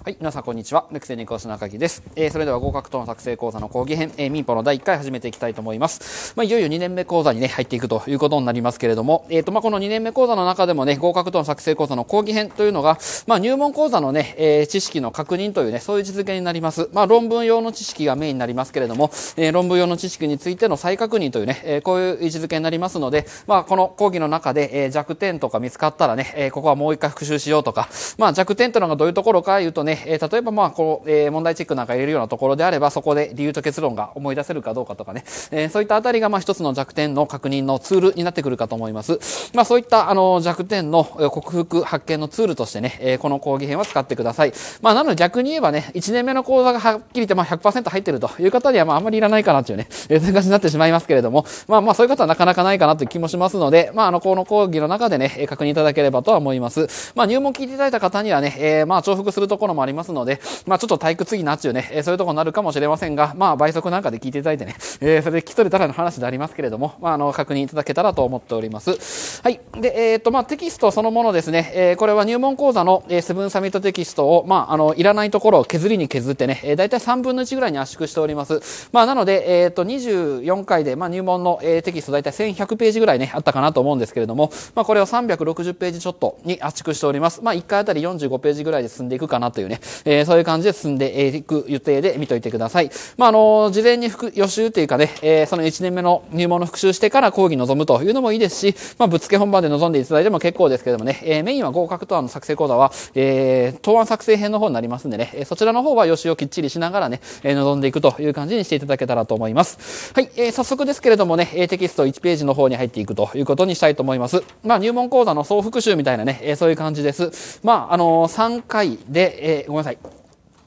。はい、皆さんこんにちは。ネクセニコシナカ木です。えー、それでは合格等の作成講座の講義編、えー、民法の第1回始めていきたいと思います。まあ、いよいよ2年目講座にね、入っていくということになりますけれども、えっ、ー、と、まあ、この2年目講座の中でもね、合格等の作成講座の講義編というのが、まあ、入門講座のね、えー、知識の確認というね、そういう実現になります。まあ、論文用の知識がメインになりますけれども、えー、論文用の知識についての再確認というね、えー、こういう位置づけになりますので、まあ、この講義の中で、えー、弱点とか見つかったらね、えー、ここはもう一回復習しようとか、まあ、弱点というのがどういうところか言うとね、ね、えー、例えばまあこう、えー、問題チェックなんか入れるようなところであれば、そこで理由と結論が思い出せるかどうかとかね、えー、そういったあたりがまあ一つの弱点の確認のツールになってくるかと思います。まあそういったあの弱点の克服発見のツールとしてね、えー、この講義編は使ってください。まあなので逆に言えばね、1年目の講座がはっきり言ってまあ100%入ってるという方にはまああんまりいらないかなというね、えー、そいう感じになってしまいますけれども、まあまあそういう方はなかなかないかなという気もしますので、まああのこの講義の中でね、確認いただければとは思います。まあ入門聞いていただいた方にはね、えー、まあ重複するところももありますので、まあちょっと退屈になっちゅうね、えそういうとこになるかもしれませんが、まあ倍速なんかで聞いていただいてね、えそれで聞き取れたらの話でありますけれども、まああの、確認いただけたらと思っております。はい。で、えっ、と、まあテキストそのものですね、えこれは入門講座の、えセブンサミットテキストを、まああの、いらないところを削りに削ってね、えー、大体3分の1ぐらいに圧縮しております。まあなので、えっ、ー、と、24回で、まあ入門の、えテキスト大体1100ページぐらいね、あったかなと思うんですけれども、まあこれを360ページちょっとに圧縮しております。まあ1回あたり45ページぐらいで進んでいくかなというね。えー、そういう感じで進んでいく予定で見といてください。まあ、あの、事前に復予習というかね、えー、その1年目の入門の復習してから講義臨むというのもいいですし、まあ、ぶつけ本番で臨んでいただいても結構ですけどもね、えー、メインは合格答案の作成講座は、えー、答案作成編の方になりますんでね、えそちらの方は予習をきっちりしながらね、え臨んでいくという感じにしていただけたらと思います。はい、えー、早速ですけれどもね、テキスト1ページの方に入っていくということにしたいと思います。まあ、入門講座の総復習みたいなね、えそういう感じです。まあ、あのー、3回で、えーごめんなさい。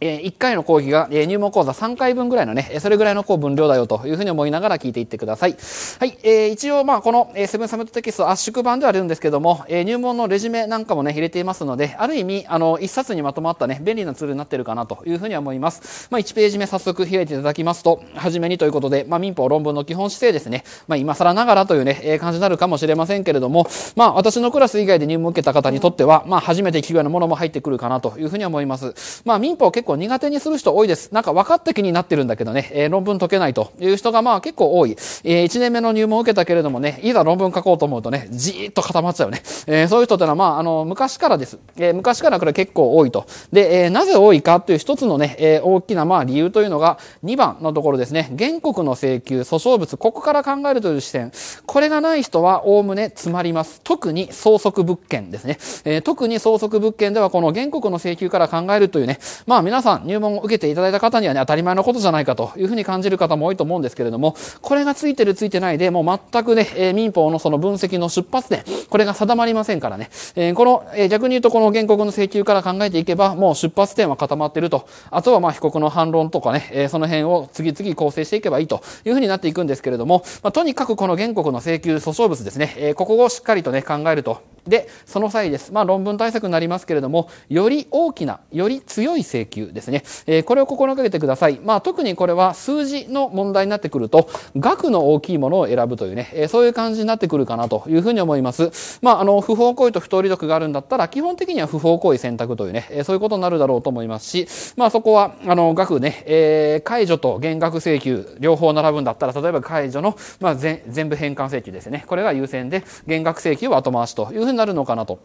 え1回の講義が、え入門講座3回分ぐらいのね、それぐらいのこう分量だよというふうに思いながら聞いていってください。はい、え一応、まあ、この、えセブンサムットテキスト圧縮版ではあるんですけども、え入門のレジュメなんかもね、入れていますので、ある意味、あの、1冊にまとまったね、便利なツールになってるかなというふうには思います。まあ、1ページ目早速開いていただきますと、はじめにということで、まあ、民法論文の基本姿勢ですね、まあ、今更ながらというね、え感じになるかもしれませんけれども、まあ、私のクラス以外で入門を受けた方にとっては、まあ、初めて聞くようなものも入ってくるかなというふうには思います。まあ、民法結構構苦手にする人多いです。なんか分かった気になってるんだけどね、えー、論文解けないという人がまあ結構多い。えー、1年目の入門を受けたけれどもね、いざ論文書こうと思うとね、じーっと固まっちゃうね。えー、そういう人ってのはまあ、あの、昔からです。えー、昔からこれ結構多いと。で、えー、なぜ多いかという一つのね、えー、大きなまあ理由というのが2番のところですね。原告の請求、訴訟物、ここから考えるという視点。これがない人はおおむね詰まります。特に相続物件ですね。えー、特に相続物件ではこの原告の請求から考えるというね、まあ皆さん、入門を受けていただいた方にはね、当たり前のことじゃないかというふうに感じる方も多いと思うんですけれども、これがついてるついてないで、もう全くね、え民法のその分析の出発点、これが定まりませんからね、えこの、え逆に言うとこの原告の請求から考えていけば、もう出発点は固まってると。あとはまあ被告の反論とかね、えその辺を次々構成していけばいいというふうになっていくんですけれども、まあ、とにかくこの原告の請求訴訟物ですね、えここをしっかりとね、考えると。で、その際です。まあ、論文対策になりますけれども、より大きな、より強い請求ですね。えー、これを心がけてください。まあ、特にこれは数字の問題になってくると、額の大きいものを選ぶというね、えー、そういう感じになってくるかなというふうに思います。まあ、あの、不法行為と不当利得があるんだったら、基本的には不法行為選択というね、えー、そういうことになるだろうと思いますし、まあ、そこは、あの、額ね、えー、解除と減額請求、両方並ぶんだったら、例えば解除の、まあ、全部返還請求ですね。これが優先で、減額請求は後回しというふうになるのかなと。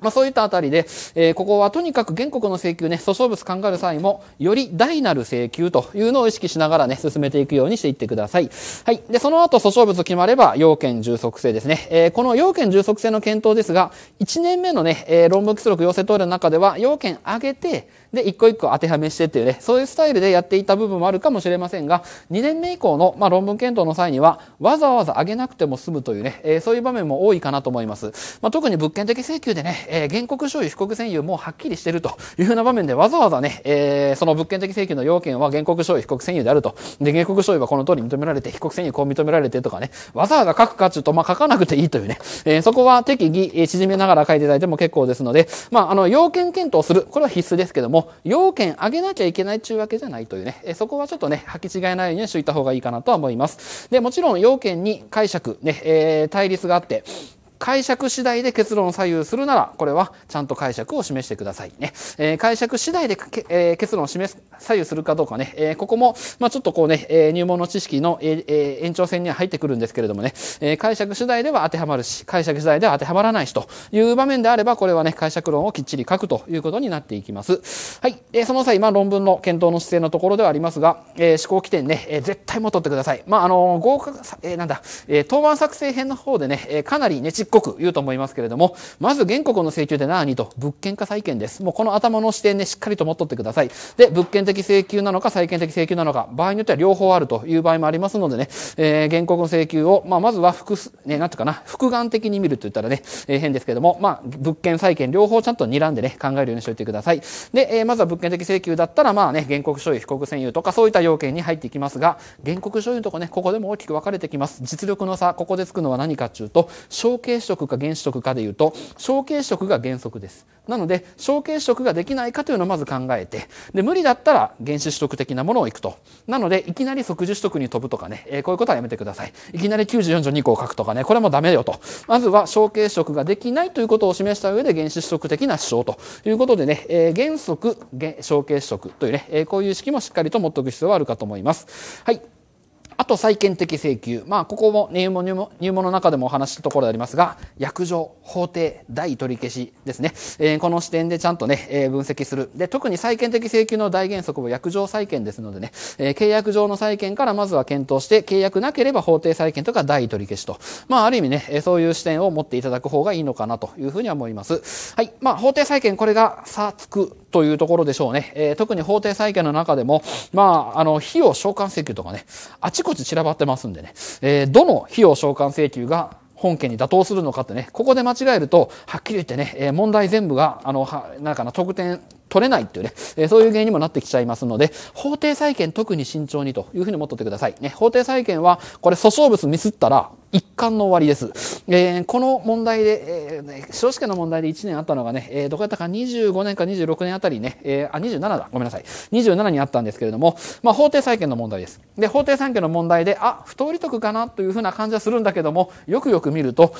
まあ、そういったあたりで、えー、ここはとにかく原告の請求ね、訴訟物考える際も、より大なる請求というのを意識しながらね、進めていくようにしていってください。はい。で、その後、訴訟物決まれば、要件充足性ですね。えー、この要件充足性の検討ですが、1年目のね、えー、論文記録要請等の中では、要件上げて、で、一個一個当てはめしてっていうね、そういうスタイルでやっていた部分もあるかもしれませんが、2年目以降の、まあ、論文検討の際には、わざわざ上げなくても済むというね、えー、そういう場面も多いかなと思います。まあ、特に物件的請求でね、えー、原告所有、被告占有もはっきりしてるというふうな場面で、わざわざね、えー、その物件的請求の要件は原告所有、被告占有であると。で、原告所有はこの通り認められて、被告占有こう認められてとかね、わざわざ書くかっていうと、まあ、書かなくていいというね、えー、そこは適宜縮めながら書いていただいても結構ですので、まあ、あの、要件検討する、これは必須ですけども、要件上げなきゃいけないっいうわけじゃないというね、えそこはちょっとね、履き違えないようにしといた方がいいかなとは思います。で、もちろん要件に解釈、ね、えー、対立があって、解釈次第で結論を左右するなら、これはちゃんと解釈を示してくださいね。えー、解釈次第で、えー、結論を示す、左右するかどうかね、えー、ここも、まあ、ちょっとこうね、えー、入門の知識の、えー、延長線には入ってくるんですけれどもね、えー、解釈次第では当てはまるし、解釈次第では当てはまらないしという場面であれば、これはね、解釈論をきっちり書くということになっていきます。はい。えー、その際、まあ、論文の検討の姿勢のところではありますが、えー、思考起点ね、えー、絶対も取ってください。まあ、あのー、合格、えー、なんだ、えー、答案作成編の方でね、えー、かなりねちっごく言うと思いますけれども、まず原告の請求で何と、物件か債権です。もうこの頭の視点ね、しっかりと持っとってください。で、物件的請求なのか債権的請求なのか、場合によっては両方あるという場合もありますのでね、えー、原告の請求を、まあ、まずは複数、ね、なんていうかな、複眼的に見ると言ったらね、えー、変ですけども、まあ、物件債権両方ちゃんと睨んでね、考えるようにしておいてください。で、えー、まずは物件的請求だったら、まあね、原告所有、被告占有とか、そういった要件に入っていきますが、原告所有のとこね、ここでも大きく分かれてきます。実力の差、ここでつくのは何かっていうと、承継形色か原子色かでいうと小形色が原則です。なので小形色ができないかというのをまず考えてで無理だったら原子取得的なものをいくとなのでいきなり即時取得に飛ぶとかね、えー、こういうことはやめてくださいいきなり94条2項を書くとかねこれもダメよとまずは小形色ができないということを示した上で原子取得的な主張ということでね、えー、原則小形色というね、えー、こういう式もしっかりと持っておく必要はあるかと思います。はいあと債権的請求。まあ、ここも入門入門入門の中でもお話したところでありますが、約定、法定、代取り消しですね。えー、この視点でちゃんとね、えー、分析する。で、特に債権的請求の大原則は約定債権ですのでね、えー、契約上の債権からまずは検討して、契約なければ法定債権とか代取り消しと。まあ、ある意味ね、えー、そういう視点を持っていただく方がいいのかなというふうには思います。はい。まあ、法定債権、これが差つくというところでしょうね。えー、特に法定債権の中でも、まあ、あの、費用償還請求とかね、あちこち散らばってますんでね、えー、どの費用償還請求が本件に妥当するのかってね、ここで間違えると、はっきり言ってね、えー、問題全部が、あの、は、なんかな、得点、取れないっていうね、えそういう原因にもなってきちゃいますので、法定債権特に慎重にというふうに思っておいてください。ね、法定債権は、これ訴訟物ミスったら、一貫の終わりです。えー、この問題で、えー、少子化の問題で1年あったのがね、えー、どこやったか25年か26年あたりね、えー、あ、27だ、ごめんなさい。27にあったんですけれども、まあ、法定債権の問題です。で、法定債権の問題で、あ、不当利得かなというふうな感じはするんだけども、よくよく見ると、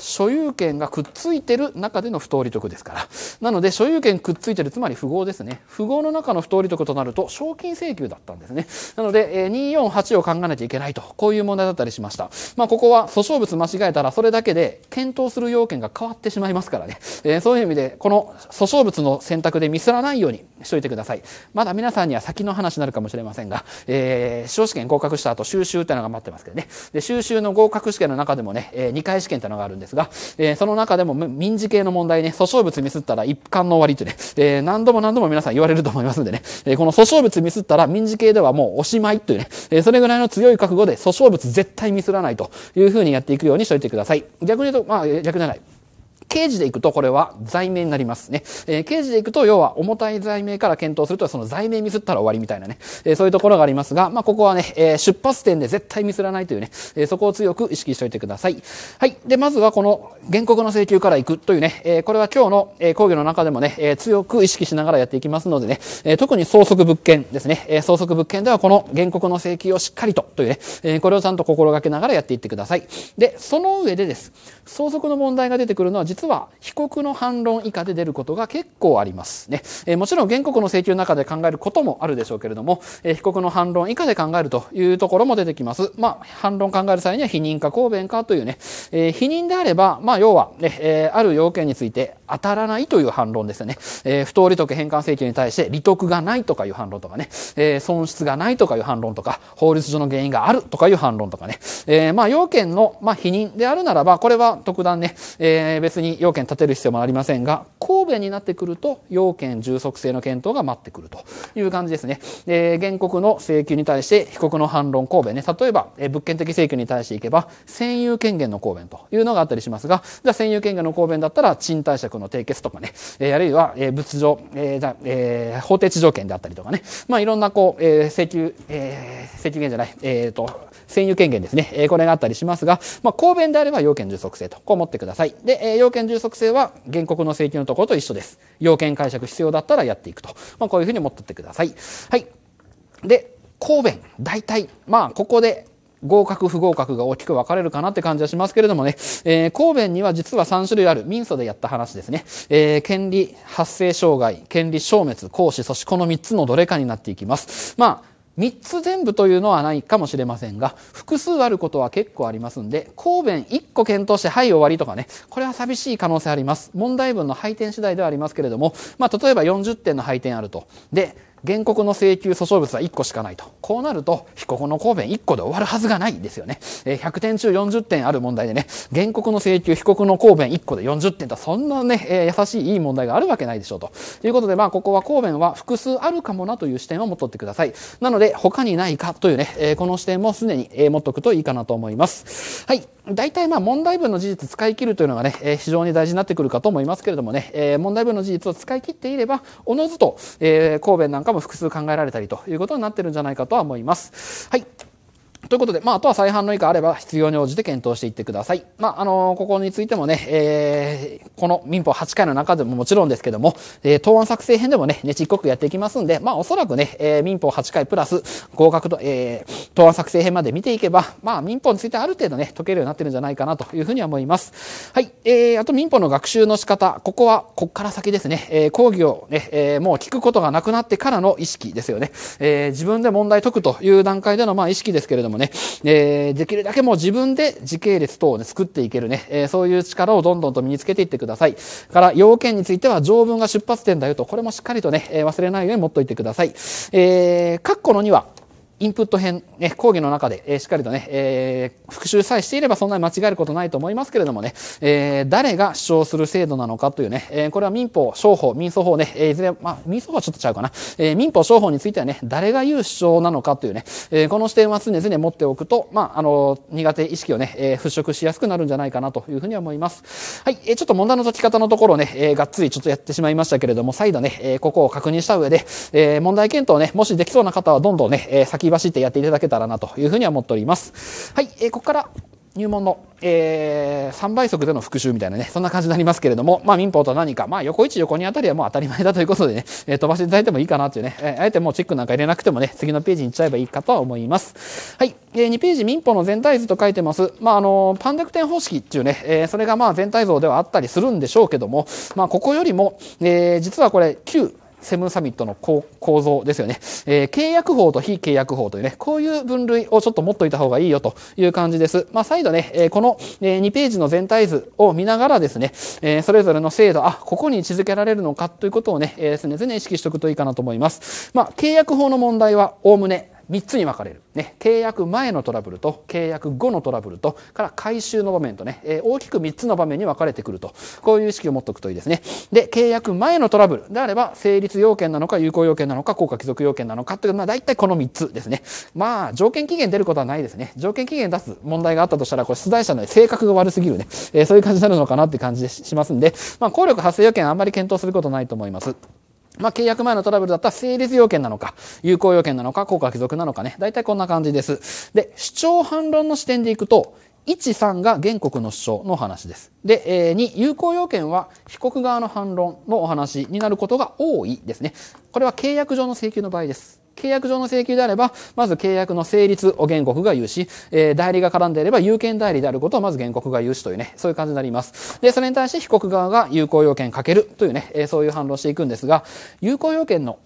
所有権がくっついてる中での不当利得ですからなので所有権くっついてるつまり符号ですね符号の中の不当利得となると賞金請求だったんですねなので、え248を考えなきゃいけないとこういう問題だったりしました、まあ、ここは訴訟物間違えたらそれだけで検討する要件が変わってしまいますからね、えそういう意味でこの訴訟物の選択でミスらないようにしといてください。まだ皆さんには先の話になるかもしれませんが、えー、司法試験合格した後、収集っていうのが待ってますけどね。で、収集の合格試験の中でもね、えー、2回試験っていうのがあるんですが、えー、その中でも民事系の問題ね、訴訟物ミスったら一貫の終わりってね、えー、何度も何度も皆さん言われると思いますんでね、えー、この訴訟物ミスったら民事系ではもうおしまいというね、えー、それぐらいの強い覚悟で訴訟物絶対ミスらないというふうにやっていくようにしといてください。逆に言うと、まあ、逆じゃない。刑事で行くとこれは罪名になりますね。えー、刑事で行くと要は重たい罪名から検討するとその罪名ミスったら終わりみたいなね、えー、そういうところがありますが、まあ、ここはね、えー、出発点で絶対ミスらないというね、えそこを強く意識しておいてください。はい。で、まずはこの原告の請求から行くというね、えこれは今日の、え講義の中でもね、え強く意識しながらやっていきますのでね、え特に相続物件ですね、え相続物件ではこの原告の請求をしっかりとというね、えこれをちゃんと心がけながらやっていってください。で、その上でです。相続の問題が出てくるのは実実は被告の反論以下で出ることが結構ありますね。えもちろん原告の請求の中で考えることもあるでしょうけれども、え被告の反論以下で考えるというところも出てきます。まあ、反論考える際には否認か抗弁かというね、え否認であれば、まあ、要はね、えある要件について当たらないという反論ですよね。え不当利得返還請求に対して利得がないとかいう反論とかね、え損失がないとかいう反論とか、法律上の原因があるとかいう反論とかね、えまあ、要件の、まあ、否認であるならば、これは特段ね、え別に要件立てる必要もありませんが、神戸になってくると、要件充足性の検討が待ってくるという感じですね。えー、原告の請求に対して被告の反論神戸ね、例えば、えー、物件的請求に対していけば、占有権限の公弁というのがあったりしますが、じゃあ占有権限の公弁だったら、賃貸借の締結とかね、えー、あるいは、えー、物上、えー、えー、法定地条件であったりとかね、まあいろんなこう、えー、請求、えー、請求権じゃない、えっ、ー、と、占有権限ですね、えこれがあったりしますが、まあ、公弁であれば要件充足性と、こう思ってください。で、え要件充足性は原告の請求のところと一緒です。要件解釈必要だったらやっていくと。まあ、こういうふうに持ってってください。はい。で、公弁、大体、まあ、ここで合格不合格が大きく分かれるかなって感じはしますけれどもね、えー、公弁には実は3種類ある民訴でやった話ですね、えー、権利発生障害権利消滅行使そしてこの3つのどれかになっていきますまあ3つ全部というのはないかもしれませんが、複数あることは結構ありますんで、公弁1個検討して、はい終わりとかね、これは寂しい可能性あります。問題文の配点次第ではありますけれども、まあ、例えば40点の配点あると。で、原告の請求訴訟物は1個しかないと。こうなると、被告の抗弁1個で終わるはずがないですよね。えー、100点中40点ある問題でね、原告の請求、被告の抗弁1個で40点と、そんなね、えー、優しいいい問題があるわけないでしょうと。ということで、まあ、ここは抗弁は複数あるかもなという視点を持っとってください。なので、他にないかというね、えー、この視点もすでに、えー、持っとくといいかなと思います。はい。大体まあ問題文の事実使い切るというのがね、えー、非常に大事になってくるかと思いますけれどもね、えー、問題文の事実を使い切っていれば、おのずと、えー、神弁なんかかも複数考えられたりということになってるんじゃないかとは思います。はい。ということで、まあ、あとは再販の以下あれば必要に応じて検討していってください。まあ、あのー、ここについてもね、えー、この民法8回の中でももちろんですけども、えー、答案作成編でもね、ねちっこくやっていきますんで、まあ、おそらくね、えー、民法8回プラス合格と、えー、答案作成編まで見ていけば、まあ、民法についてある程度ね、解けるようになってるんじゃないかなというふうには思います。はい。えー、あと民法の学習の仕方、ここは、こっから先ですね、えー、講義をね、えー、もう聞くことがなくなってからの意識ですよね。えー、自分で問題解くという段階での、まあ、意識ですけれども、ねね、えー、できるだけもう自分で時系列等をね、作っていけるね、えー、そういう力をどんどんと身につけていってください。から、要件については条文が出発点だよと、これもしっかりとね、忘れないように持っといてください。えー、括弧の2は、インプット編、ね、講義の中で、えー、しっかりとね、えー、復習さえしていればそんなに間違えることないと思いますけれどもね、えー、誰が主張する制度なのかというね、えー、これは民法、商法、民訴法ね、えー、いずれ、まあ、民訴法はちょっとちゃうかな、えー、民法、商法についてはね、誰が言う主張なのかというね、えー、この視点は常々持っておくと、まあ、あの、苦手意識をね、えー、払拭しやすくなるんじゃないかなというふうには思います。はい、えー、ちょっと問題の解き方のところね、えー、がっつりちょっとやってしまいましたけれども、再度ね、えー、ここを確認した上で、えー、問題検討ね、もしできそうな方はどんどんね、えー、先走ってやっていただけたらなというふうには思っております。はい、えー、ここから入門の、えー、3倍速での復習みたいなね、そんな感じになりますけれども、まあ民法と何か、まあ横一横にあたりはもう当たり前だということでね、えー、飛ばしていただいてもいいかなっていうね、えー、あえてもうチェックなんか入れなくてもね、次のページに行っちゃえばいいかとは思います。はい。えー、2ページ民法の全体図と書いてます。まああの、パンダクテン方式っていうね、えー、それがまあ全体像ではあったりするんでしょうけども、まあここよりも、えー、実はこれ、9、セブンサミットの構造ですよね、えー、契約法と非契約法というね、こういう分類をちょっと持っといた方がいいよという感じです。まあ、再度ね、えー、この、えー、2ページの全体図を見ながらですね、えそれぞれの制度、あ、ここに位置づけられるのかということをね、え常々意識しておくといいかなと思います。まあ、契約法の問題は、おおむね、3つに分かれる、ね、契約前のトラブルと契約後のトラブルとから回収の場面とね、えー、大きく3つの場面に分かれてくるとこういう意識を持っておくといいですねで契約前のトラブルであれば成立要件なのか有効要件なのか効果帰属要件なのかっていうのは大体この3つですねまあ条件期限出ることはないですね条件期限出す問題があったとしたらこれ出題者の性格が悪すぎるね、えー、そういう感じになるのかなって感じしますんで、まあ、効力発生要件あんまり検討することないと思います。まあ、契約前のトラブルだったら成立要件なのか、有効要件なのか、効果帰属なのかね。大体こんな感じです。で、主張反論の視点でいくと、13が原告の主張の話です。で、え2、有効要件は被告側の反論のお話になることが多いですね。これは契約上の請求の場合です。契約上の請求であれば、まず契約の成立を原告が言うし、えー、代理が絡んでいれば有権代理であることをまず原告が言うしというね、そういう感じになります。で、それに対して被告側が有効要件かけるというね、えー、そういう反論していくんですが、有効要件の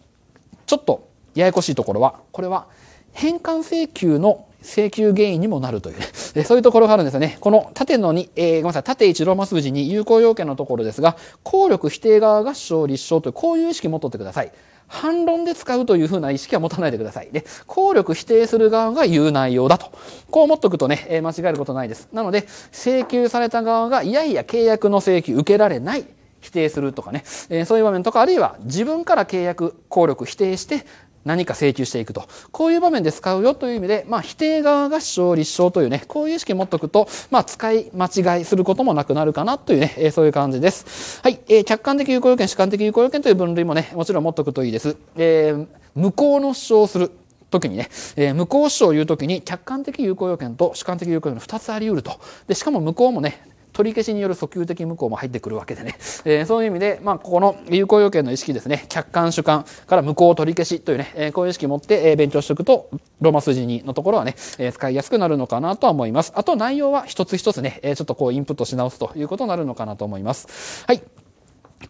ちょっとややこしいところは、これは返還請求の請求原因にもなるというね、そういうところがあるんですよね。この縦の2、えー、ごめんなさい、縦1ローマ数字に有効要件のところですが、効力否定側が主張立証という、こういう意識を持っとってください。反論で使うというふうな意識は持たないでください。で、効力否定する側が言う内容だと。こう思っとくとね、え間違えることないです。なので、請求された側が、いやいや契約の請求受けられない。否定するとかね、えー、そういう場面とか、あるいは自分から契約効力否定して、何か請求していくと。こういう場面で使うよという意味で、まあ、否定側が主張立証というね、こういう意識を持っとくと、まあ、使い間違いすることもなくなるかなというね、えー、そういう感じです。はい、えー、客観的有効要件、主観的有効要件という分類もね、もちろん持っとくといいです。えー、無効の主張する。時にね、えー、無効主張を言う時に客観的有効要件と主観的有効要件の2つあり得ると。で、しかも無効もね、取り消しによる訴求的無効も入ってくるわけでね、えー、そういう意味で、まあ、ここの有効要件の意識ですね、客観主観から無効取り消しというね、えー、こういう意識を持って、えー、勉強しておくと、ローマ数字2のところはね、えー、使いやすくなるのかなとは思います。あと内容は一つ一つね、えー、ちょっとこうインプットし直すということになるのかなと思います。はい。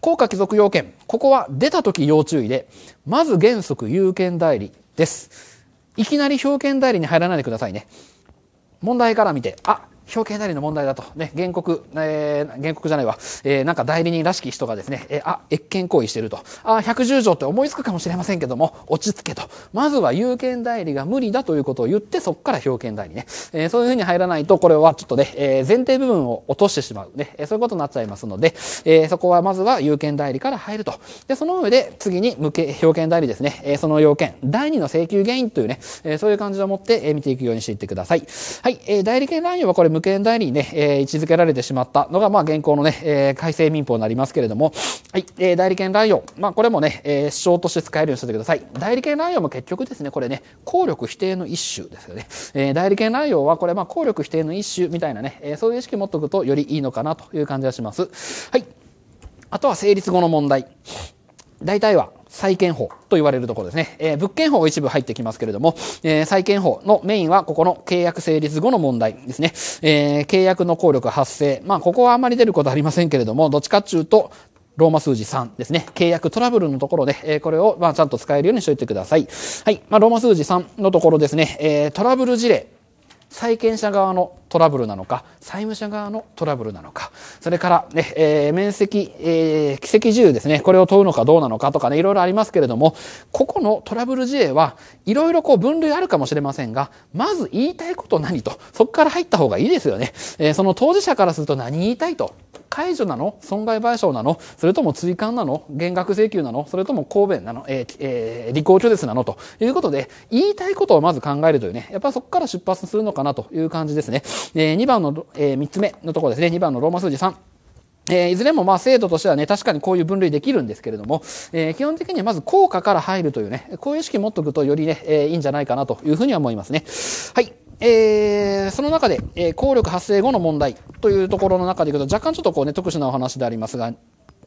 効果帰属要件。ここは出た時要注意で、まず原則有権代理です。いきなり表権代理に入らないでくださいね。問題から見て、あ、表敬代理の問題だと、ね、原告、えー、原告じゃないわ、えー、なんか代理人らしき人がですね、えー、あ、越権行為してると、あ、110条って思いつくかもしれませんけども、落ち着けと。まずは有権代理が無理だということを言って、そこから表敬代理ね。えー、そういうふうに入らないと、これはちょっとね、えー、前提部分を落としてしまう、ね、えそういうことになっちゃいますので、えー、そこはまずは有権代理から入ると。で、その上で、次に無形、表権代理ですね、えー、その要件、第二の請求原因というね、えー、そういう感じを持って、え見ていくようにしていってください。はい、えー、代理権乱用はこれ無権代理にね、えー、位置づけられてしまったのが、まあ、現行のね、えー、改正民法になりますけれども、はい、えー、代理権乱用。まあ、これもね、えー、主張として使えるようにしててください。代理権乱用も結局ですね、これね、効力否定の一種ですよね。えー、代理権乱用は、これ、まあ、効力否定の一種みたいなね、えー、そういう意識持っておくとよりいいのかなという感じがします。はい。あとは成立後の問題。大体は、債権法と言われるところですね。えー、物件法一部入ってきますけれども、えー、債権法のメインはここの契約成立後の問題ですね。えー、契約の効力発生。まあ、ここはあまり出ることありませんけれども、どっちかっていうと、ローマ数字3ですね。契約トラブルのところで、えー、これを、まあ、ちゃんと使えるようにしといてください。はい。まあ、ローマ数字3のところですね。えー、トラブル事例債権者側のトラブルなのか債務者側のトラブルなのかそれからね、えー、面積、えー、奇跡自由ですねこれを問うのかどうなのかとかねいろいろありますけれどもここのトラブル事例はいろいろこう分類あるかもしれませんがまず言いたいこと何とそこから入った方がいいですよね、えー、その当事者からすると何言いたいと解除なの損害賠償なのそれとも追加なの減額請求なのそれとも公弁なのえー、えー、履行拒絶なのということで、言いたいことをまず考えるというね、やっぱそこから出発するのかなという感じですね。えー、2番の、えー、3つ目のところですね、2番のローマ数字3。えー、いずれもまあ制度としてはね、確かにこういう分類できるんですけれども、えー、基本的にはまず効果から入るというね、こういう意識持っとくとよりね、えー、いいんじゃないかなというふうには思いますね。はい。えー、その中で、えー、効力発生後の問題というところの中でいくと、若干ちょっとこうね、特殊なお話でありますが、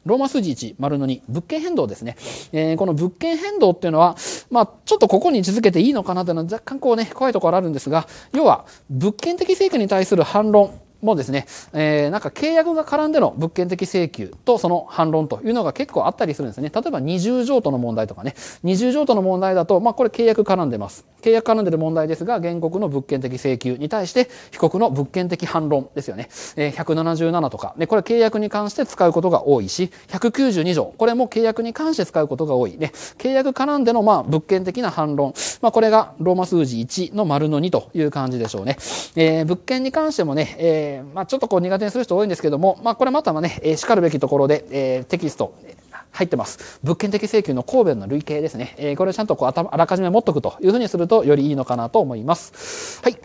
ローマ数字1、丸の2、物件変動ですね。えー、この物件変動っていうのは、まあ、ちょっとここに位置づけていいのかなというのは若干こうね、怖いところあるんですが、要は、物件的成果に対する反論もですね、えー、なんか契約が絡んでの物件的請求とその反論というのが結構あったりするんですね。例えば二重譲渡の問題とかね。二重譲渡の問題だと、まあこれ契約絡んでます。契約絡んでる問題ですが、原告の物件的請求に対して被告の物件的反論ですよね。えー、177とか。ね、これ契約に関して使うことが多いし、192条。これも契約に関して使うことが多い。ね。契約絡んでのまあ物件的な反論。まあこれがローマ数字1の丸の2という感じでしょうね。えー、物件に関してもね、えーえー、まあ、ちょっとこう苦手にする人多いんですけども、まあ、これまたまね、えー、しかるべきところで、えー、テキスト、入ってます。物件的請求の神弁の類型ですね。えー、これをちゃんとこう頭あらかじめ持っとくというふうにするとよりいいのかなと思います。はい。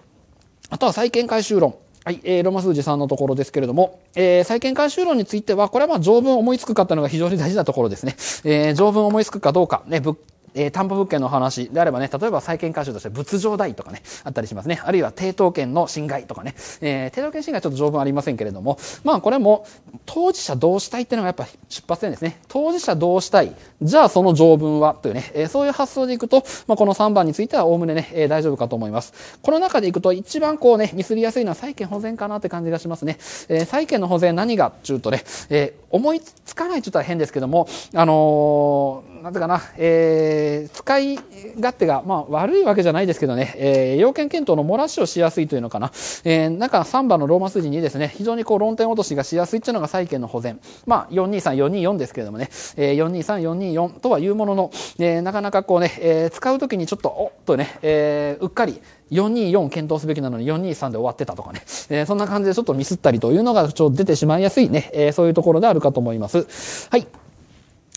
あとは債権回収論。はい、えー、ロマ数字さんのところですけれども、えー、債権回収論については、これはまあ条文思いつくかったのが非常に大事なところですね。えー、条文思いつくかどうか、ね、物えー、担保物件の話であればね、例えば債権回収として仏上代とかね、あったりしますね。あるいは抵当権の侵害とかね、えー、抵当権侵害はちょっと条文ありませんけれども、まあこれも当事者同主体っていうのがやっぱ出発点ですね。当事者同主体、じゃあその条文はというね、えー、そういう発想でいくと、まあこの3番についてはおおむねね、えー、大丈夫かと思います。この中でいくと一番こうね、ミスりやすいのは債権保全かなって感じがしますね。えー、債権の保全何がちゅうとね、えー、思いつかないちょっとは変ですけども、あのー、なんていうかな、えーえー、使い勝手が、まあ、悪いわけじゃないですけどね、えー、要件検討の漏らしをしやすいというのかな、えー、なんか3番のローマ数字にですね、非常にこう論点落としがしやすいっていうのが債権の保全。まあ、423、424ですけれどもね、えー、423、424とは言うものの、えー、なかなかこうね、えー、使うときにちょっと、おっとね、えー、うっかり、424検討すべきなのに423で終わってたとかね、えー、そんな感じでちょっとミスったりというのがちょっと出てしまいやすいね、えー、そういうところであるかと思います。はい。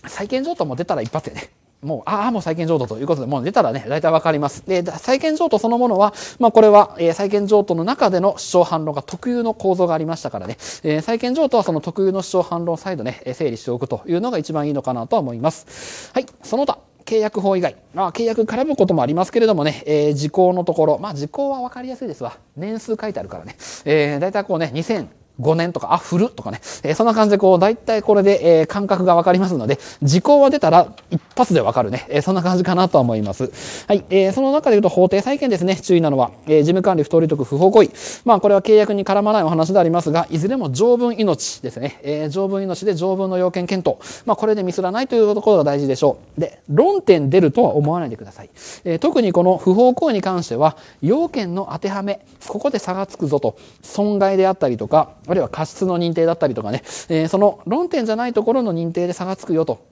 債権譲渡も出たら一発でね、もう、ああ、もう債権譲渡ということで、もう出たらね、大体わかります。で、債権譲渡そのものは、まあこれは、えー、債権譲渡の中での主張反論が特有の構造がありましたからね、えー、債権譲渡はその特有の主張反論を再度ね、整理しておくというのが一番いいのかなとは思います。はい、その他。契約法以外、まあ、契約絡むこともありますけれどもね、えー、時効のところ、まあ時効は分かりやすいですわ。年数書いてあるからね。えー、大体こうね、2000、5年とか、あ、振るとかね。えー、そんな感じで、こう、だいたいこれで、えー、感覚がわかりますので、時効は出たら一発でわかるね。えー、そんな感じかなと思います。はい。えー、その中で言うと、法定債権ですね。注意なのは、えー、事務管理不当利得不法行為。まあ、これは契約に絡まないお話でありますが、いずれも条文命ですね。えー、条文命で条文の要件検討。まあ、これでミスらないというところが大事でしょう。で、論点出るとは思わないでください。えー、特にこの不法行為に関しては、要件の当てはめ、ここで差がつくぞと、損害であったりとか、あるいは過失の認定だったりとかね、えー、その論点じゃないところの認定で差がつくよと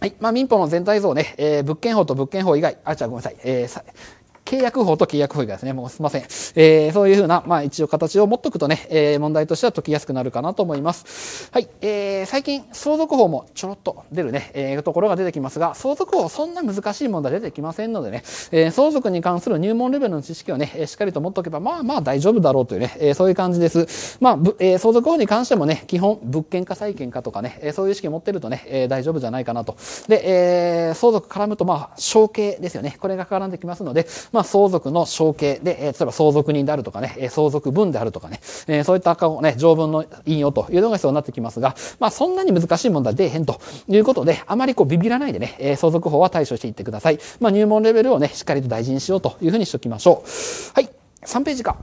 はい。まあ、民法の全体像ね、えー、物件法と物件法以外、あ、じゃあごめんなさい。えー、契約法と契約法以外ですね。もうすいません。えー、そういうふうな、まあ一応形を持っとくとね、えー、問題としては解きやすくなるかなと思います。はい。えー、最近、相続法もちょろっと出るね、えー、ところが出てきますが、相続法そんな難しい問題出てきませんのでね、えー、相続に関する入門レベルの知識をね、しっかりと持っとけば、まあまあ大丈夫だろうというね、えー、そういう感じです。まあ、えー、相続法に関してもね、基本、物件か債権かとかね、えそういう意識を持ってるとね、えー、大丈夫じゃないかなと。で、えー、相続絡むと、まあ、承継ですよね。これが絡んできますので、まあまあ、相続の承継で、え例えば相続人であるとかね、相続分であるとかね、えそういったをね、条文の引用というのが必要になってきますが、まあ、そんなに難しい問題でへんということで、あまりこうビビらないでね、え相続法は対処していってください。まあ、入門レベルをね、しっかりと大事にしようというふうにしときましょう。はい。3ページか。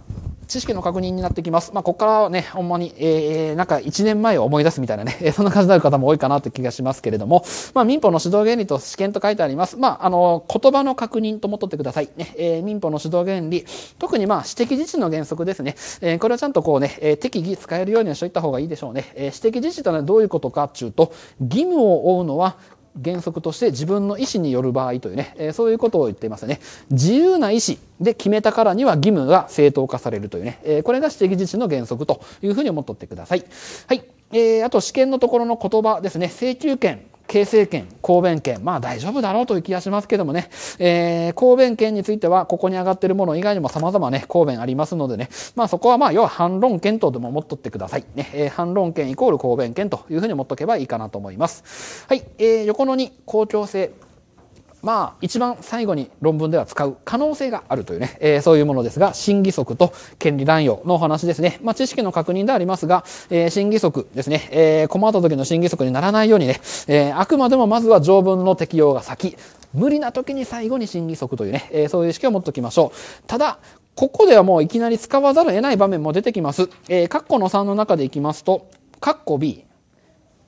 知識の確認になってきます。まあ、ここからはね、ほんまに、えー、なんか1年前を思い出すみたいなね、そんな感じになる方も多いかなって気がしますけれども、まあ、民法の指導原理と試験と書いてあります。まあ、あの、言葉の確認ともとってください。ね、えー、民法の指導原理、特にまあ、私的自治の原則ですね。えー、これはちゃんとこうね、えー、適宜使えるようにはしといた方がいいでしょうね。えー、私的自治とはどういうことかっていうと、義務を負うのは原則として自分の意思による場合というね、えー、そういうことを言っていますね。自由な意思で決めたからには義務が正当化されるというね、えー、これが私的自治の原則というふうに思っておいてください。はい。えー、あと試験のところの言葉ですね、請求権形成権、公弁権。まあ大丈夫だろうという気がしますけどもね、えー、公弁権については、ここに上がってるもの以外にも様々ね、公弁ありますのでね、まあそこはまあ、要は反論権とでも持っとってください。ね、えー、反論権イコール公弁権というふうに持っとけばいいかなと思います。はい、えー、横の2、公共性。まあ一番最後に論文では使う可能性があるというね、えー、そういうものですが、審議則と権利乱用のお話ですね。まあ知識の確認でありますが、えー、審議則ですね、えー、困った時の審議則にならないようにね、えー、あくまでもまずは条文の適用が先、無理な時に最後に審議則というね、えー、そういう意識を持っておきましょう。ただ、ここではもういきなり使わざるを得ない場面も出てきます。えー、括弧の3の中でいきますと、括弧 B、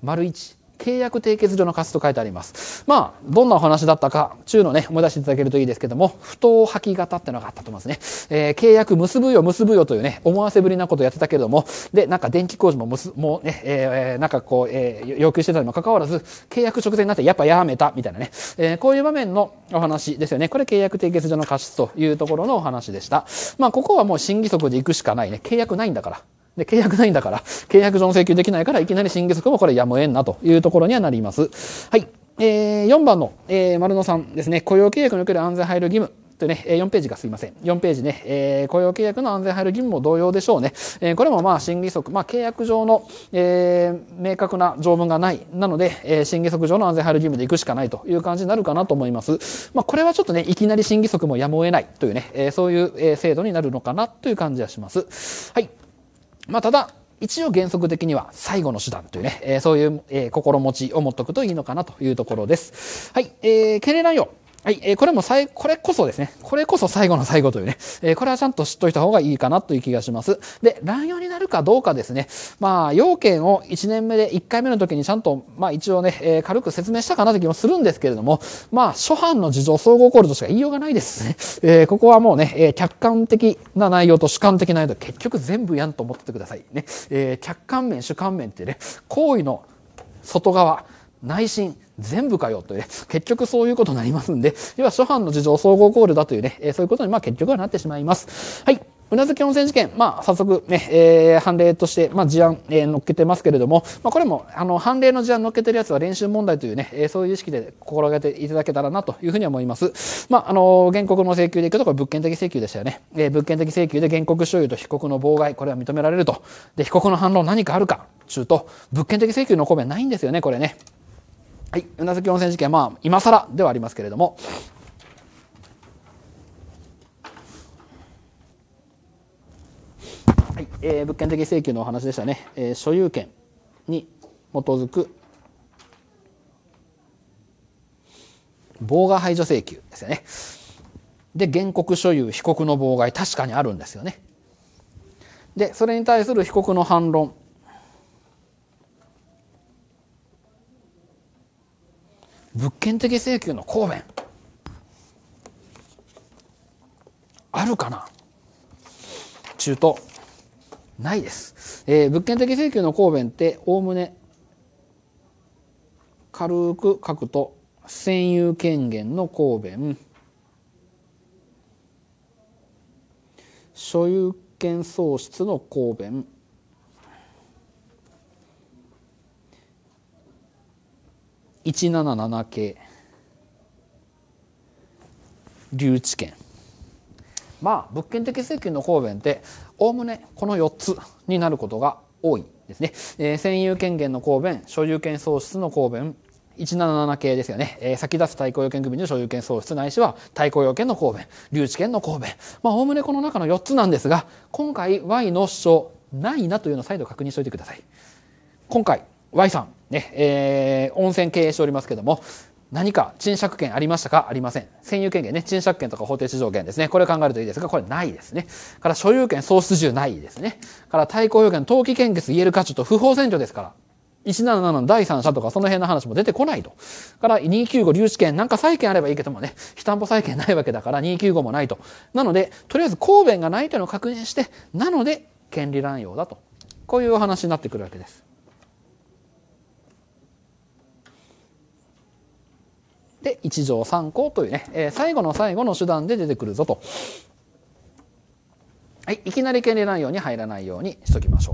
丸1、契約締結上の過失と書いてあります。まあ、どんなお話だったか、中のね、思い出していただけるといいですけども、不当吐き型ってのがあったと思いますね。えー、契約結ぶよ、結ぶよというね、思わせぶりなことやってたけれども、で、なんか電気工事も結、もうね、えー、なんかこう、えー、要求してたにもかかわらず、契約直前になってやっぱやめた、みたいなね、えー、こういう場面のお話ですよね。これ契約締結上の過失というところのお話でした。まあ、ここはもう新規則で行くしかないね。契約ないんだから。で、契約ないんだから、契約上の請求できないから、いきなり審議則もこれやむを得んなというところにはなります。はい。えー、4番の、えー、丸野さんですね、雇用契約における安全配慮義務。というね、4ページがすいません。4ページね、えー、雇用契約の安全配慮義務も同様でしょうね。えー、これもまあ、審議則、まあ、契約上の、えー、明確な条文がない。なので、えー、審議則上の安全配慮義務で行くしかないという感じになるかなと思います。まあ、これはちょっとね、いきなり審議則もやむを得ないというね、えー、そういう制度になるのかなという感じはします。はい。まあ、ただ、一応原則的には最後の手段というね、えー、そういう、えー、心持ちを持っとくといいのかなというところです。はい、えー、敬礼内容。はい、えー、これも最、これこそですね、これこそ最後の最後というね、えー、これはちゃんと知っといた方がいいかなという気がします。で、乱用になるかどうかですね、まあ、要件を1年目で1回目の時にちゃんと、まあ一応ね、えー、軽く説明したかなという気もするんですけれども、まあ、初版の事情総合コールとしか言いようがないですね。えー、ここはもうね、えー、客観的な内容と主観的な内容と結局全部やんと思っててください。ね、えー、客観面、主観面ってね、行為の外側、内心、全部かよという、ね、結局そういうことになりますんで、要は諸般の事情総合考慮だというね、えそういうことにまあ結局はなってしまいます。はい。うなずき温泉事件、まあ、早速ね、えー、判例として、まあ、事案、えー、乗っけてますけれども、まあ、これも、あの、判例の事案乗っけてるやつは練習問題というね、えー、そういう意識で心がけていただけたらなというふうに思います。まあ、あのー、原告の請求でいくと、これ物件的請求でしたよね。えー、物件的請求で原告所有と被告の妨害、これは認められると。で、被告の反論何かあるか、中と、物件的請求の答弁ないんですよね、これね。はい、うなずき温泉事件、まあ、今更ではありますけれども、はいえー、物件的請求のお話でしたね、えー、所有権に基づく妨害排除請求ですよね。で、原告所有、被告の妨害、確かにあるんですよね。で、それに対する被告の反論物件的請求の公弁あるかな中途ないです、えー、物件的請求の公弁っておおむね軽く書くと占有権限の公弁所有権喪失の公弁177系留置権まあ物件的請求の方便っておおむねこの4つになることが多いですね、えー、占有権限の公弁所有権喪失の公弁177系ですよね、えー、先出す対抗要件組の所有権喪失ないしは対抗要件の公弁留置権の公弁まあおおむねこの中の4つなんですが今回 Y の主張ないなというのを再度確認しておいてください今回 Y さんね、えー、温泉経営しておりますけども、何か賃借権ありましたかありません。占有権限ね、賃借権とか法定市場権ですね。これ考えるといいですが、これないですね。から所有権喪失中ないですね。から対抗要件、登記献血言える価値と不法占拠ですから。177の第三者とかその辺の話も出てこないと。から295留置権、なんか債権あればいいけどもね、非担保債権ないわけだから295もないと。なので、とりあえず公弁がないというのを確認して、なので権利乱用だと。こういうお話になってくるわけです。で1条3項というね、えー、最後の最後の手段で出てくるぞと、はい、いきなり権利内容に入らないようにしときましょ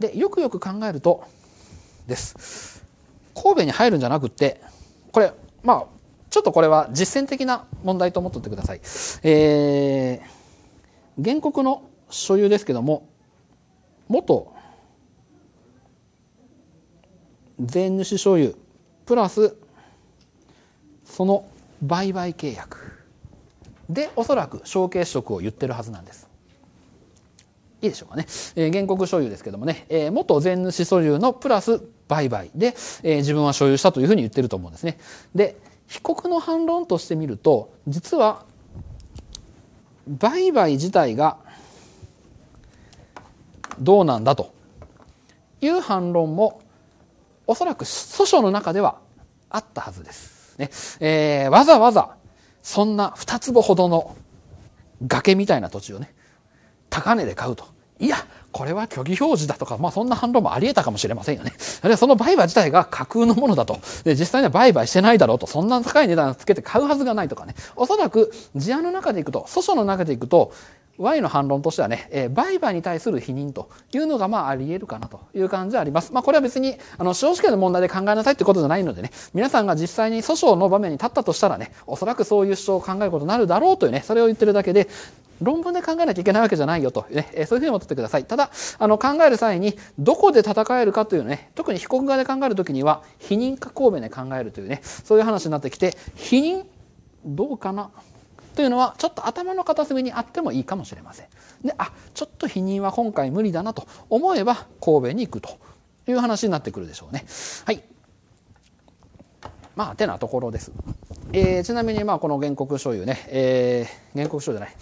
うでよくよく考えるとです神戸に入るんじゃなくってこれまあちょっとこれは実践的な問題と思っとってください。えー、原告の所有ですけども元全主所有プラスその売買契約でおそらく承継職を言ってるはずなんです。いいでしょうかね。えー、原告所有ですけどもね、えー、元前主所有のプラス売買で、えー、自分は所有したというふうに言ってると思うんですね。で、被告の反論としてみると、実は売買自体がどうなんだという反論もおそらく訴訟の中ではあったはずです。ね。えー、わざわざ、そんな二坪ほどの崖みたいな土地をね、高値で買うと。いや、これは虚偽表示だとか、まあそんな反論もあり得たかもしれませんよね。あるいはその売買自体が架空のものだと。で、実際には売買してないだろうと。そんな高い値段つけて買うはずがないとかね。おそらく事案の中でいくと、訴訟の中でいくと、Y の反論としてはね、えー、売買に対する否認というのがまああり得るかなという感じはあります。まあこれは別に、あの、司法試験の問題で考えなさいってことじゃないのでね、皆さんが実際に訴訟の場面に立ったとしたらね、おそらくそういう主張を考えることになるだろうというね、それを言ってるだけで、論文で考えなきゃいけないわけじゃないよと、ね、えそういうふうに思っててください。ただ、あの、考える際に、どこで戦えるかというね、特に被告側で考えるときには、否認か抗弁で考えるというね、そういう話になってきて、否認、どうかなというのはちょっと頭の片隅にあってもいいかもしれません。であちょっと否認は今回無理だなと思えば神戸に行くという話になってくるでしょうね。はいまあ、てなところです。えー、ちなみに、まあ、この原告所有ね、えー、原告所じゃない、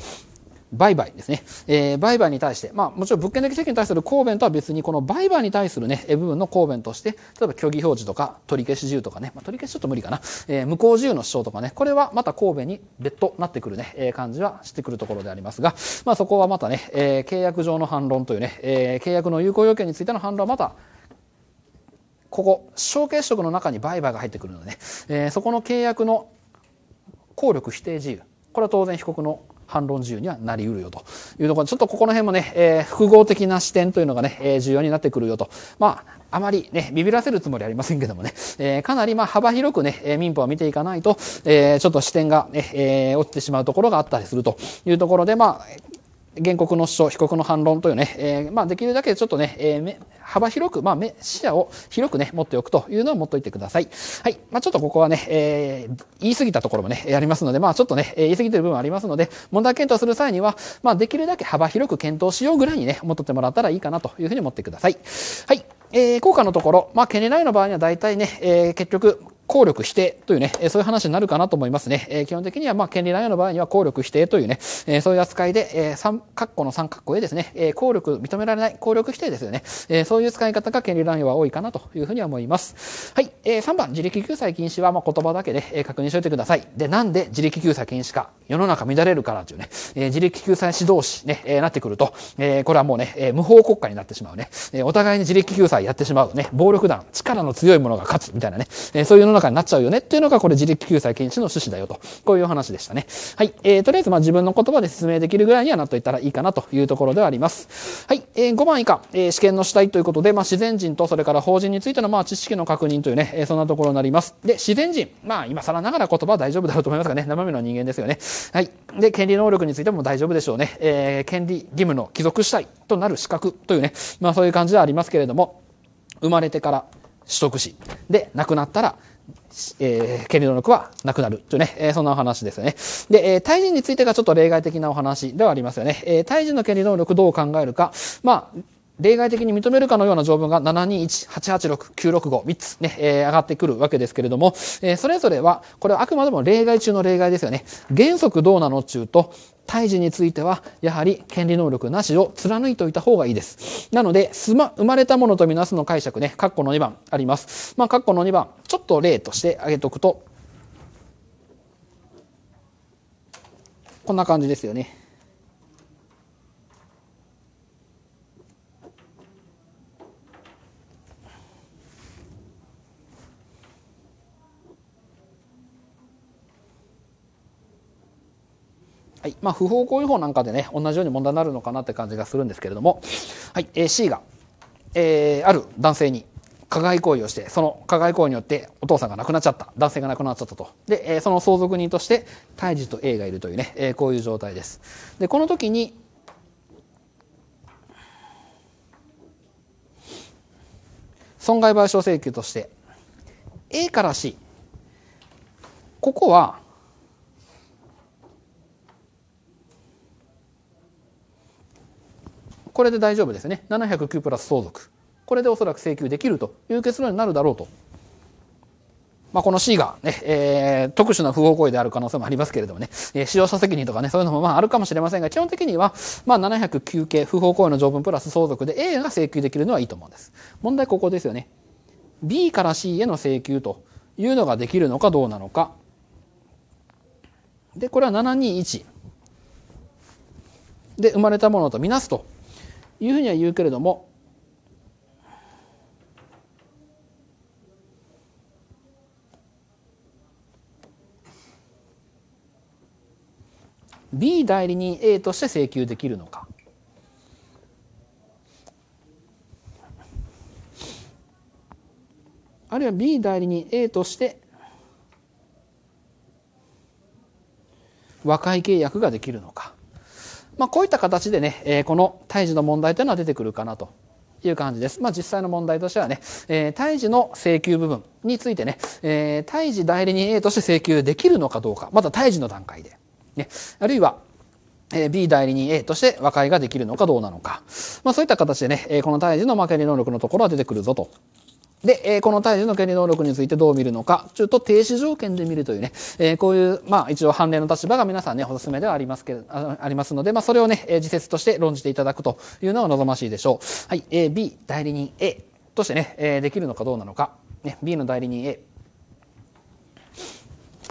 売買ですね。えー、売買に対して、まあもちろん物件的責任に対する公弁とは別に、この売買に対するね、部分の公弁として、例えば虚偽表示とか取り消し自由とかね、まあ、取り消しちょっと無理かな、えー、無効自由の主張とかね、これはまた公弁に別途なってくるね、えー、感じはしてくるところでありますが、まあそこはまたね、えー、契約上の反論というね、えー、契約の有効要件についての反論はまた、ここ、証券職の中に売買が入ってくるので、ね、えー、そこの契約の効力否定自由。これは当然被告の反論自由にはなり得るよというところで、ちょっとここの辺もね、えー、複合的な視点というのがね、えー、重要になってくるよと。まあ、あまりね、ビビらせるつもりはありませんけどもね、えー、かなりまあ幅広くね、え民法を見ていかないと、えー、ちょっと視点がね、えー、落ちてしまうところがあったりするというところで、まあ、原告の主張、被告の反論というね、えー、まあ、できるだけちょっとね、えー、幅広く、まあ、視野を広くね、持っておくというのを持っておいてください。はい。まあ、ちょっとここはね、えー、言い過ぎたところもね、ありますので、まあ、ちょっとね、言い過ぎてる部分はありますので、問題検討する際には、まあ、できるだけ幅広く検討しようぐらいにね、持ってってもらったらいいかなというふうに思ってください。はい。えー、効果のところ、まあ、懸念ライの場合には大体ね、えー、結局、効力否定というね、そういう話になるかなと思いますね。えー、基本的には、まあ、権利乱用の場合には効力否定というね、えー、そういう扱いで、えー、三、括弧の三括弧へですね、えー、効力認められない、効力否定ですよね。えー、そういう使い方が権利乱用は多いかなというふうに思います。はい。えー、3番、自力救済禁止は、まあ、言葉だけで、えー、確認しておいてください。で、なんで自力救済禁止か、世の中乱れるからというね、えー、自力救済指導士ね、えー、なってくると、えー、これはもうね、えー、無法国家になってしまうね、えー、お互いに自力救済やってしまうね、暴力団、力の強いものが勝つみたいなね、えー、そういう世の中になっちゃうよねっていうのが、これ自力救済禁止の趣旨だよと。こういう話でしたね。はい。えー、とりあえず、まあ自分の言葉で説明できるぐらいにはなっといたらいいかなというところではあります。はい。えー、5番以下、えー、試験の主体ということで、まあ自然人とそれから法人についての、まあ知識の確認というね、えー、そんなところになります。で、自然人。まあ今更ながら言葉は大丈夫だろうと思いますがね、生身の人間ですよね。はい。で、権利能力についても大丈夫でしょうね。えー、権利義務の帰属主体となる資格というね、まあそういう感じではありますけれども、生まれてから取得し、で、亡くなったらえー、権利能力はなくなるというね、えー、そんなお話ですよね。で、えー、対人についてがちょっと例外的なお話ではありますよね。えー、対人の権利能力どう考えるか、まあ、例外的に認めるかのような条文が721、886、965、3つね、えー、上がってくるわけですけれども、えー、それぞれは、これはあくまでも例外中の例外ですよね。原則どうなの中と、胎児については、やはり権利能力なしを貫いておいた方がいいです。なので、すま、生まれたものとみなすの解釈ね、括弧の2番あります。まあ、括弧の2番、ちょっと例として挙げておくと、こんな感じですよね。はい。まあ、不法行為法なんかでね、同じように問題になるのかなって感じがするんですけれども、はい。えー、C が、えー、ある男性に加害行為をして、その加害行為によってお父さんが亡くなっちゃった、男性が亡くなっちゃったと。で、えー、その相続人として、胎児と A がいるというね、えー、こういう状態です。で、この時に、損害賠償請求として A から C ここはこれで大丈夫ですね709プラス相続これでおそらく請求できるという結論になるだろうと。まあ、この C がね、えー、特殊な不法行為である可能性もありますけれどもね、えー、使用者責任とかね、そういうのもまああるかもしれませんが、基本的には、まあ、709系不法行為の条文プラス相続で A が請求できるのはいいと思うんです。問題ここですよね。B から C への請求というのができるのかどうなのか。で、これは721。で、生まれたものとみなすというふうには言うけれども「B 代理人 A として請求できるのか」あるいは B 代理人 A として和解契約ができるのかまあ、こういった形でね、えー、この胎児の問題というのは出てくるかなという感じです。まあ、実際の問題としてはね、えー、胎児の請求部分についてね、えー、胎児代理人 A として請求できるのかどうか、また胎児の段階で。ね、あるいは、えー、B 代理人 A として和解ができるのかどうなのか。まあ、そういった形でね、えー、この胎児の負け入能力のところは出てくるぞとで、えー、この対峙の権利能力についてどう見るのか、ちょっと停止条件で見るというね、えー、こういう、まあ一応判例の立場が皆さんね、おすめではありますけど、あありますので、まあそれをね、えー、自説として論じていただくというのが望ましいでしょう。はい、A、B、代理人 A としてね、えー、できるのかどうなのか、ね、B の代理人 A。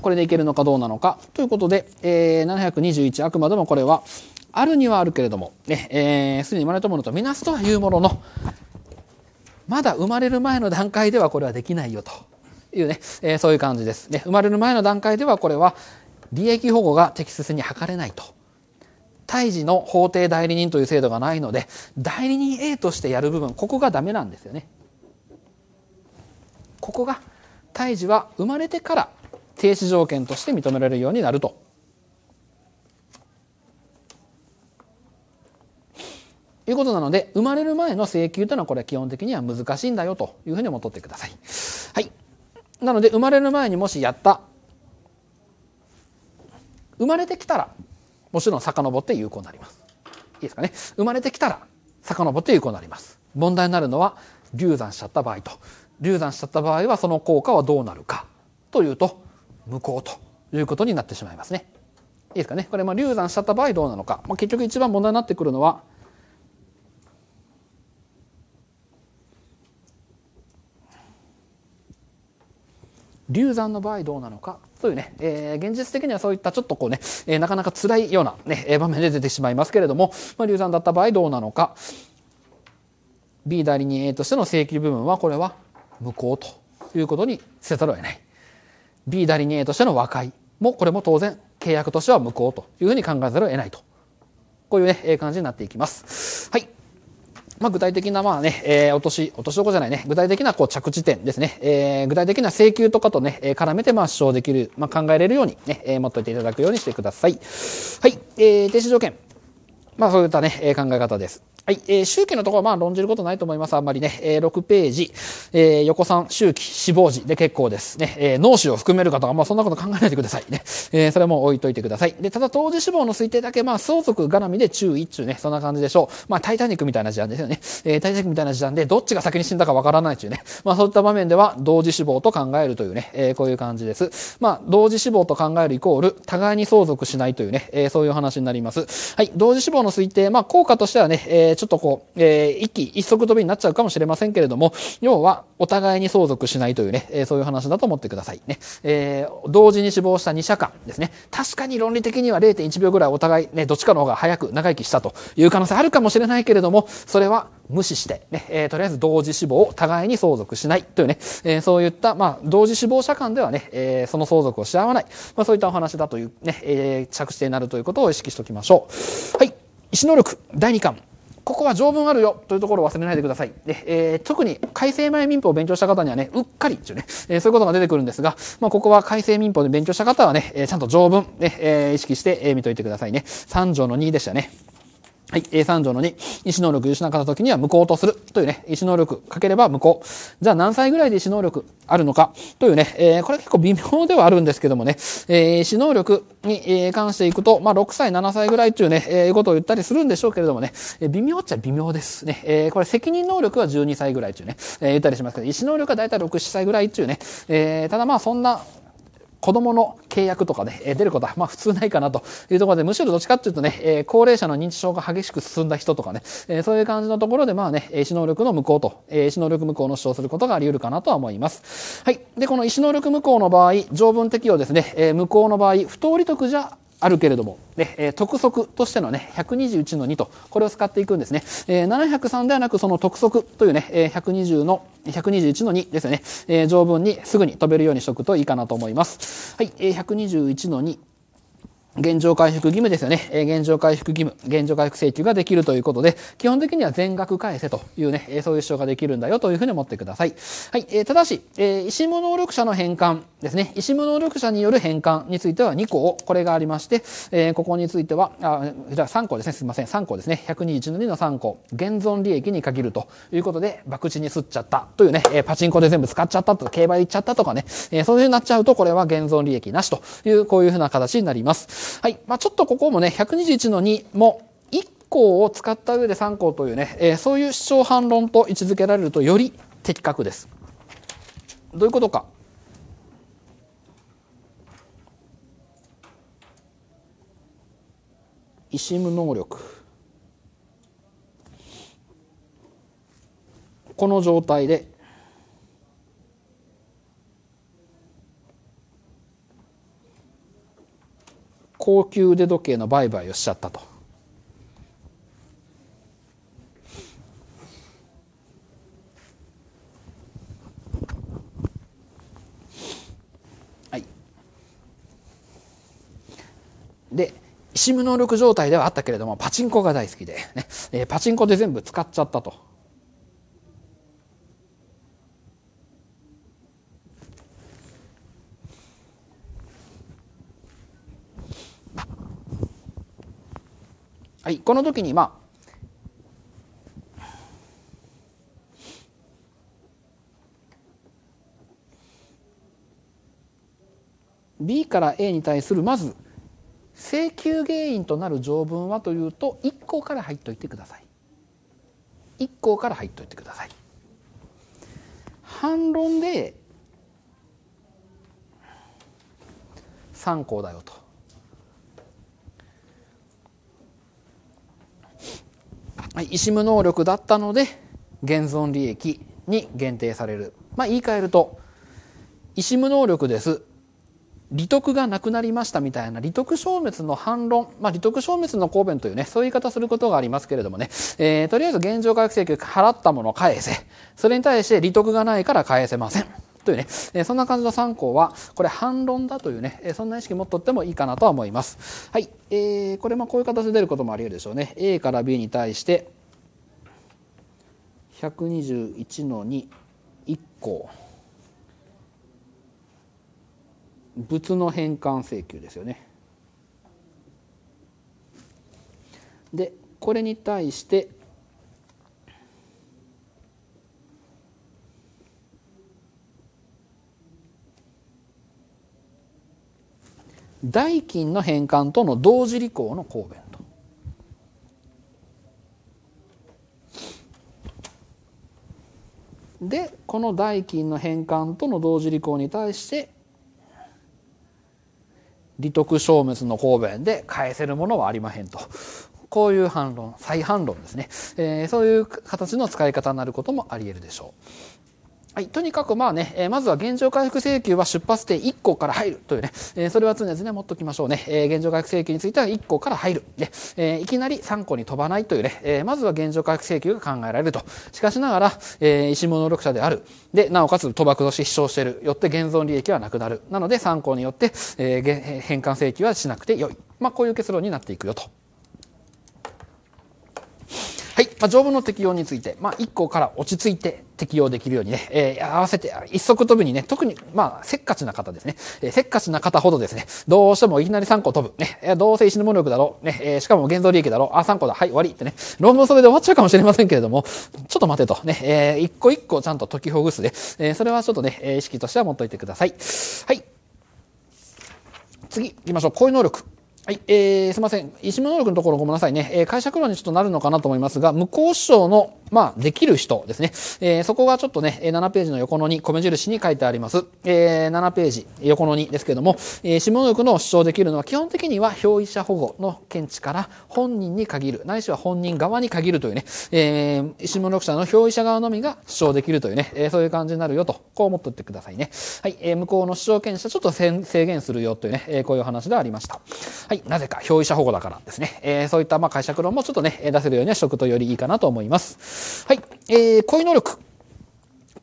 これでいけるのかどうなのかということで、えー、721あくまでもこれはあるにはあるけれども、ね、えー、すでに生まれたものとみなすとはいうものの、まだ生まれる前の段階ではこれはできないよというね、えー、そういう感じです、ね。生まれる前の段階ではこれは利益保護が適切に図れないと。胎児の法定代理人という制度がないので代理人 A としてやる部分ここがダメなんですよね。ここが胎児は生まれてから停止条件として認められるようになるということなので、生まれる前の請求というのはこれは基本的には難しいんだよというふうに思っとてください。はい。なので、生まれる前にもしやった。生まれてきたら、もちろん遡って有効になります。いいですかね。生まれてきたら、遡って有効になります。問題になるのは、流産しちゃった場合と。流産しちゃった場合は、その効果はどうなるか。というと、無効ということになってしまいますね。いいですかね。これ、まあ、流産しちゃった場合どうなのか。まあ、結局一番問題になってくるのは、流産の場合どうなのかというね、えー、現実的にはそういったちょっとこうね、えー、なかなか辛いような、ね、場面で出てしまいますけれども、まあ、流産だった場合どうなのか B 代理人 A としての請求部分はこれは無効ということにせざるを得ない B 代理人 A としての和解もこれも当然契約としては無効というふうに考えざるを得ないとこういうね感じになっていきます。はいまあ、具体的な、まあね、えー、落とし、落としどころじゃないね、具体的なこう着地点ですね、えー、具体的な請求とかとね、絡めて、まあ、主張できる、まあ、考えれるようにね、えー、持っといていただくようにしてください。はい、えー、停止条件。まあ、そういったね、考え方です。はい、えー、周期のところはまあ論じることないと思います。あんまりね。えー、6ページ、えー、横3、周期、死亡時で結構ですね。えー、脳死を含めるかとか、まあそんなこと考えないでくださいね。えー、それも置いといてください。で、ただ当時死亡の推定だけ、まあ相続絡みで注意中ね。そんな感じでしょう。まあタイタニックみたいな時案ですよね。えー、タイタニックみたいな時案で、どっちが先に死んだかわからない中うね。まあそういった場面では、同時死亡と考えるというね。えー、こういう感じです。まあ、同時死亡と考えるイコール、互いに相続しないというね。えー、そういう話になります。はい、同時死亡の推定、まあ効果としてはね、えーちょっとこう、えー、一気一足飛びになっちゃうかもしれませんけれども、要は、お互いに相続しないというね、えそういう話だと思ってください。ね。えー、同時に死亡した2者間ですね。確かに論理的には0.1秒ぐらいお互い、ね、どっちかの方が早く長生きしたという可能性あるかもしれないけれども、それは無視してね、えー、とりあえず同時死亡を互いに相続しないというね、えー、そういった、まあ、同時死亡者間ではね、えー、その相続をし合わない、まあ、そういったお話だというね、え着地点になるということを意識しておきましょう。はい。意思能力第2巻。ここは条文あるよというところを忘れないでください。で、えー、特に改正前民法を勉強した方にはね、うっかりっていうね、えー、そういうことが出てくるんですが、まあ、ここは改正民法で勉強した方はね、えー、ちゃんと条文、ね、えー、意識して、えー、見といてくださいね。3条の2でしたね。はい。A3 条の2。意思能力失しなかった時には無効とする。というね。意思能力かければ無効。じゃあ何歳ぐらいで意思能力あるのか。というね。えー、これ結構微妙ではあるんですけどもね。えー、意思能力に、え関していくと、まあ、6歳、7歳ぐらいというね、えー、ことを言ったりするんでしょうけれどもね。えー、微妙っちゃ微妙ですね。えー、これ責任能力は12歳ぐらいというね。えー、言ったりしますけど、意思能力はだいたい6、7歳ぐらいというね。えー、ただまあそんな、子供の契約とかね、え出ることはまあ普通ないかなというところで、むしろどっちかっていうとね、え高齢者の認知症が激しく進んだ人とかね、えそういう感じのところで、まあね、意思能力の無効と、え意思能力無効の主張することがあり得るかなとは思います。はい。で、この意思能力無効の場合、条文適用ですね、え無効の場合、不当利得じゃあるけれども、で、えー、特則としてのね、121の2と、これを使っていくんですね。えー、703ではなく、その特則というね、えー、120の、121の2ですよね。えー、条文にすぐに飛べるようにしとくといいかなと思います。はい、えー、121の2。現状回復義務ですよね。え現状回復義務、現状回復請求ができるということで、基本的には全額返せというね、えそういう主張ができるんだよというふうに思ってください。はい。えただし、えー、医師無能力者の返還ですね。医師無能力者による返還については2項、これがありまして、えここについては、あ、じゃあ3項ですね。すいません。3項ですね。121の2の3項。現存利益に限るということで、博打にすっちゃったというね、えパチンコで全部使っちゃったとか、競馬行っちゃったとかね、えそういうふうになっちゃうと、これは現存利益なしという、こういうふうな形になります。はい。まあ、ちょっとここもね、121の2も、1項を使った上で3項というね、えー、そういう主張反論と位置づけられるとより的確です。どういうことか。維新能力この状態で高級腕時計の売買をしちゃったと。はい、でシム能力状態ではあったけれどもパチンコが大好きでね、ねえー、パチンコで全部使っちゃったとはい、この時にまあ B から A に対するまず請求原因となる条文はというと1項から入っといてください。1項から入っといてください。反論で3項だよと。意思無能力だったので現存利益に限定される。まあ、言い換えると、意思無能力です。利得がなくなりましたみたいな利得消滅の反論、まあ、利得消滅の公弁というね、そういう言い方することがありますけれどもね、えー、とりあえず現状回復請求払ったものを返せ。それに対して利得がないから返せません。というね、えそんな感じの3項は、これ反論だというね、えそんな意識持っとってもいいかなとは思います。はい。えー、これもこういう形で出ることもあり得るでしょうね。A から B に対して、121の2、1項。物の返還請求ですよね。でこれに対して代金の返還との同時履行の公弁と。でこの代金の返還との同時履行に対して利得消滅の公弁で返せるものはありまへんとこういう反論再反論ですね、えー、そういう形の使い方になることもありえるでしょう。はい、とにかくまあね、えまずは現状回復請求は出発点1個から入るというね、えそれは常々持っときましょうね。え現状回復請求については1個から入る。ねえいきなり3個に飛ばないというね、えまずは現状回復請求が考えられると。しかしながら、えー、医能力者である。で、なおかつ賭博として主張している。よって現存利益はなくなる。なので参考によって、え返還請求はしなくてよい。まあ、こういう結論になっていくよと。はい。まあ、条文の適用について、まあ、1個から落ち着いて適用できるようにね、えー、合わせて、一足飛ぶにね、特に、まあ、せっかちな方ですね。えー、せっかちな方ほどですね、どうしてもいきなり3個飛ぶ。ね、えー、どうせ石の能力だろう。ね、えー、しかも現像利益だろう。あ、3個だ。はい、終わりってね、論文それで終わっちゃうかもしれませんけれども、ちょっと待てと。ね、えー、一個一個ちゃんと解きほぐすで、えー、それはちょっとね、意識としては持っといてください。はい。次、行きましょう。こういう能力。はい、えー、すいません。医師能力のところごめんなさいね。えー、解釈論にちょっとなるのかなと思いますが、無効主のまあ、できる人ですね。えー、そこがちょっとね、7ページの横の2、米印に書いてあります。えー、7ページ、横の2ですけども、えー、下の句の主張できるのは基本的には表意者保護の見地から本人に限る、ないしは本人側に限るというね、えー、下の句者の表意者側のみが主張できるというね、えー、そういう感じになるよと、こう思っていてくださいね。はい、えー、向こうの主張権者ちょっと制限するよというね、えー、こういう話でありました。はい、なぜか表意者保護だからですね。えー、そういったまあ解釈論もちょっとね、出せるようにはしとくとよりいいかなと思います。はい。えー、固能力。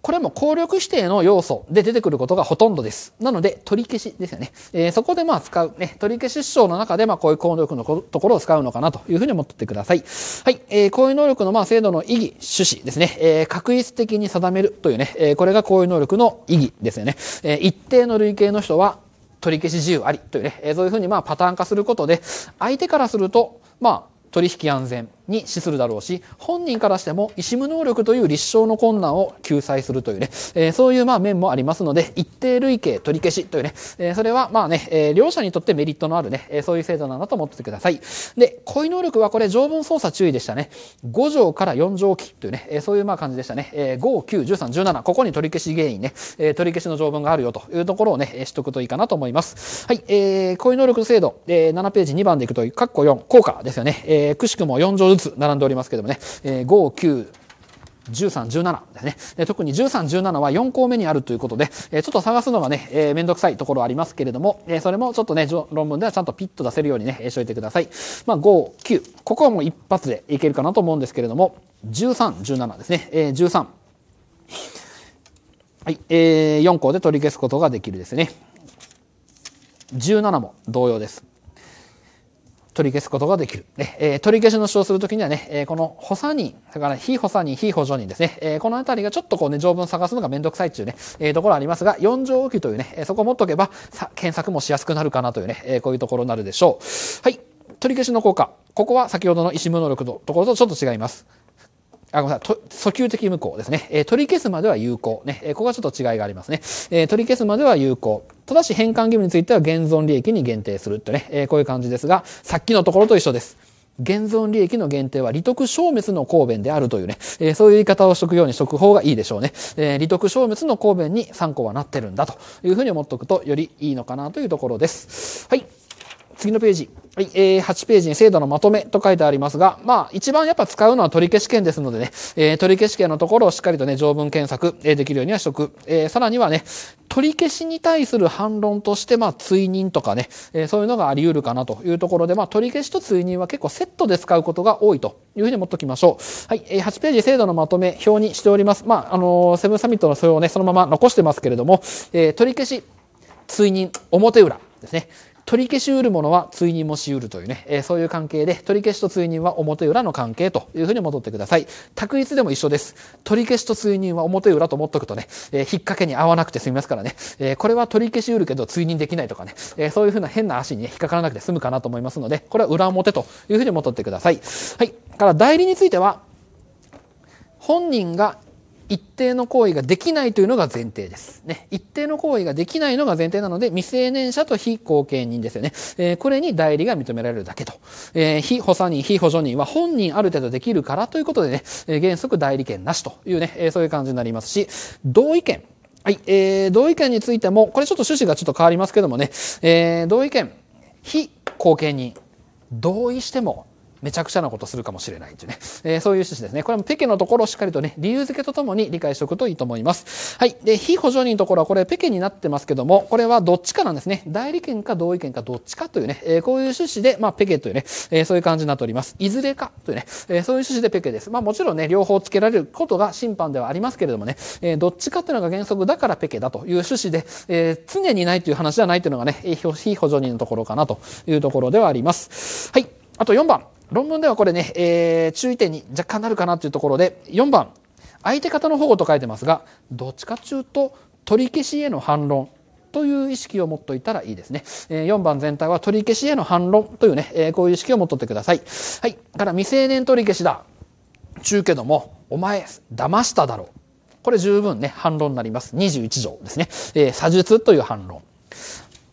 これも効力指定の要素で出てくることがほとんどです。なので、取り消しですよね。えー、そこでまあ使う、ね、取り消し主張の中でまあこういう効力のところを使うのかなというふうに思っててください。はい。えー、こういう能力のまあ制度の意義、趣旨ですね。えー、確率的に定めるというね、えー、これがこういう能力の意義ですよね。えー、一定の類型の人は取り消し自由ありというね、えー、そういうふうにまあパターン化することで、相手からすると、まあ、取引安全に資するだろうし、本人からしても、医師無能力という立証の困難を救済するというね、えー、そういうまあ面もありますので、一定類型取り消しというね、えー、それはまあね、えー、両者にとってメリットのあるね、えー、そういう制度なんだと思っててください。で、故意能力はこれ、条文操作注意でしたね。5条から4条期というね、えー、そういうまあ感じでしたね。えー、5、9、13、17、ここに取り消し原因ね、えー、取り消しの条文があるよというところをね、知っとくといいかなと思います。はい、えー、故意能力制度、えー、7ページ2番でいくと、いう、括弧4、効果ですよね。えー、くしくも4条ずつつ並んでおりますけどもね、えー、5、9、13、17ですね。特に13、17は4項目にあるということで、ちょっと探すのがね、えー、めんどくさいところありますけれども、えー、それもちょっとね、論文ではちゃんとピッと出せるようにね、しといてください。まあ、5、9。ここはもう一発でいけるかなと思うんですけれども、13、17ですね。えー、13。はい、えー、4項で取り消すことができるですね。17も同様です。取り消すことができる。えー、取り消しの主張するときにはね、えー、この補佐人、それから非補佐人、非補助人ですね、えー、このあたりがちょっとこうね、条文探すのがめんどくさいっていうね、えー、ところありますが、4条置きというね、そこを持っとけば、さ、検索もしやすくなるかなというね、えー、こういうところになるでしょう。はい。取り消しの効果。ここは先ほどの意思無能力のところとちょっと違います。あ、ごめんなさい。訴求的無効ですね。えー、取り消すまでは有効。ね。えー、ここがちょっと違いがありますね。えー、取り消すまでは有効。ただし返還義務については現存利益に限定するってね。えこういう感じですが、さっきのところと一緒です。現存利益の限定は利得消滅の公弁であるというね、えー、そういう言い方をしとくようにしとく方がいいでしょうね。えー、利得消滅の公弁に参考はなってるんだというふうに思っとくとよりいいのかなというところです。はい。次のページ。はい、えー、8ページに制度のまとめと書いてありますが、まあ、一番やっぱ使うのは取消権ですのでね、えー、取消権のところをしっかりとね、条文検索、えー、できるようにはしとく。えー、さらにはね、取り消しに対する反論として、まあ、追認とかね、えー、そういうのがあり得るかなというところで、まあ、取り消しと追認は結構セットで使うことが多いというふうに持っておきましょう。はい、えー、8ページ制度のまとめ表にしております。まあ、あのー、セブンサミットのそれをね、そのまま残してますけれども、えー、取り消し、追認、表裏ですね。取り消しうるものは追認もしうるというね、えー、そういう関係で、取り消しと追認は表裏の関係というふうに戻ってください。択一でも一緒です。取り消しと追認は表裏と思っとくとね、えー、引っ掛けに合わなくて済みますからね、えー、これは取り消しうるけど追認できないとかね、えそういうふうな変な足に、ね、引っかからなくて済むかなと思いますので、これは裏表というふうに戻ってください。はい。から代理については、本人が一定の行為ができないというのが前提です。ね。一定の行為ができないのが前提なので、未成年者と非後見人ですよね。えー、これに代理が認められるだけと。えー、非補佐人、非補助人は本人ある程度できるからということでね、えー、原則代理権なしというね、えー、そういう感じになりますし、同意見。はい。えー、同意見についても、これちょっと趣旨がちょっと変わりますけどもね、えー、同意見、非後見人、同意してもめちゃくちゃなことするかもしれないっていうね、えー、そういう趣旨ですね。これもペケのところをしっかりとね、理由付けとともに理解しておくといいと思います。はい。で、非補助人のところはこれペケになってますけども、これはどっちかなんですね。代理権か同意権かどっちかというね、えー、こういう趣旨で、まあ、ペケというね、えー、そういう感じになっております。いずれかというね、えー、そういう趣旨でペケです。まあ、もちろんね、両方付けられることが審判ではありますけれどもね、えー、どっちかというのが原則だからペケだという趣旨で、えー、常にないという話じゃないというのがね、非補助人のところかなというところではあります。はい。あと4番。論文ではこれね、えー、注意点に若干なるかなというところで4番相手方の保護と書いてますがどっちか中と取り消しへの反論という意識を持っておいたらいいですね。4番全体は取り消しへの反論というね、こういう意識を持っとってください。はい。から未成年取り消しだ。ちゅうけども、お前、騙しただろ。うこれ十分ね、反論になります。21条ですね。えー、詐述という反論。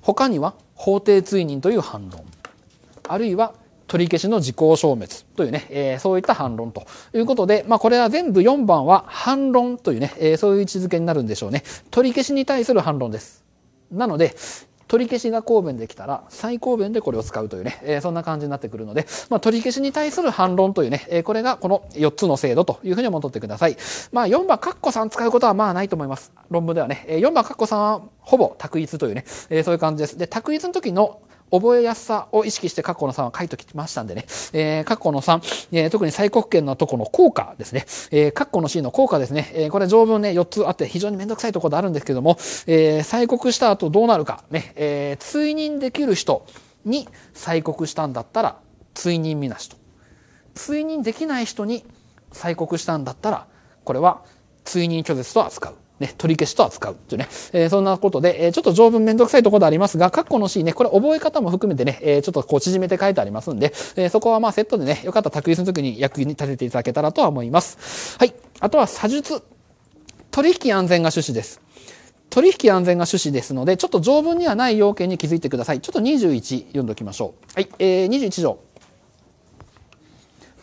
他には、法定追認という反論。あるいは、取り消しの時効消滅というね、えー、そういった反論ということで、まあ、これは全部4番は反論というね、えー、そういう位置づけになるんでしょうね。取り消しに対する反論です。なので、取り消しが公弁できたら、最公弁でこれを使うというね、えー、そんな感じになってくるので、まあ、取り消しに対する反論というね、えー、これがこの4つの制度というふうに思っとてください。まあ、4番カッコ3使うことはまあないと思います。論文ではね、えー、4番カッコ3はほぼ択一というね、えー、そういう感じです。で、択一の時の覚えやすさを意識して過去の3は書いときましたんでね、えー、括の3、えー、特に最国権のとこの効果ですね、えー、括弧の C の効果ですね、えー、これ条文ね、4つあって非常にめんどくさいところであるんですけども、えー、再国した後どうなるか、ね、えー、追認できる人に再国したんだったら、追認みなしと。追認できない人に再国したんだったら、これは追認拒絶と扱う。ね、取り消しと扱うというね、えー、そんなことで、えー、ちょっと条文めんどくさいところでありますが、カッコのンね、これ覚え方も含めてね、えー、ちょっとこう縮めて書いてありますんで、えー、そこはまあセットでね、よかったら卓立の時に役に立てていただけたらとは思います。はい。あとは、査術。取引安全が趣旨です。取引安全が趣旨ですので、ちょっと条文にはない要件に気づいてください。ちょっと21読んでおきましょう。はい、えー、21条。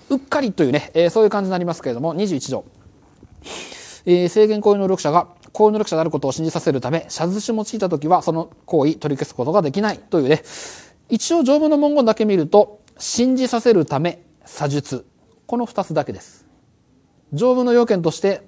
うっかりというね、えー、そういう感じになりますけれども、21条。えー、制限行為能力者が行為能力者であることを信じさせるため、写図し用いたときはその行為取り消すことができないというね、一応条文の文言だけ見ると、信じさせるため、写術。この2つだけです。条文の要件として、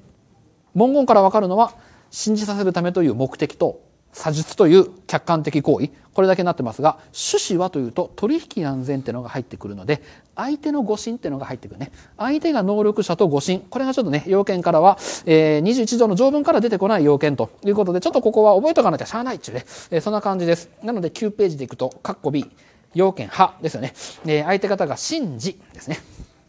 文言からわかるのは、信じさせるためという目的と、詐術という客観的行為これだけになってますが趣旨はというと取引安全っていうのが入ってくるので相手の誤信っていうのが入ってくるね相手が能力者と誤信これがちょっとね要件からは、えー、21条の条文から出てこない要件ということでちょっとここは覚えとかなきゃしゃあないっちゅうね、えー、そんな感じですなので9ページでいくと括弧 B 要件派ですよね、えー、相手方が信じですね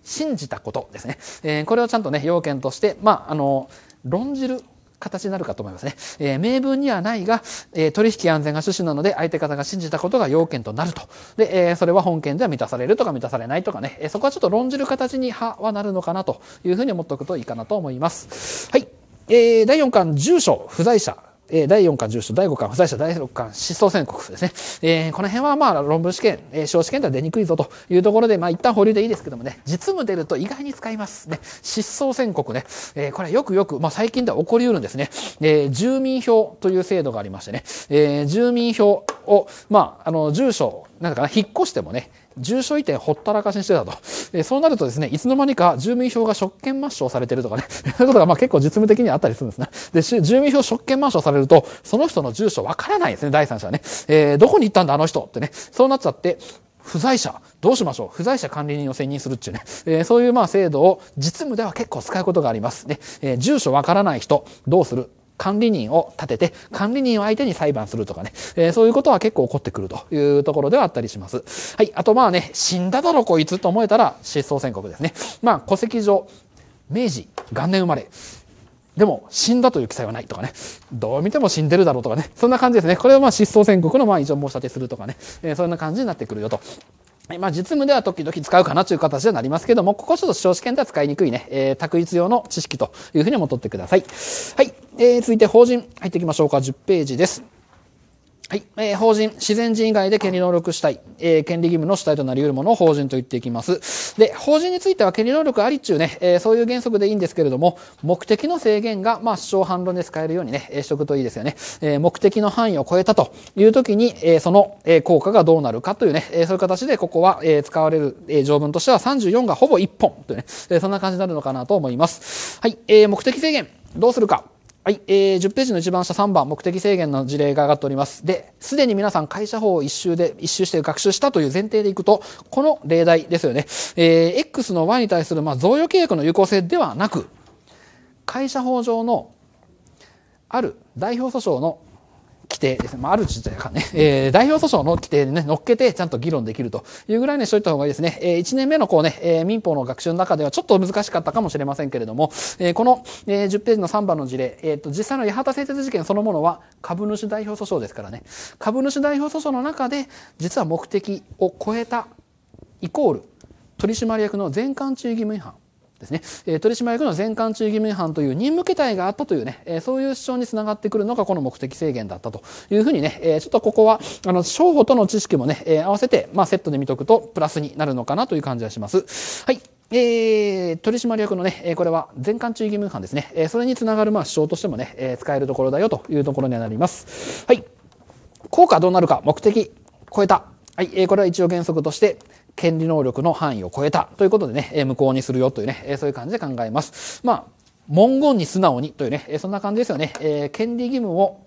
信じたことですね、えー、これをちゃんとね要件としてまああの論じる形になるかと思いますね。えー、明文にはないが、えー、取引安全が趣旨なので、相手方が信じたことが要件となると。で、えー、それは本件では満たされるとか満たされないとかね、えそこはちょっと論じる形に派はなるのかなというふうに思っておくといいかなと思います。はい。えー、第4巻、住所、不在者え第4巻重所、第5巻不在者、第6巻失踪宣告ですね。えー、この辺はまあ論文試験、えー、小試験では出にくいぞというところで、まあ一旦保留でいいですけどもね、実務出ると意外に使いますね。失踪宣告ね。えー、これよくよく、まあ最近では起こりうるんですね。え住民票という制度がありましてね、え住民票を、まあ、あの、住所、なんだかな、引っ越してもね、住所移転ほったらかしにしてたと。えそうなるとですね、いつの間にか住民票が職権抹消されてるとかね、そういうことがまあ結構実務的にあったりするんですね。で、住民票職権抹消されると、その人の住所わからないですね、第三者はね。えー、どこに行ったんだ、あの人ってね。そうなっちゃって、不在者、どうしましょう不在者管理人を選任するっていうね、えー、そういうまあ制度を実務では結構使うことがあります。ね、えー、住所わからない人、どうする管理人を立てて、管理人を相手に裁判するとかね、えー、そういうことは結構起こってくるというところではあったりします。はい。あとまあね、死んだだろこいつと思えたら失踪宣告ですね。まあ、戸籍上、明治、元年生まれ。でも、死んだという記載はないとかね。どう見ても死んでるだろうとかね。そんな感じですね。これをまあ失踪宣告のまあ異常申し立てするとかね。えー、そんな感じになってくるよと。まあ、実務では時々使うかなという形になりますけども、ここちょっと少試験では使いにくいね、えー、択一用の知識というふうに思っとってください。はい。えー、続いて法人入っていきましょうか。10ページです。はい。えー、法人、自然人以外で権利能力主体、えー、権利義務の主体となり得るものを法人と言っていきます。で、法人については権利能力ありっちゅうね、えー、そういう原則でいいんですけれども、目的の制限が、まあ、主張反論で使えるようにね、えー、しとくといいですよね。えー、目的の範囲を超えたというときに、えー、その、えー、効果がどうなるかというね、えー、そういう形でここは、えー、使われる、えー、条文としては34がほぼ1本というね、えー、そんな感じになるのかなと思います。はい。えー、目的制限、どうするか。はい、えー、10ページの一番下3番、目的制限の事例が上がっております。で、すでに皆さん会社法を一周で、一周して学習したという前提でいくと、この例題ですよね。えー、X の Y に対する、まあ、贈与契約の有効性ではなく、会社法上の、ある代表訴訟の規定ですね。まあ、ある自治体かね、えー、代表訴訟の規定にね、乗っけてちゃんと議論できるというぐらいにしといた方がいいですね。えー、1年目のこうね、えー、民法の学習の中ではちょっと難しかったかもしれませんけれども、えー、この、えー、10ページの3番の事例、えっ、ー、と、実際の八幡製鉄事件そのものは株主代表訴訟ですからね。株主代表訴訟の中で、実は目的を超えた、イコール、取締役の全館注意義務違反。ですね、え取締役の全館注意義務違反という任務形態があったというね、えそういう主張につながってくるのがこの目的制限だったというふうにね、えちょっとここは、あの、商法との知識もね、え合わせて、まあ、セットで見とくとプラスになるのかなという感じがします。はい。えー、取締役のね、えこれは全館注意義務違反ですね。えそれにつながる、まあ、主張としてもね、え使えるところだよというところにはなります。はい。効果どうなるか、目的、超えた。はい、えこれは一応原則として、権利能力の範囲を超えたということでね、無効にするよというね、そういう感じで考えます。まあ、文言に素直にというね、そんな感じですよね。え権利義務を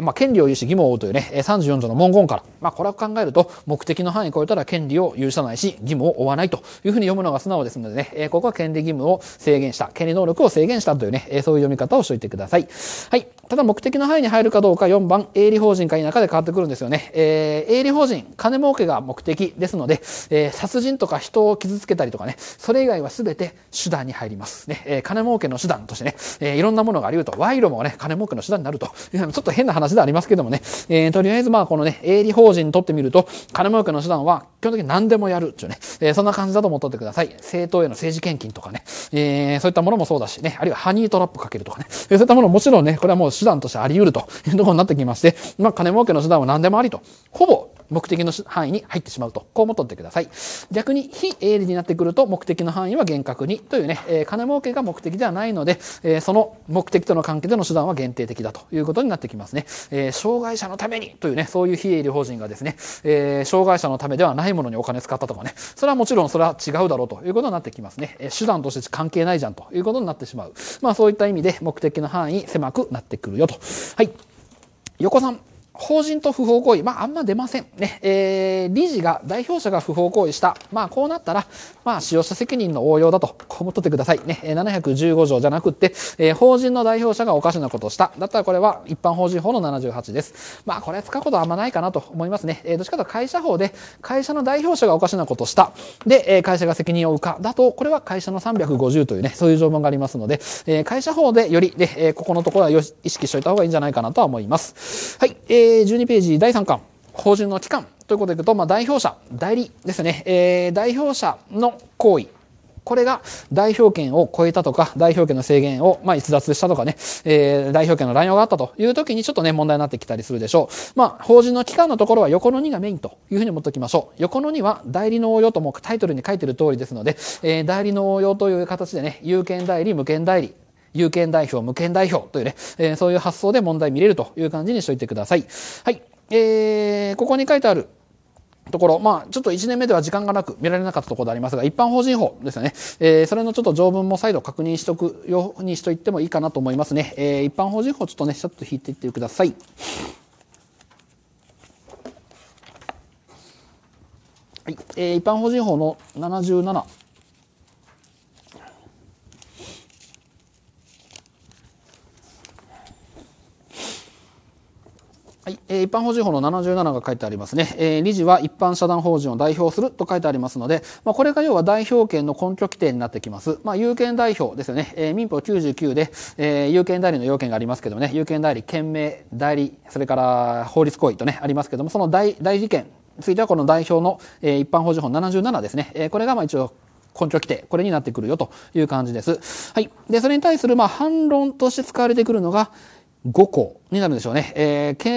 まあ、権利を有し義務を負うというね、34条の文言から、まあ、これを考えると、目的の範囲を超えたら権利を有さないし、義務を負わないというふうに読むのが素直ですのでね、えここは権利義務を制限した、権利能力を制限したというね、えそういう読み方をしておいてください。はい。ただ目的の範囲に入るかどうか4番、営利法人か否かで変わってくるんですよね。えー、営利法人、金儲けが目的ですので、えー、殺人とか人を傷つけたりとかね、それ以外は全て手段に入ります。ね、えー、金儲けの手段としてね、えー、いろんなものがあり得ると、賄賂もね、金儲けの手段になるという、ちょっと変な話でありますけどもね、えー、とりあえずまあこのね、営利法人にとってみると、金儲けの手段は基本的に何でもやるっていうね、えー、そんな感じだと思っておいてください。政党への政治献金とかね、えー、そういったものもそうだしね、あるいはハニートラップかけるとかね、えー、そういったものももちろんね、これはもう手段としてあり得るというところになってきまして、まあ金儲けの手段は何でもありと、ほぼ目的の範囲に入ってしまうと。こうも取ってください。逆に非営利になってくると目的の範囲は厳格にというね、えー、金儲けが目的ではないので、えー、その目的との関係での手段は限定的だということになってきますね。えー、障害者のためにというね、そういう非営利法人がですね、え障害者のためではないものにお金使ったとかね、それはもちろんそれは違うだろうということになってきますね。え手段として関係ないじゃんということになってしまう。まあそういった意味で目的の範囲狭くなってくるよと。はい。横さん、法人と不法行為、まあ、あんま出ません。ね、えー、理事が、代表者が不法行為した。まあ、こうなったら、まあ、使用者責任の応用だと、こうもとってください。ね、715条じゃなくって、えー、法人の代表者がおかしなことをした。だったらこれは、一般法人法の78です。まあ、これ使うことはあんまないかなと思いますね。えー、どっちかというと会社法で、会社の代表者がおかしなことをした。で、え会社が責任を負うか。だと、これは会社の350というね、そういう条文がありますので、え会社法でより、ね、えここのところはよし意識しといた方がいいんじゃないかなとは思います。はい。えーえ12ページ第3巻、法人の期間ということでいくと、まあ、代表者、代理ですね、えー、代表者の行為、これが代表権を超えたとか、代表権の制限を、まあ、逸脱したとかね、えー、代表権の乱用があったという時にちょっとね、問題になってきたりするでしょう。まあ、法人の期間のところは横の2がメインというふうに思っておきましょう。横の2は代理の応用ともタイトルに書いてる通りですので、えー、代理の応用という形でね、有権代理、無権代理、有権代表、無権代表というね、えー、そういう発想で問題見れるという感じにしといてください。はい。えー、ここに書いてあるところ、まあ、ちょっと1年目では時間がなく見られなかったところでありますが、一般法人法ですよね。えー、それのちょっと条文も再度確認しとくようにしといてもいいかなと思いますね。えー、一般法人法ちょっとね、ちょっと引いていってください。はい。えー、一般法人法の77。はい、えー、一般法人法の77が書いてありますね、えー、理事は一般社団法人を代表すると書いてありますので、まあ、これが要は代表権の根拠規定になってきます、まあ、有権代表ですよね、えー、民法99で、えー、有権代理の要件がありますけどもね有権代理県名代理それから法律行為とねありますけどもその代代理権についてはこの代表の、えー、一般法人法77ですね、えー、これがまあ一応根拠規定、これになってくるよという感じです。はい。で、それに対する、まあ、反論として使われてくるのが、5項になるんでしょうね。えー、け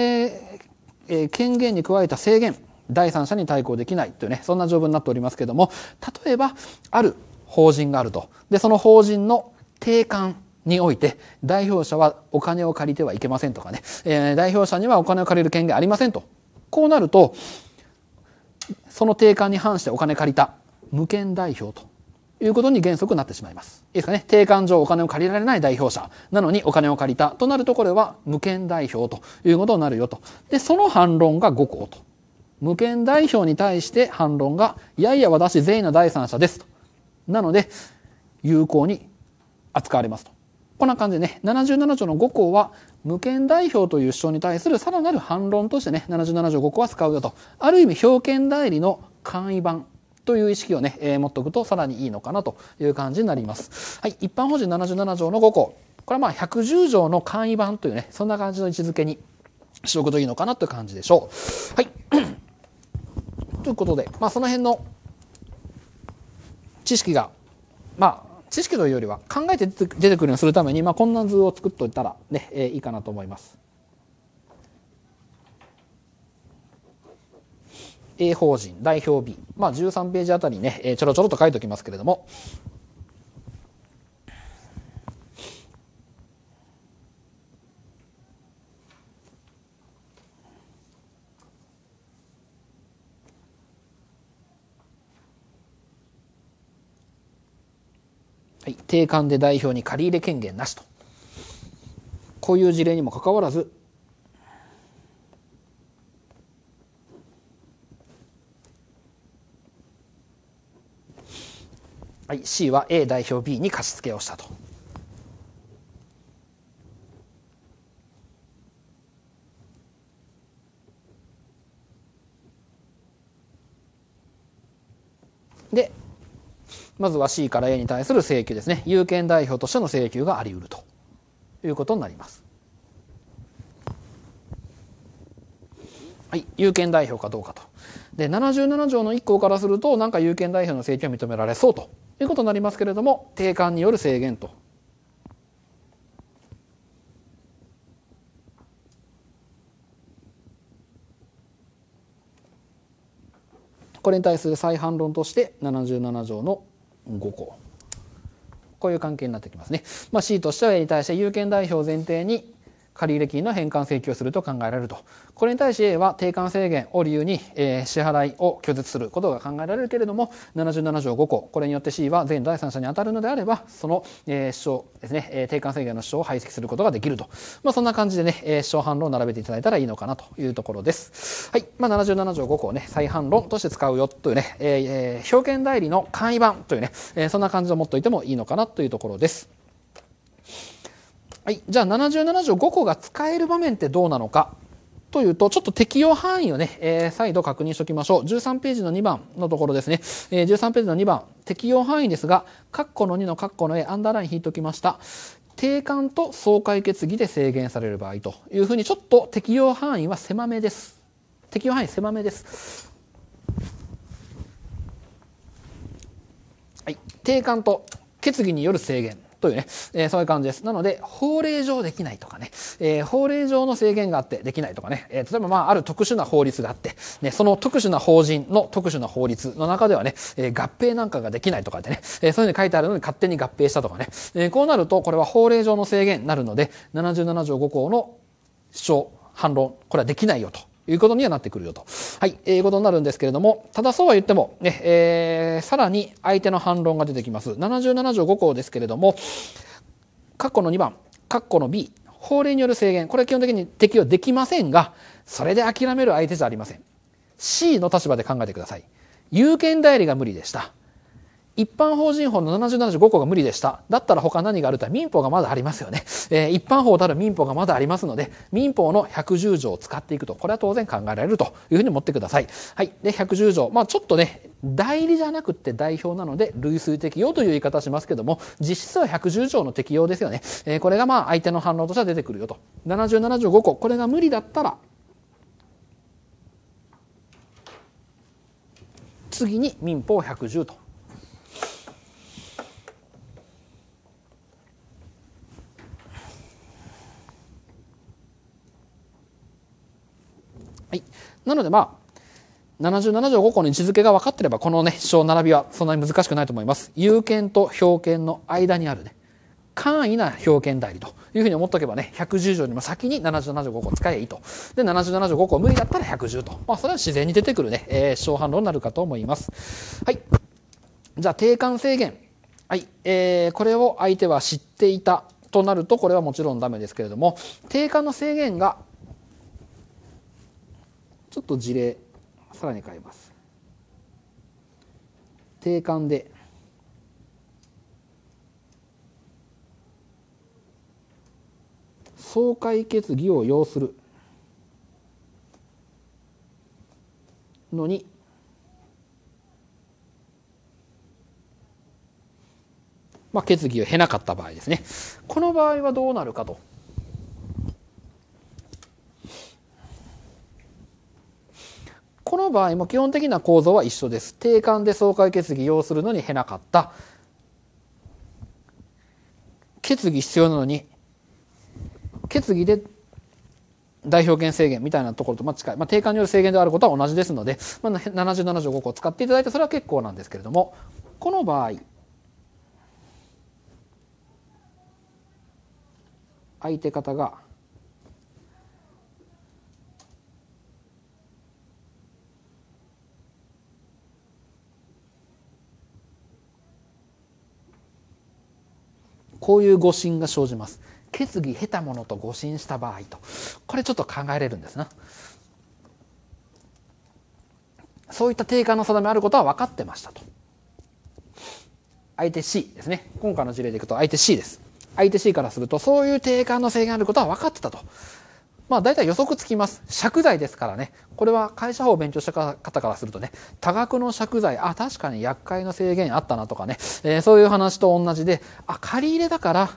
えー、権限に加えた制限、第三者に対抗できないというね、そんな条文になっておりますけども、例えば、ある法人があると。で、その法人の定款において、代表者はお金を借りてはいけませんとかね、えー、代表者にはお金を借りる権限ありませんと。こうなると、その定款に反してお金借りた無権代表ということに原則なってしまいます。いいですかね。定款上お金を借りられない代表者なのにお金を借りたとなるとこれは無権代表ということになるよと。で、その反論が5項と。無権代表に対して反論が、いやいや私善意の第三者ですと。なので、有効に扱われますと。こんな感じでね、77条の5項は、無権代表という主張に対するさらなる反論としてね、77条5項は使うよと。ある意味、表権代理の簡易版という意識をね、えー、持っておくとさらにいいのかなという感じになります。はい、一般法人77条の5項。これはまあ110条の簡易版というね、そんな感じの位置づけにしておくといいのかなという感じでしょう。はい。ということで、まあ、その辺の知識が、まあ、知識というよりは考えて出てくるようにするために、まあ、こんな図を作っておいたらね、えー、いいかなと思います。A 法人代表 B、まあ、13ページあたりね、えー、ちょろちょろと書いておきますけれども、はい、定款で代表に借入権限なしと。こういう事例にもかかわらず、はい、C は A 代表 B に貸し付けをしたと。でまずは C から A に対する請求ですね有権代表としての請求があり得るということになります。はい、有権代表かどうかと。で77条の1項からするとなんか有権代表の請求は認められそうとということになりますけれども定款による制限と。これに対する再反論として77条の5項こういう関係になってきますね。まあ、C としては A に対して有権代表前提に借入金の返還請求をすると考えられると。これに対し A は定款制限を理由に、え支払いを拒絶することが考えられるけれども、77条5項、これによって C は全第三者に当たるのであれば、その、え主張ですね、え定款制限の主張を排斥することができると。まあ、そんな感じでね、え主張反論を並べていただいたらいいのかなというところです。はい。まあ、77条5項ね、再反論として使うよというね、えー、表現代理の簡易版というね、えそんな感じを持っておいてもいいのかなというところです。はい、じゃあ77条5個が使える場面ってどうなのかというと、ちょっと適用範囲をね、えー、再度確認しておきましょう。13ページの2番のところですね。えー、13ページの2番、適用範囲ですが、括弧の2の括弧の A、アンダーライン引いておきました。定款と総会決議で制限される場合というふうに、ちょっと適用範囲は狭めです。適用範囲狭めです。はい、定款と決議による制限。というね、えー、そういう感じです。なので、法令上できないとかね、えー、法令上の制限があってできないとかね、えー、例えばまあ、ある特殊な法律があって、ね、その特殊な法人の特殊な法律の中ではね、え合併なんかができないとかってね、えそういうふうに書いてあるのに勝手に合併したとかね、えこうなると、これは法令上の制限になるので、77条5項の主張、反論、これはできないよということにはなってくるよと、はいえー、ことになるんですけれども、ただそうは言ってもね、えー、さらに相手の反論が出てきます。7 7条5項ですけれども、括弧の2番、括弧の B、法令による制限、これは基本的に適用できませんが、それで諦める相手じゃありません。C の立場で考えてください。有権代理が無理でした。一般法人法の7075項が無理でした。だったら他何があるとは民法がまだありますよね。えー、一般法たる民法がまだありますので、民法の110条を使っていくと、これは当然考えられるというふうに思ってください。はい。で、110条。まあちょっとね、代理じゃなくて代表なので、類推適用という言い方しますけども、実質は110条の適用ですよね。えー、これがまあ相手の反論としては出てくるよと。70、75項、これが無理だったら、次に民法110と。なのでまあ、7 7条5項の位置づけが分かってれば、このね、小並びはそんなに難しくないと思います。有権と表権の間にあるね、簡易な表権代理というふうに思っておけばね、110条にも先に7 7条5項使えばいいと。で、70、条5項無理だったら110と。まあ、それは自然に出てくるね、えー、小反論になるかと思います。はい。じゃあ、定款制限。はい。えー、これを相手は知っていたとなると、これはもちろんダメですけれども、定款の制限がちょっと事例さらに変えます定款で総会決議を要するのにまあ、決議を経なかった場合ですね。この場合はどうなるかとこの場合も基本的な構造は一緒です。定款で総会決議要するのに減なかった。決議必要なのに、決議で代表権制限みたいなところとま近い。まあ、定款による制限であることは同じですので、まあ、70、75個使っていただいてそれは結構なんですけれども、この場合、相手方がこういう誤信が生じます決議下手者と誤信した場合とこれちょっと考えれるんですなそういった定価の定めあることは分かってましたと相手 C ですね今回の事例でいくと相手 C です相手 C からするとそういう定価の制限あることは分かってたとまあ大体予測つきます。借財ですからね。これは会社法を勉強した方からするとね、多額の借財、あ、確かに厄介の制限あったなとかね、えー、そういう話と同じで、あ、借り入れだから、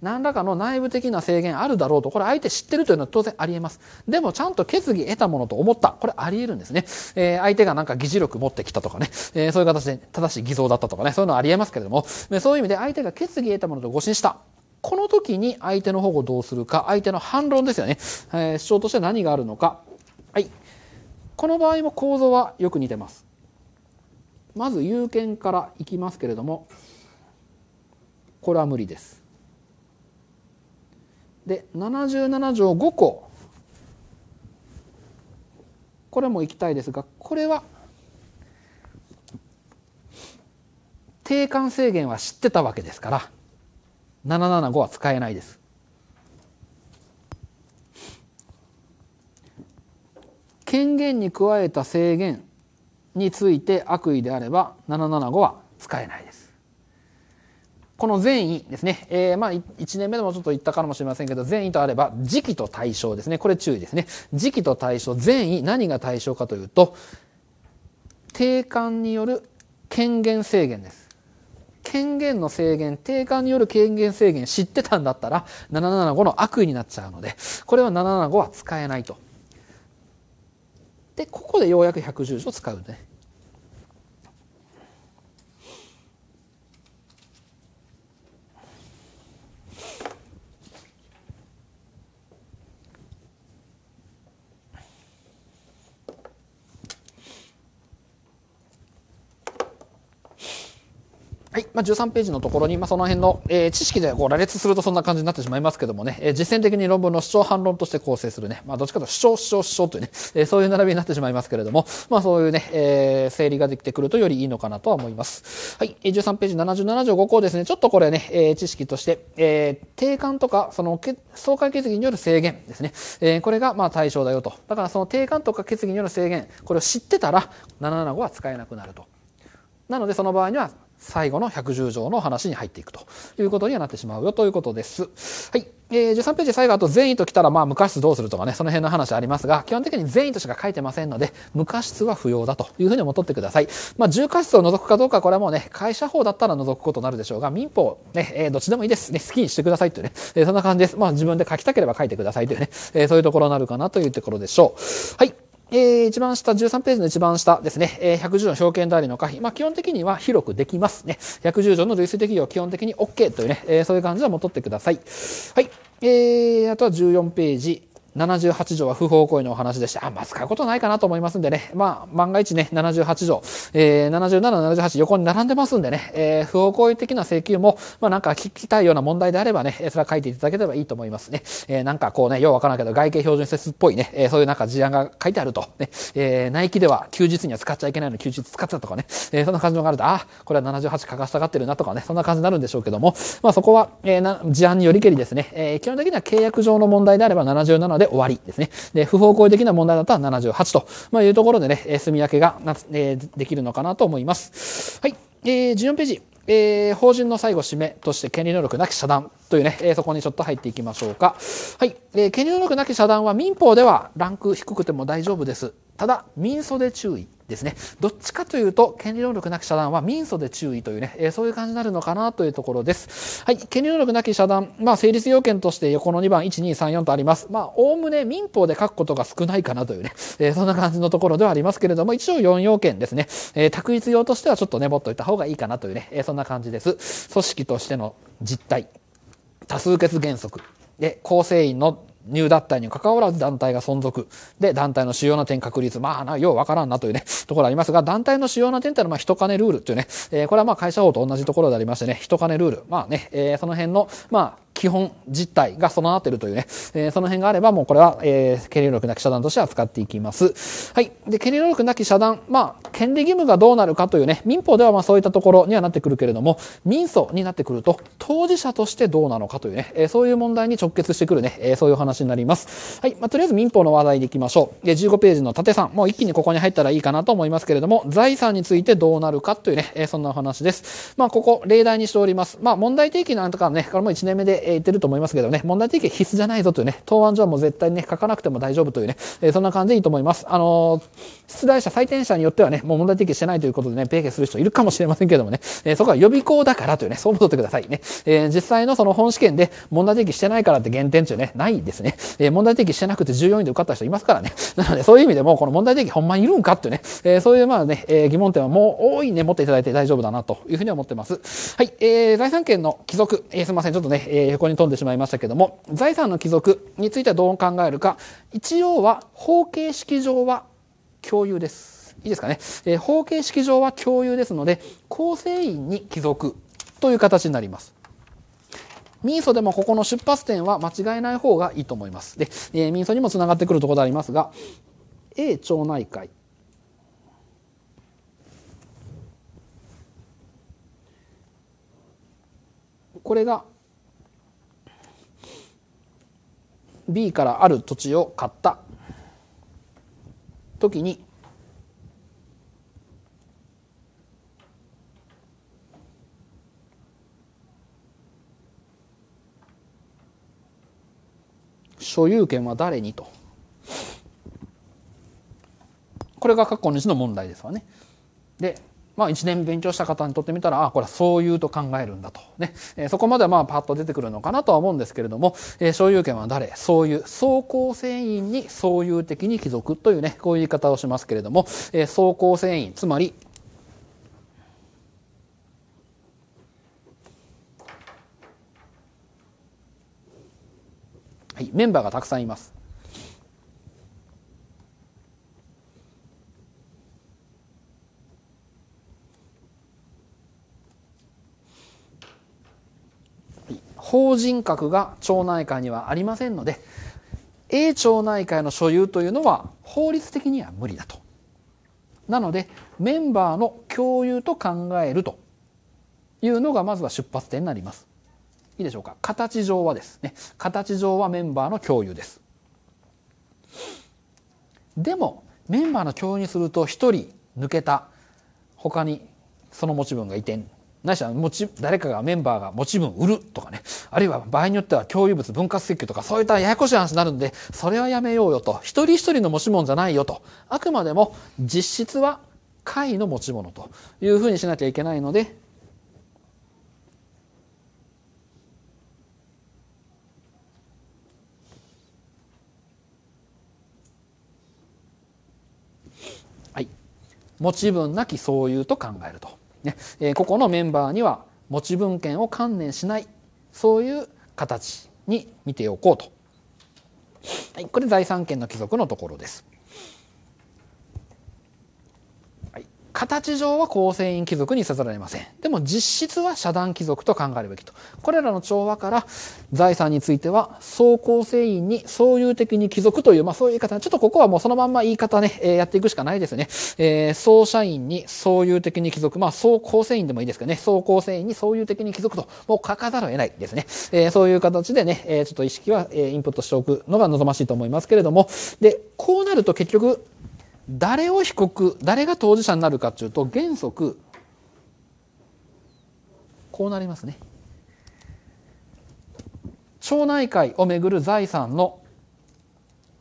何らかの内部的な制限あるだろうと、これ相手知ってるというのは当然あり得ます。でもちゃんと決議得たものと思った。これあり得るんですね。えー、相手がなんか議事力持ってきたとかね、えー、そういう形で正しい偽造だったとかね、そういうのはあり得ますけれども、そういう意味で相手が決議得たものと誤信した。この時に相手の保護どうするか、相手の反論ですよね。えー、主張としては何があるのか。はい。この場合も構造はよく似てます。まず有権からいきますけれども、これは無理です。で、77条5項。これも行きたいですが、これは定款制限は知ってたわけですから。775は使えないです。権限に加えた制限について悪意であれば775は使えないです。この善意ですね。えー、まあ、1年目でもちょっと言ったかもしれませんけど、善意とあれば、時期と対象ですね。これ注意ですね。時期と対象、善意、何が対象かというと、定款による権限制限です。権限の制限、定価による権限制限知ってたんだったら、775の悪意になっちゃうので、これは775は使えないと。で、ここでようやく110条使うね。はい。まあ、13ページのところに、まあ、その辺の、えー、知識でこう羅列するとそんな感じになってしまいますけどもね、えー、実践的に論文の主張反論として構成するね、まあ、どっちかというと主張主張主張というね、えー、そういう並びになってしまいますけれども、まあ、そういうね、えー、整理ができてくるとよりいいのかなとは思います。はい。13ページ77条5項ですね、ちょっとこれね、えー、知識として、えー、定款とか、その、総会決議による制限ですね、えー、これが、まあ、対象だよと。だから、その定款とか決議による制限、これを知ってたら、775は使えなくなると。なので、その場合には、最後の110条の話に入っていくということにはなってしまうよということです。はい。えー、13ページ最後あと善意ときたら、まあ、無過失どうするとかね、その辺の話ありますが、基本的に善意としか書いてませんので、無過失は不要だというふうに思ってください。まあ、重過失を除くかどうか、これはもうね、会社法だったら除くことになるでしょうが、民法、ね、えー、どっちでもいいです。ね、好きにしてくださいというね、えー、そんな感じです。まあ、自分で書きたければ書いてくださいというね、えー、そういうところになるかなというところでしょう。はい。えー、一番下、13ページの一番下ですね、え110条の証券代理の可否。まあ、基本的には広くできますね。110条の類推適用、基本的に OK というね、えー、そういう感じは戻ってください。はい。えー、あとは14ページ。78条は不法行為のお話でして、あんま使うことないかなと思いますんでね。まあ、万が一ね、78条、えー、77、78横に並んでますんでね、えー、不法行為的な請求も、まあなんか聞きたいような問題であればね、それは書いていただければいいと思いますね。えー、なんかこうね、ようわからんけど、外形標準施設っぽいね、えー、そういうなんか事案が書いてあると。ね、えー、内規では休日には使っちゃいけないの休日使ってたとかね、えー、そんな感じのがあると、あ、これは78書かしたがってるなとかね、そんな感じになるんでしょうけども、まあそこは、えー、な事案によりけりですね、えー、基本的には契約上の問題であれば77で終わりですね。で、不法行為的な問題だったら78と、まあ、いうところでね、住み分けがな、えできるのかなと思います。はい。えー、14ページ。えー、法人の最後、締めとして権利能力なき遮断というね、えー、そこにちょっと入っていきましょうか。はい、えー、権利能力なき遮断は民法ではランク低くても大丈夫です。ただ、民訴で注意。ですね。どっちかというと、権利能力なき遮断は民訴で注意というね、えー、そういう感じになるのかなというところです。はい、権利能力なき遮断、まあ、成立要件として横の2番、1234とあります。まあ、おおむね民法で書くことが少ないかなというね、えー、そんな感じのところではありますけれども、一応4要件ですね、えー、択一用としてはちょっとね、持っといた方がいいかなというね、えー、そんな感じです。組織としての実態、多数決原則、で構成員の入脱退に関わらず団体が存続。で、団体の主要な点確立。まあ、な、ようわからんなというね、ところありますが、団体の主要な点ってのは、まあ、人金ルールっていうね、えー、これはまあ、会社法と同じところでありましてね、人金ルール。まあね、えー、その辺の、まあ、基本実態が備わってるというね、えー、その辺があればもうこれは、えー、権利能力なき遮断として扱っていきます。はい。で、権利能力なき遮断、まあ、権利義務がどうなるかというね、民法ではまあそういったところにはなってくるけれども、民訴になってくると、当事者としてどうなのかというね、えー、そういう問題に直結してくるね、えー、そういう話になります。はい。まあ、とりあえず民法の話題でいきましょう。で、15ページの縦さん、もう一気にここに入ったらいいかなと思いますけれども、財産についてどうなるかというね、えー、そんなお話です。まあ、ここ、例題にしております。まあ、問題提起なんとかね、これも1年目でえ言ってると思いますけどね、問題提起必須じゃないぞというね、答案上はもう絶対にね、書かなくても大丈夫というね、えそんな感じでいいと思います。あの出題者、採点者によってはね、もう問題提起してないということでね、ペーケする人いるかもしれませんけどもね、えそこは予備校だからというね、そう思ってくださいね。え実際のその本試験で問題提起してないからって減点中ね、ないですね。え問題提起してなくて14位で受かった人いますからね。なので、そういう意味でも、この問題提起ほんまにいるんかっていうね、えそういうまあね、え疑問点はもう多いね、持っていただいて大丈夫だなというふうに思ってます。はい、え財産権の帰属、えすいません、ちょっとね、え横に飛んでしまいましたけども、財産の帰属についてはどう考えるか、一応は方形式上は共有です。いいですかね。えー、法形式上は共有ですので、構成員に帰属という形になります。民訴でもここの出発点は間違えない方がいいと思います。で、えー、民訴にもつながってくるところでありますが、A 町内会。これが B からある土地を買った時に所有権は誰にとこれが過去日の問題ですわねでまあ、1年勉強した方にとってみたら、ああ、これはそういうと考えるんだと。ね。えー、そこまではまあ、パッと出てくるのかなとは思うんですけれども、えー、所有権は誰そういう、総構成員に総有的に帰属というね、こういう言い方をしますけれども、えー、総構成員、つまり、はい、メンバーがたくさんいます。法人格が町内会にはありませんので A 町内会の所有というのは法律的には無理だと。なのでメンバーの共有と考えるというのがまずは出発点になります。いいでしょうか形上はですね形上はメンバーの共有です。でもメンバーの共有にすると1人抜けた他にその持ち分が移転ないしは持ち誰かがメンバーが持ち分売るとかねあるいは場合によっては共有物分割請求とかそういったややこしい話になるんでそれはやめようよと一人一人の持ち物じゃないよとあくまでも実質は会の持ち物というふうにしなきゃいけないので持ち分なきそういうと考えると。ねえ個々のメンバーには持ち分権を観念しないそういう形に見ておこうと、はい、これ財産権の帰属のところです。形上は構成員貴族にせざられません。でも実質は社団貴族と考えるべきと。これらの調和から財産については総構成員に総有的に貴族という、まあそういう言い方、ちょっとここはもうそのまんま言い方ね、えー、やっていくしかないですね。えー、総社員に総有的に貴族、まあ総構成員でもいいですけどね、総構成員に総有的に貴族と、もう書かざるを得ないですね。えー、そういう形でね、えー、ちょっと意識は、えー、インプットしておくのが望ましいと思いますけれども、で、こうなると結局、誰を被告誰が当事者になるかというと原則こうなりますね。町内会をめぐる財産の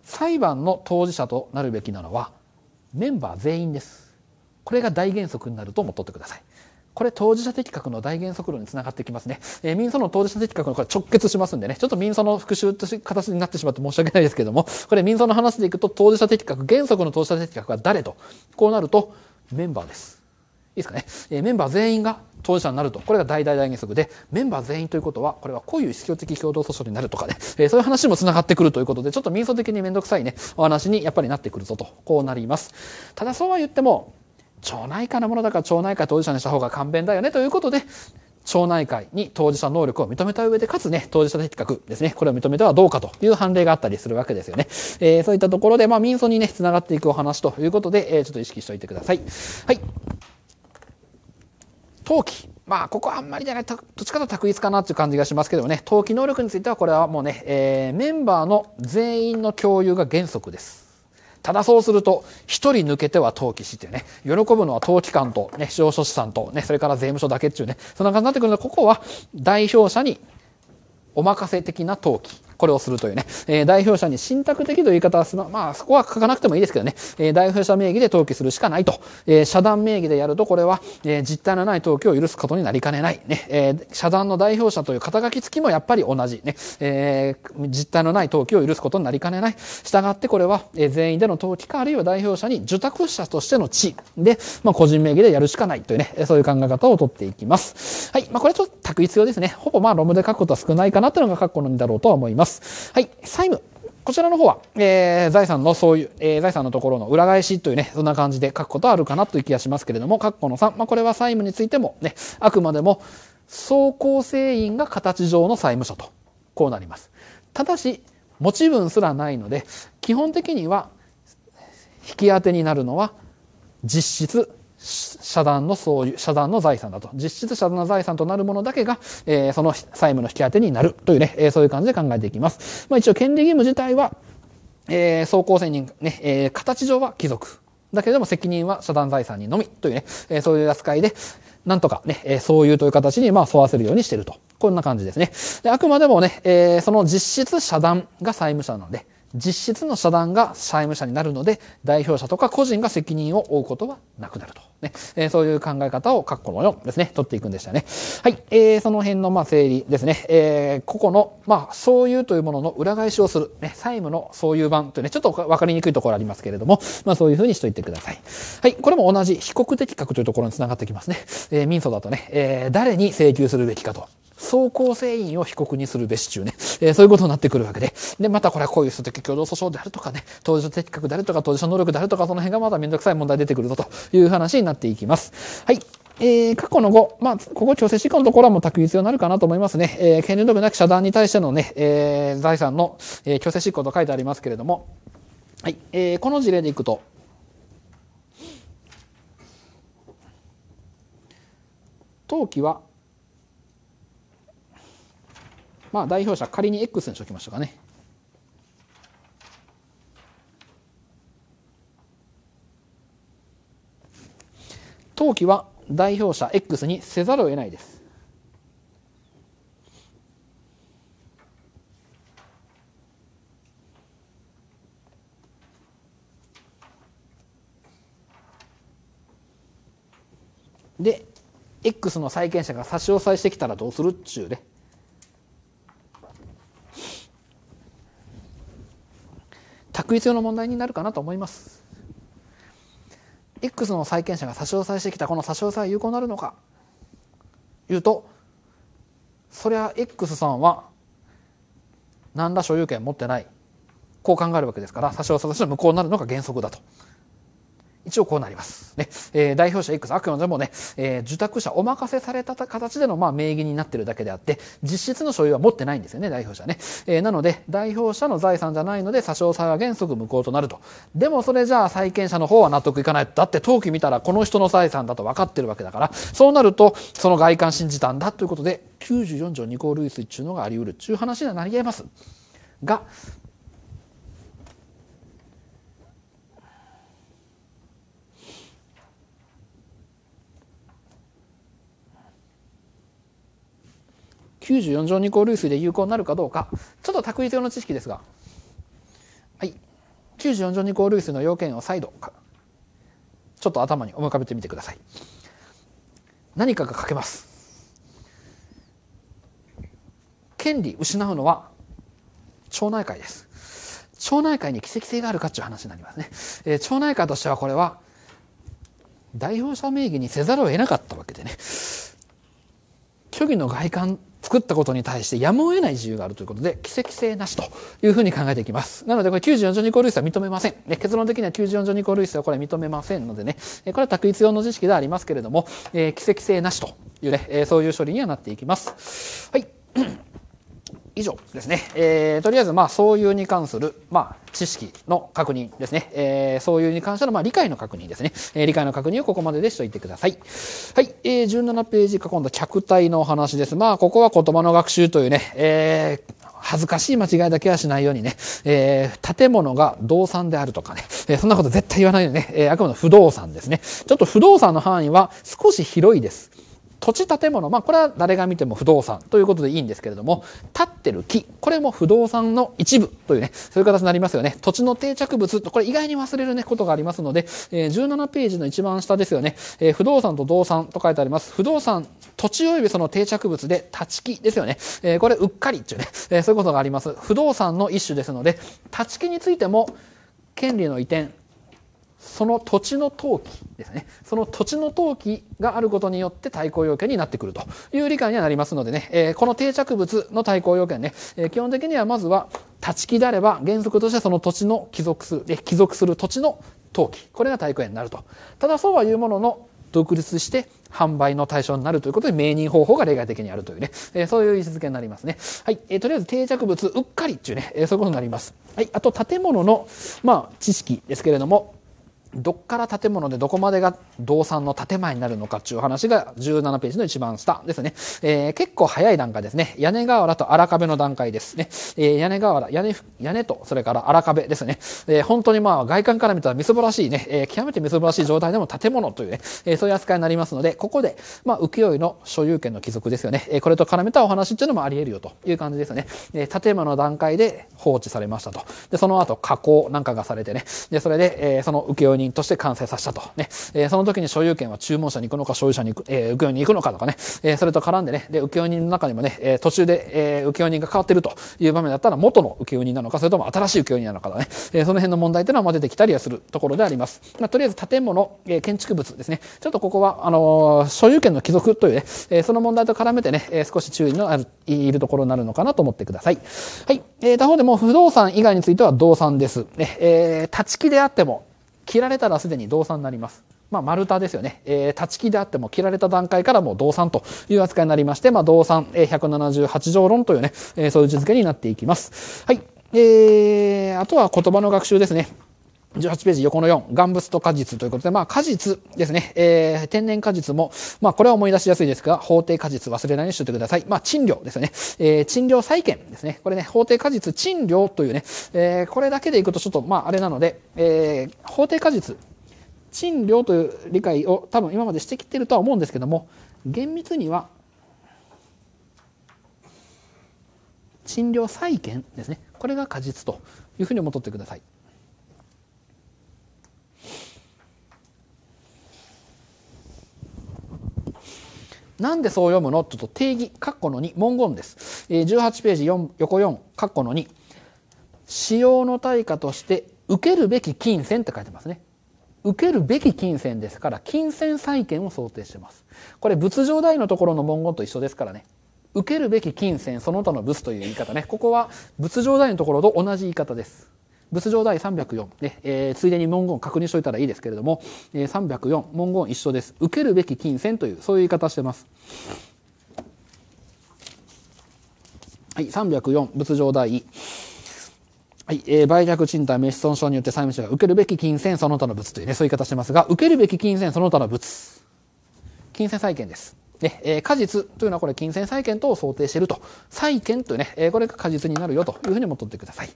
裁判の当事者となるべきなのはメンバー全員です。これが大原則になると思っとってください。これ当事者的確の大原則論につながってきますね。えー、民訴の当事者的確のこれ直結しますんでね、ちょっと民訴の復習とし形になってしまって申し訳ないですけども、これ民訴の話でいくと当事者的確、原則の当事者的確は誰と、こうなるとメンバーです。いいですかね、えー、メンバー全員が当事者になると、これが大大大原則で、メンバー全員ということは、これはこういう指標的共同訴訟になるとかね、えー、そういう話にも繋がってくるということで、ちょっと民訴的にめんどくさいね、お話にやっぱりなってくるぞと、こうなります。ただそうは言っても、町内会のものだから町内会当事者にした方が簡便だよねということで、町内会に当事者能力を認めた上で、かつね、当事者的確ですね、これを認めてはどうかという判例があったりするわけですよね。えー、そういったところで、まあ、民訴にね、繋がっていくお話ということで、えー、ちょっと意識しておいてください。はい。登記。まあ、ここはあんまりじゃない、どっちかと択一かなっていう感じがしますけどもね、登記能力についてはこれはもうね、えー、メンバーの全員の共有が原則です。ただそうすると、一人抜けては登記してね、喜ぶのは登記官と、ね、司法書士さんと、ね、それから税務署だけっていうね、そんな感じになってくるので、ここは代表者にお任せ的な登記これをするというね、えー、代表者に信託的という言い方はすま、まあ、そこは書かなくてもいいですけどね、えー、代表者名義で登記するしかないと、えー、社団名義でやると、これは、えー、実態のない登記を許すことになりかねない、ね、えー、社団の代表者という肩書き付きもやっぱり同じ、ね、えー、実態のない登記を許すことになりかねない。したがって、これは、えー、全員での登記か、あるいは代表者に受託者としての地で、まあ、個人名義でやるしかないというね、そういう考え方をとっていきます。はい。まあ、これちょっと択一用ですね。ほぼまあ、ロムで書くことは少ないかなというのが括このにだろうとは思います。ます。はい、債務。こちらの方は、えー、財産のそういう、えー、財産のところの裏返しというね、そんな感じで書くことあるかなという気がしますけれども、括弧の3、まあ、これは債務についてもね、あくまでも、総構成員が形上の債務書と、こうなります。ただし、持ち分すらないので、基本的には、引き当てになるのは、実質社団のそういう、社団の財産だと。実質社団の財産となるものだけが、えー、その債務の引き当てになるというね、えー、そういう感じで考えていきます。まあ一応権利義務自体は、えー、総構成人、ね、えー、形上は貴族。だけれども責任は社団財産にのみというね、えー、そういう扱いで、なんとかね、えー、そういうという形に、まあ、沿わせるようにしてると。こんな感じですね。であくまでもね、えー、その実質社団が債務者なので、実質の社団が債務者になるので、代表者とか個人が責任を負うことはなくなると。ね、えー、そういう考え方を括弧の4ですね、取っていくんでしたね。はい、えー、その辺のまあ整理ですね、えー、ここの、まあ、そういうというものの裏返しをする、ね、債務のそういう版というね、ちょっと分かりにくいところありますけれども、まあ、そういうふうにしといてください。はい、これも同じ、被告的確というところにつながってきますね。えー、民訴だとね、えー、誰に請求するべきかと。総構成員を被告にするべし中ね、えー、そういうことになってくるわけで、で、またこれはこういう人的共同訴訟であるとかね、当事者的確であるとか、当事者能力であるとか、その辺がまためんどくさい問題出てくるぞという話になっていきます。はい。えー、過去の5、まあ、ここ強制執行のところはもう卓一になるかなと思いますね。えー、権利能力なき遮断に対してのね、えー、財産の、えー、強制執行と書いてありますけれども、はい、えー、この事例でいくと、登記は、まあ、代表者仮に X にしときましょうかね。登記は代表者 X にせざるを得ないです。で X の債権者が差し押さえしてきたらどうするっちゅうね。択一用の問題になるかなと思います。X の債権者が差し押さえしてきたこの差し押さえは有効になるのか言うとそりゃ X さんは何ら所有権持ってないこう考えるわけですから差し押さえとしては無効になるのが原則だと。一応こうなります。ね、えー、代表者 X、あくまでもね、えー、受託者お任せされた形での、まあ、名義になってるだけであって、実質の所有は持ってないんですよね、代表者ね。えー、なので、代表者の財産じゃないので、差し押さえは原則無効となると。でもそれじゃあ、債権者の方は納得いかない。だって、登記見たらこの人の財産だと分かってるわけだから、そうなると、その外観信じたんだということで、94条2項類推っていうのがあり得るっていう話にはなり得ます。が、94乗二項類推で有効になるかどうか、ちょっと卓越用の知識ですが、はい。94乗二項類推の要件を再度、ちょっと頭に思い浮かべてみてください。何かが書けます。権利失うのは町内会です。町内会に奇跡性があるかっていう話になりますね。えー、町内会としてはこれは代表者名義にせざるを得なかったわけでね。虚偽の外観作ったことに対してやむを得ない自由があるということで、奇跡性なしというふうに考えていきます。なので、これ94条二項類推は認めません。ね、結論的には94条二項類推はこれ認めませんのでね、これは択一用の知識ではありますけれども、えー、奇跡性なしというね、そういう処理にはなっていきます。はい。以上ですね。えー、とりあえず、まあ、そういうに関する、まあ、知識の確認ですね。えー、そういうに関しての、まあ、理解の確認ですね。えー、理解の確認をここまででしといてください。はい。えー、17ページか、今度、は客体のお話です。まあ、ここは言葉の学習というね、えー、恥ずかしい間違いだけはしないようにね、えー、建物が動産であるとかね、えー、そんなこと絶対言わないでね、えー、あくまで不動産ですね。ちょっと不動産の範囲は少し広いです。土地建物まあこれは誰が見ても不動産ということでいいんですけれども立ってる木これも不動産の一部というねそういう形になりますよね土地の定着物とこれ意外に忘れるねことがありますので、えー、17ページの一番下ですよね、えー、不動産と動産と書いてあります不動産土地及びその定着物で立ち木ですよね、えー、これうっかりっていうね、えそういうことがあります不動産の一種ですので立ち木についても権利の移転その土地の登記ですね。その土地の登記があることによって対抗要件になってくるという理解にはなりますのでね、えー、この定着物の対抗要件ね、えー、基本的にはまずは立ち木であれば原則としてその土地の帰属する、帰属する土地の登記。これが対抗要件になると。ただそうは言うものの、独立して販売の対象になるということで、命人方法が例外的にあるというね、えー、そういう位置づけになりますね。はい、えー、とりあえず定着物、うっかりっていうね、えー、そういうことになります。はい、あと建物の、まあ、知識ですけれども、どっから建物でどこまでが動産の建前になるのかっていう話が17ページの一番下ですね。えー、結構早い段階ですね。屋根瓦と荒壁の段階ですね。えー、屋根瓦、屋根、屋根と、それから荒壁ですね。えー、本当にまあ外観から見たらみすぼらしいね、えー、極めてみすぼらしい状態でも建物というね、えー、そういう扱いになりますので、ここで、まあ浮世絵の所有権の帰属ですよね。えー、これと絡めたお話っていうのもあり得るよという感じですね。えー、建物の段階で放置されましたと。で、その後加工なんかがされてね。で、それで、えー、その浮世絵にとして完成させたと。ね。えその時に所有権は注文者に行くのか、所有者に行く、え請人に行くのかとかね。えそれと絡んでね、で、請負人の中にもね、え途中で、え請負人が変わってるという場面だったら、元の請負人なのか、それとも新しい請負人なのかだね。えその辺の問題というのは出てきたりはするところであります。まあ、とりあえず建物、え建築物ですね。ちょっとここは、あの所有権の帰属というね、えその問題と絡めてね、え少し注意のある、いるところになるのかなと思ってください。はい。え他方でも不動産以外については動産です。ね、えー、立ち木であっても、切られたらすでに動産になります。まあ、丸太ですよね。えー、立ち木であっても切られた段階からもう動産という扱いになりまして、まあ、動産、えー、178条論というね、えー、そういう字付けになっていきます。はい。えー、あとは言葉の学習ですね。18ページ横の4、岩物と果実ということで、まあ果実ですね、えー、天然果実も、まあこれは思い出しやすいですが、法定果実忘れないようにしておいてください。まあ賃料ですね、えー、賃料債権ですね、これね、法定果実賃料というね、えー、これだけでいくとちょっとまああれなので、えー、法定果実、賃料という理解を多分今までしてきてるとは思うんですけども、厳密には賃料債権ですね、これが果実というふうに思っおってください。なんでそう読むのちょっと定義、括弧の2、文言です。えー、18ページ4横4、括弧の2。使用の対価として受けるべき金銭って書いてますね。受けるべき金銭ですから、金銭債権を想定してます。これ、物上代のところの文言と一緒ですからね。受けるべき金銭、その他の物という言い方ね。ここは、物上代のところと同じ言い方です。仏上第304、ねえー、ついでに文言確認しておいたらいいですけれども、えー、304文言一緒です受けるべき金銭というそういう言い方してます。はい、304仏上第はい、えー、売却賃貸名刺損傷によって債務者が受けるべき金銭その他の物というね、そういう言い方してますが、受けるべき金銭その他の物。金銭債権です。ね、えー、果実というのはこれ金銭債権とを想定していると。債権というね、えー、これが果実になるよというふうにも取ってください。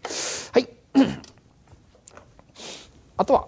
はい。あとは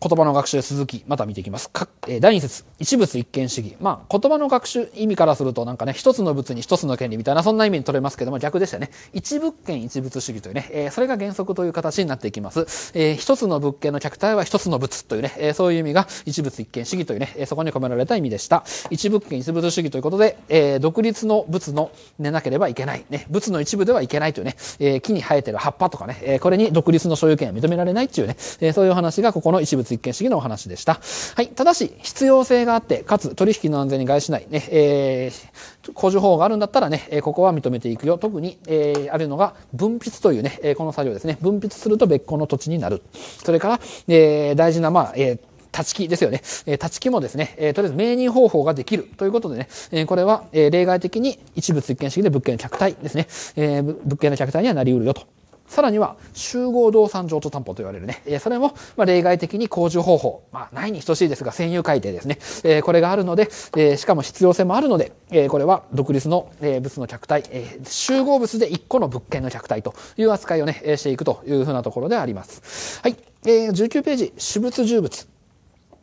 言葉の学習続き、また見ていきます。かえー、第2節、一物一見主義。まあ、言葉の学習、意味からするとなんかね、一つの物に一つの権利みたいな、そんな意味に取れますけども、逆でしたね。一物件一物主義というね、えー、それが原則という形になっていきます。えー、一つの物件の客体は一つの物というね、えー、そういう意味が一物一見主義というね、えー、そこに込められた意味でした。一物件一物主義ということで、えー、独立の物の寝なければいけない。ね、物の一部ではいけないというね、えー、木に生えてる葉っぱとかね、えー、これに独立の所有権は認められないっていうね、えー、そういう話がここの一物実験主義のお話でした。はい。ただし、必要性があって、かつ取引の安全に害しない、ね、えー、補助法があるんだったらね、ここは認めていくよ。特に、えー、あるのが、分泌というね、この作業ですね。分泌すると別個の土地になる。それから、えー、大事な、まあ、えー立ち木ですよね。えー、立ち木もですね、えー、とりあえず命任方法ができるということでね、えー、これは、え例外的に一部実験主義で物件の客体ですね、え物件の客体にはなりうるよと。さらには集合動産譲渡担保と言われるね、えそれもま例外的に工事方法、まあ、ないに等しいですが、占有改定ですね、えこれがあるので、えしかも必要性もあるので、えこれは独立の、え物の客体、え集合物で1個の物件の客体という扱いをね、していくというふうなところであります。はい。え19ページ、私物重物。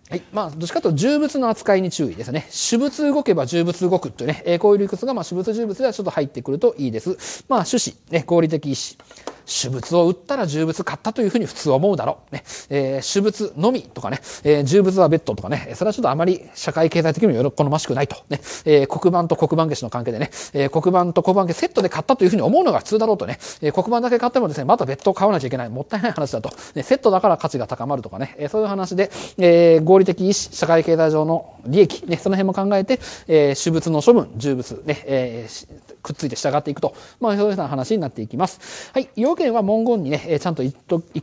はい。まあ、どっちかというと、重物の扱いに注意ですね。私物動けば重物動くというね、えこういう理屈が、まあ、私物重物ではちょっと入ってくるといいです。まあ、趣旨、ね、合理的意思。主物を売ったら重物買ったというふうに普通思うだろう。ね。えー、主物のみとかね、えー、重物は別途とかね、それはちょっとあまり社会経済的にも喜ましくないと。ね。えー、黒板と黒板消しの関係でね、えー、黒板と黒板消しセットで買ったというふうに思うのが普通だろうとね、えー、黒板だけ買ってもですね、また別途買わなきゃいけない。もったいない話だと。ね、セットだから価値が高まるとかね、えー、そういう話で、えー、合理的意思、社会経済上の利益、ね、その辺も考えて、えー、物の処分、重物、ね、えー、くっついて従っていくと、まあ、そういうふうな話になっていきます。はい。要件は文言にね、ちゃんと一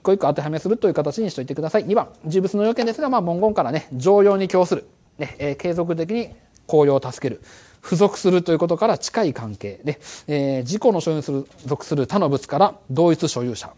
個一個当てはめするという形にしておいてください。2番、事物の要件ですが、まあ、文言からね、常用に供する。ね、えー、継続的に紅用を助ける。付属するということから近い関係で、えー、事故の所有する、属する他の物から同一所有者。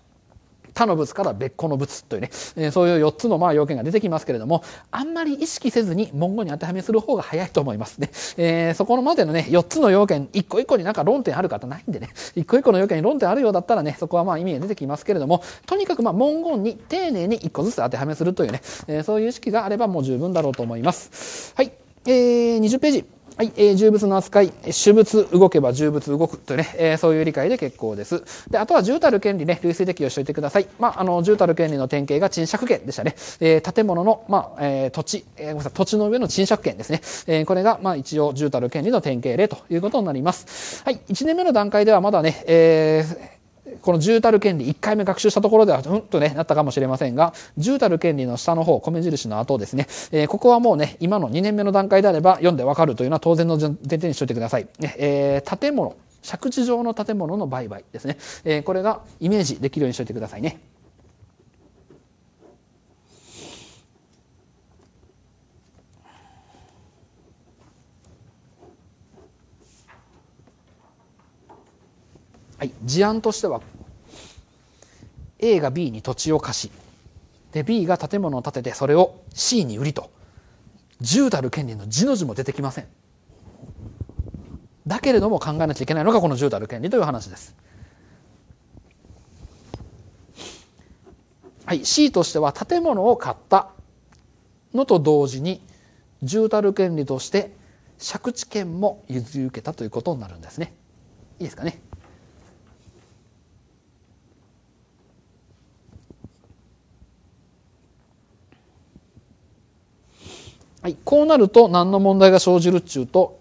他の物から別個の物というね、えそういう4つのまあ要件が出てきますけれども、あんまり意識せずに文言に当てはめする方が早いと思いますね。えー、そこのまでのね、4つの要件、1個1個になんか論点ある方ないんでね、1 個1個の要件に論点あるようだったらね、そこはまあ意味が出てきますけれども、とにかくまあ文言に丁寧に1個ずつ当てはめするというね、えー、そういう意識があればもう十分だろうと思います。はい。えー、20ページ。はい、えー、重物の扱い、主物動けば重物動くというね、えー、そういう理解で結構です。で、あとは重たる権利ね、流水適用しておいてください。まあ、あの、重たる権利の典型が賃借権でしたね。えー、建物の、まあ、えー、土地、えー、ごめんなさい、土地の上の賃借権ですね。えー、これが、まあ、一応、重たる権利の典型例ということになります。はい、1年目の段階ではまだね、えー、この10たる権利、1回目学習したところでは、うんとね、なったかもしれませんが、10たる権利の下の方、米印の後ですね、えー、ここはもうね、今の2年目の段階であれば読んでわかるというのは当然の前提にしておいてください。ねえー、建物、借地上の建物の売買ですね、えー、これがイメージできるようにしておいてくださいね。はい、事案としては A が B に土地を貸しで B が建物を建ててそれを C に売りと重たる権利の字の字も出てきませんだけれども考えなきゃいけないのがこの重たる権利という話ですはい、C としては建物を買ったのと同時に住たる権利として借地権も譲り受けたということになるんですね。いいですかね。はい、こうなると何の問題が生じるっちゅうと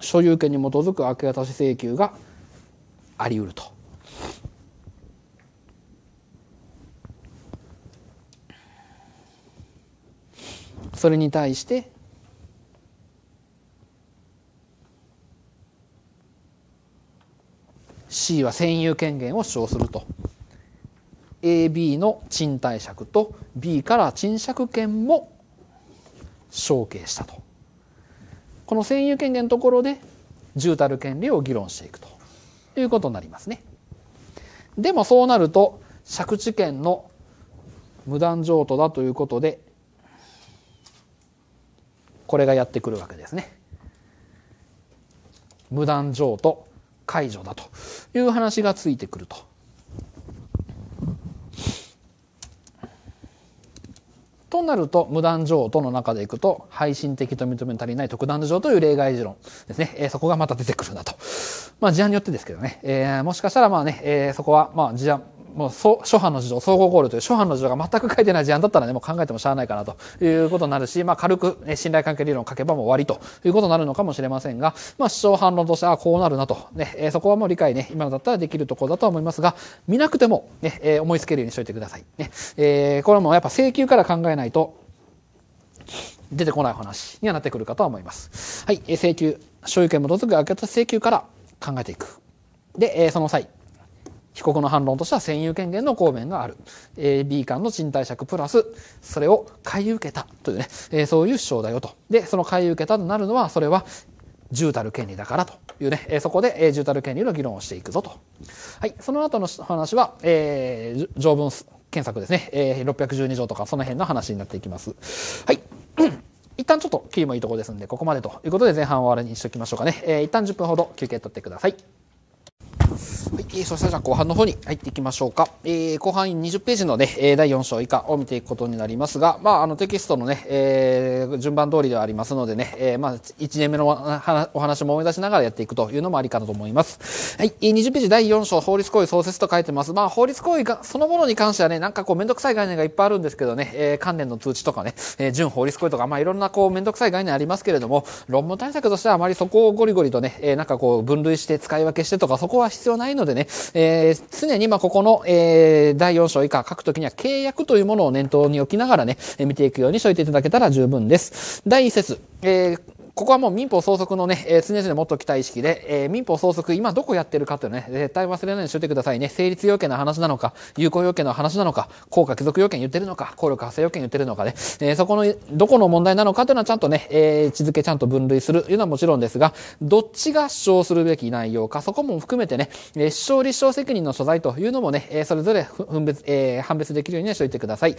所有権に基づく明け渡し請求があり得ると。それに対して「C は占有権限を主張する」と。AB の賃貸借と B から賃借権も承継したとこの占有権限のところで住たる権利を議論していくということになりますね。でもそうなると借地権の無断譲渡だということでこれがやってくるわけですね。無断譲渡解除だという話がついてくると。となると、無断上渡の中でいくと、配信的と認め足りない特段上という例外事論ですね。えー、そこがまた出てくるなと。まあ、事案によってですけどね。えー、もしかしたらまあね、えー、そこは、まあ、事案、もう初版の事情、総合考慮という初版の事情が全く書いてない事案だったらねもう考えてもしゃあないかなということになるし、まあ、軽く、ね、信頼関係理論を書けばもう終わりということになるのかもしれませんが、まあ、主張反論としてあこうなるなと、ねえー、そこはもう理解ね今のだったらできるところだとは思いますが見なくてもね、えー、思いつけるようにしておいてください、ねえー、これはもうやっぱ請求から考えないと出てこない話にはなってくるかとは思います。はい、請求、所有権もどつく明けた請求から考えていく。で、その際、被告の反論としては占有権限の公弁がある。え B 間の賃貸借プラス、それを買い受けたというね、えそういう主張だよと。で、その買い受けたとなるのは、それは重たる権利だからというね、えそこで、え重たる権利の議論をしていくぞと。はい、その後の話は、えー、条文検索ですね、えー、612条とかその辺の話になっていきます。はい。一旦ちょっとキーもいいとこですんで、ここまでということで前半を終わりにしておきましょうかね。えー、一旦10分ほど休憩取ってください。はい、えー、そしたら後半の方に入っていきましょうか。えー、後半20ページのね、え第4章以下を見ていくことになりますが、まあ、あのテキストのね、えー、順番通りではありますのでね、えー、まあ、1年目のお話も思い出しながらやっていくというのもありかなと思います。はい、えー、20ページ第4章、法律行為創設と書いてます。まあ、法律行為が、そのものに関してはね、なんかこう、めんどくさい概念がいっぱいあるんですけどね、えー、関連の通知とかね、えー、準法律行為とか、まあ、いろんなこう、めんどくさい概念ありますけれども、論文対策としてはあまりそこをゴリゴリとね、えー、なんかこう、分類して使い分けしてとか、そこは必要ないので、のでね、えー、常にまここの、えー、第4章以下書くときには契約というものを念頭に置きながらね、見ていくようにしといていただけたら十分です。第1節、えーここはもう民法総則のね、えー、常々持っておきたい意識で、えー、民法総則、今どこやってるかというのね、絶対忘れないようにしといてくださいね。成立要件の話なのか、有効要件の話なのか、効果帰属要件言ってるのか、効力発生要件言ってるのかね、えー、そこの、どこの問題なのかというのはちゃんとね、えー、位置づけちゃんと分類するというのはもちろんですが、どっちが主張するべき内容か、そこも含めてね、えー、主張立証責任の所在というのもね、えー、それぞれ分別、えー、判別できるように、しといてください。え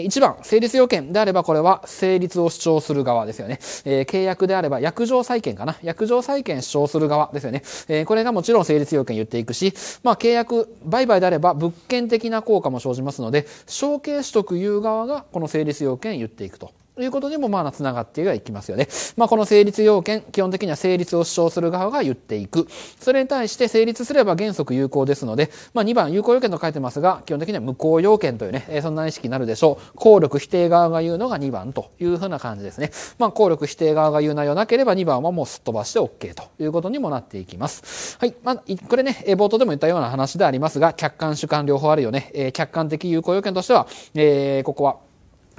ー、1番、成立要件であればこれは成立を主張する側ですよね。えー、契約であれば、役場債権かな。役場債権主張する側ですよね。えー、これがもちろん成立要件言っていくし、まあ、契約、売買であれば、物件的な効果も生じますので、承継取得有側がこの成立要件言っていくと。ということにもまあ繋がってはいきますよね。まあこの成立要件、基本的には成立を主張する側が言っていく。それに対して成立すれば原則有効ですので、まあ2番有効要件と書いてますが、基本的には無効要件というね、えそんな意識になるでしょう。効力否定側が言うのが2番というふうな感じですね。まあ効力否定側が言う内容なければ2番はもうすっ飛ばして OK ということにもなっていきます。はい。まあ、これね、冒頭でも言ったような話でありますが、客観主観両方あるよね。え客観的有効要件としては、えー、ここは、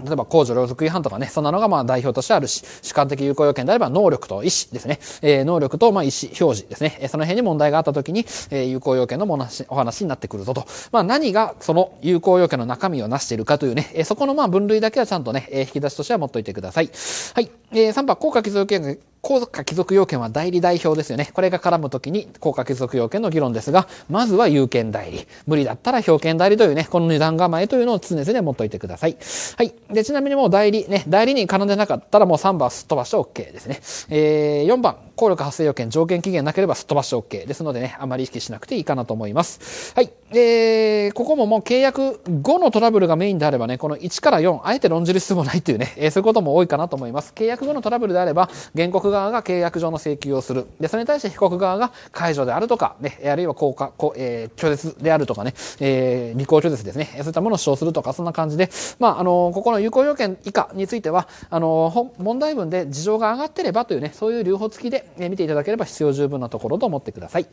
例えば、公助、労属違反とかね、そんなのが、まあ、代表としてあるし、主観的有効要件であれば、能力と意思ですね。えー、能力と、まあ、意思表示ですね。えー、その辺に問題があった時に、えー、有効要件のお話になってくるぞと。まあ、何が、その有効要件の中身をなしているかというね、えー、そこの、まあ、分類だけはちゃんとね、えー、引き出しとしては持っといてください。はい。えー、3番、効果基礎要件効果帰属要件は代理代表ですよね。これが絡むときに効果帰属要件の議論ですが、まずは有権代理。無理だったら表権代理というね、この二段構えというのを常々持っといてください。はい。で、ちなみにもう代理ね、代理に絡んでなかったらもう3番すっ飛ばして OK ですね。えー、4番。効力発生要件、条件期限なければすっ飛ばして OK。ですのでね、あまり意識しなくていいかなと思います。はい。えー、ここももう契約後のトラブルがメインであればね、この1から4、あえて論じる必要もないっていうね、えー、そういうことも多いかなと思います。契約後のトラブルであれば、原告側が契約上の請求をする。で、それに対して被告側が解除であるとか、ね、あるいは効果、こえー、拒絶であるとかね、えー、履行拒絶ですね、そういったものを主張するとか、そんな感じで、まあ、あのー、ここの有効要件以下については、あのー、問題文で事情が上がってればというね、そういう留保付きで、見ていただければ必要十分なところと思ってください。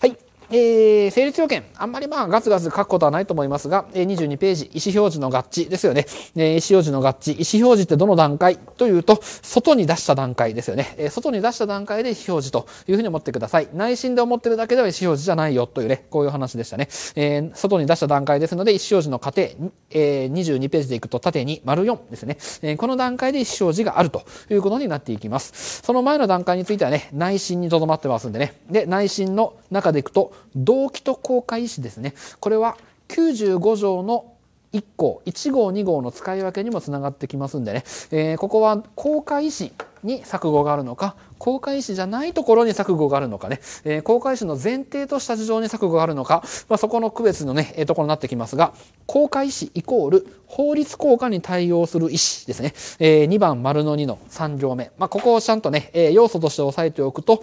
はい。えー、成立要件、あんまりまあガツガツ書くことはないと思いますが、え22ページ、意思表示の合致ですよね。えー、意思表示の合致、意思表示ってどの段階というと、外に出した段階ですよね。えー、外に出した段階で意思表示というふうに思ってください。内心で思ってるだけでは意思表示じゃないよというね、こういう話でしたね。えー、外に出した段階ですので、意思表示の過程、えー、22ページでいくと縦に丸4ですね。えー、この段階で意思表示があるということになっていきます。その前の段階についてはね、内心にとどまってますんでね。で、内心の中でいくと、動機と効果意思ですねこれは95条の1項1号2号の使い分けにもつながってきますんでね、えー、ここは効果意思に錯誤があるのか公開思じゃないところに錯誤があるのかね、えー、公開思の前提とした事情に錯誤があるのか、まあ、そこの区別のね、えー、ところになってきますが、公開思イコール法律効果に対応する意思ですね。えー、2番丸の2の3行目。まあ、ここをちゃんとね、えー、要素として押さえておくと、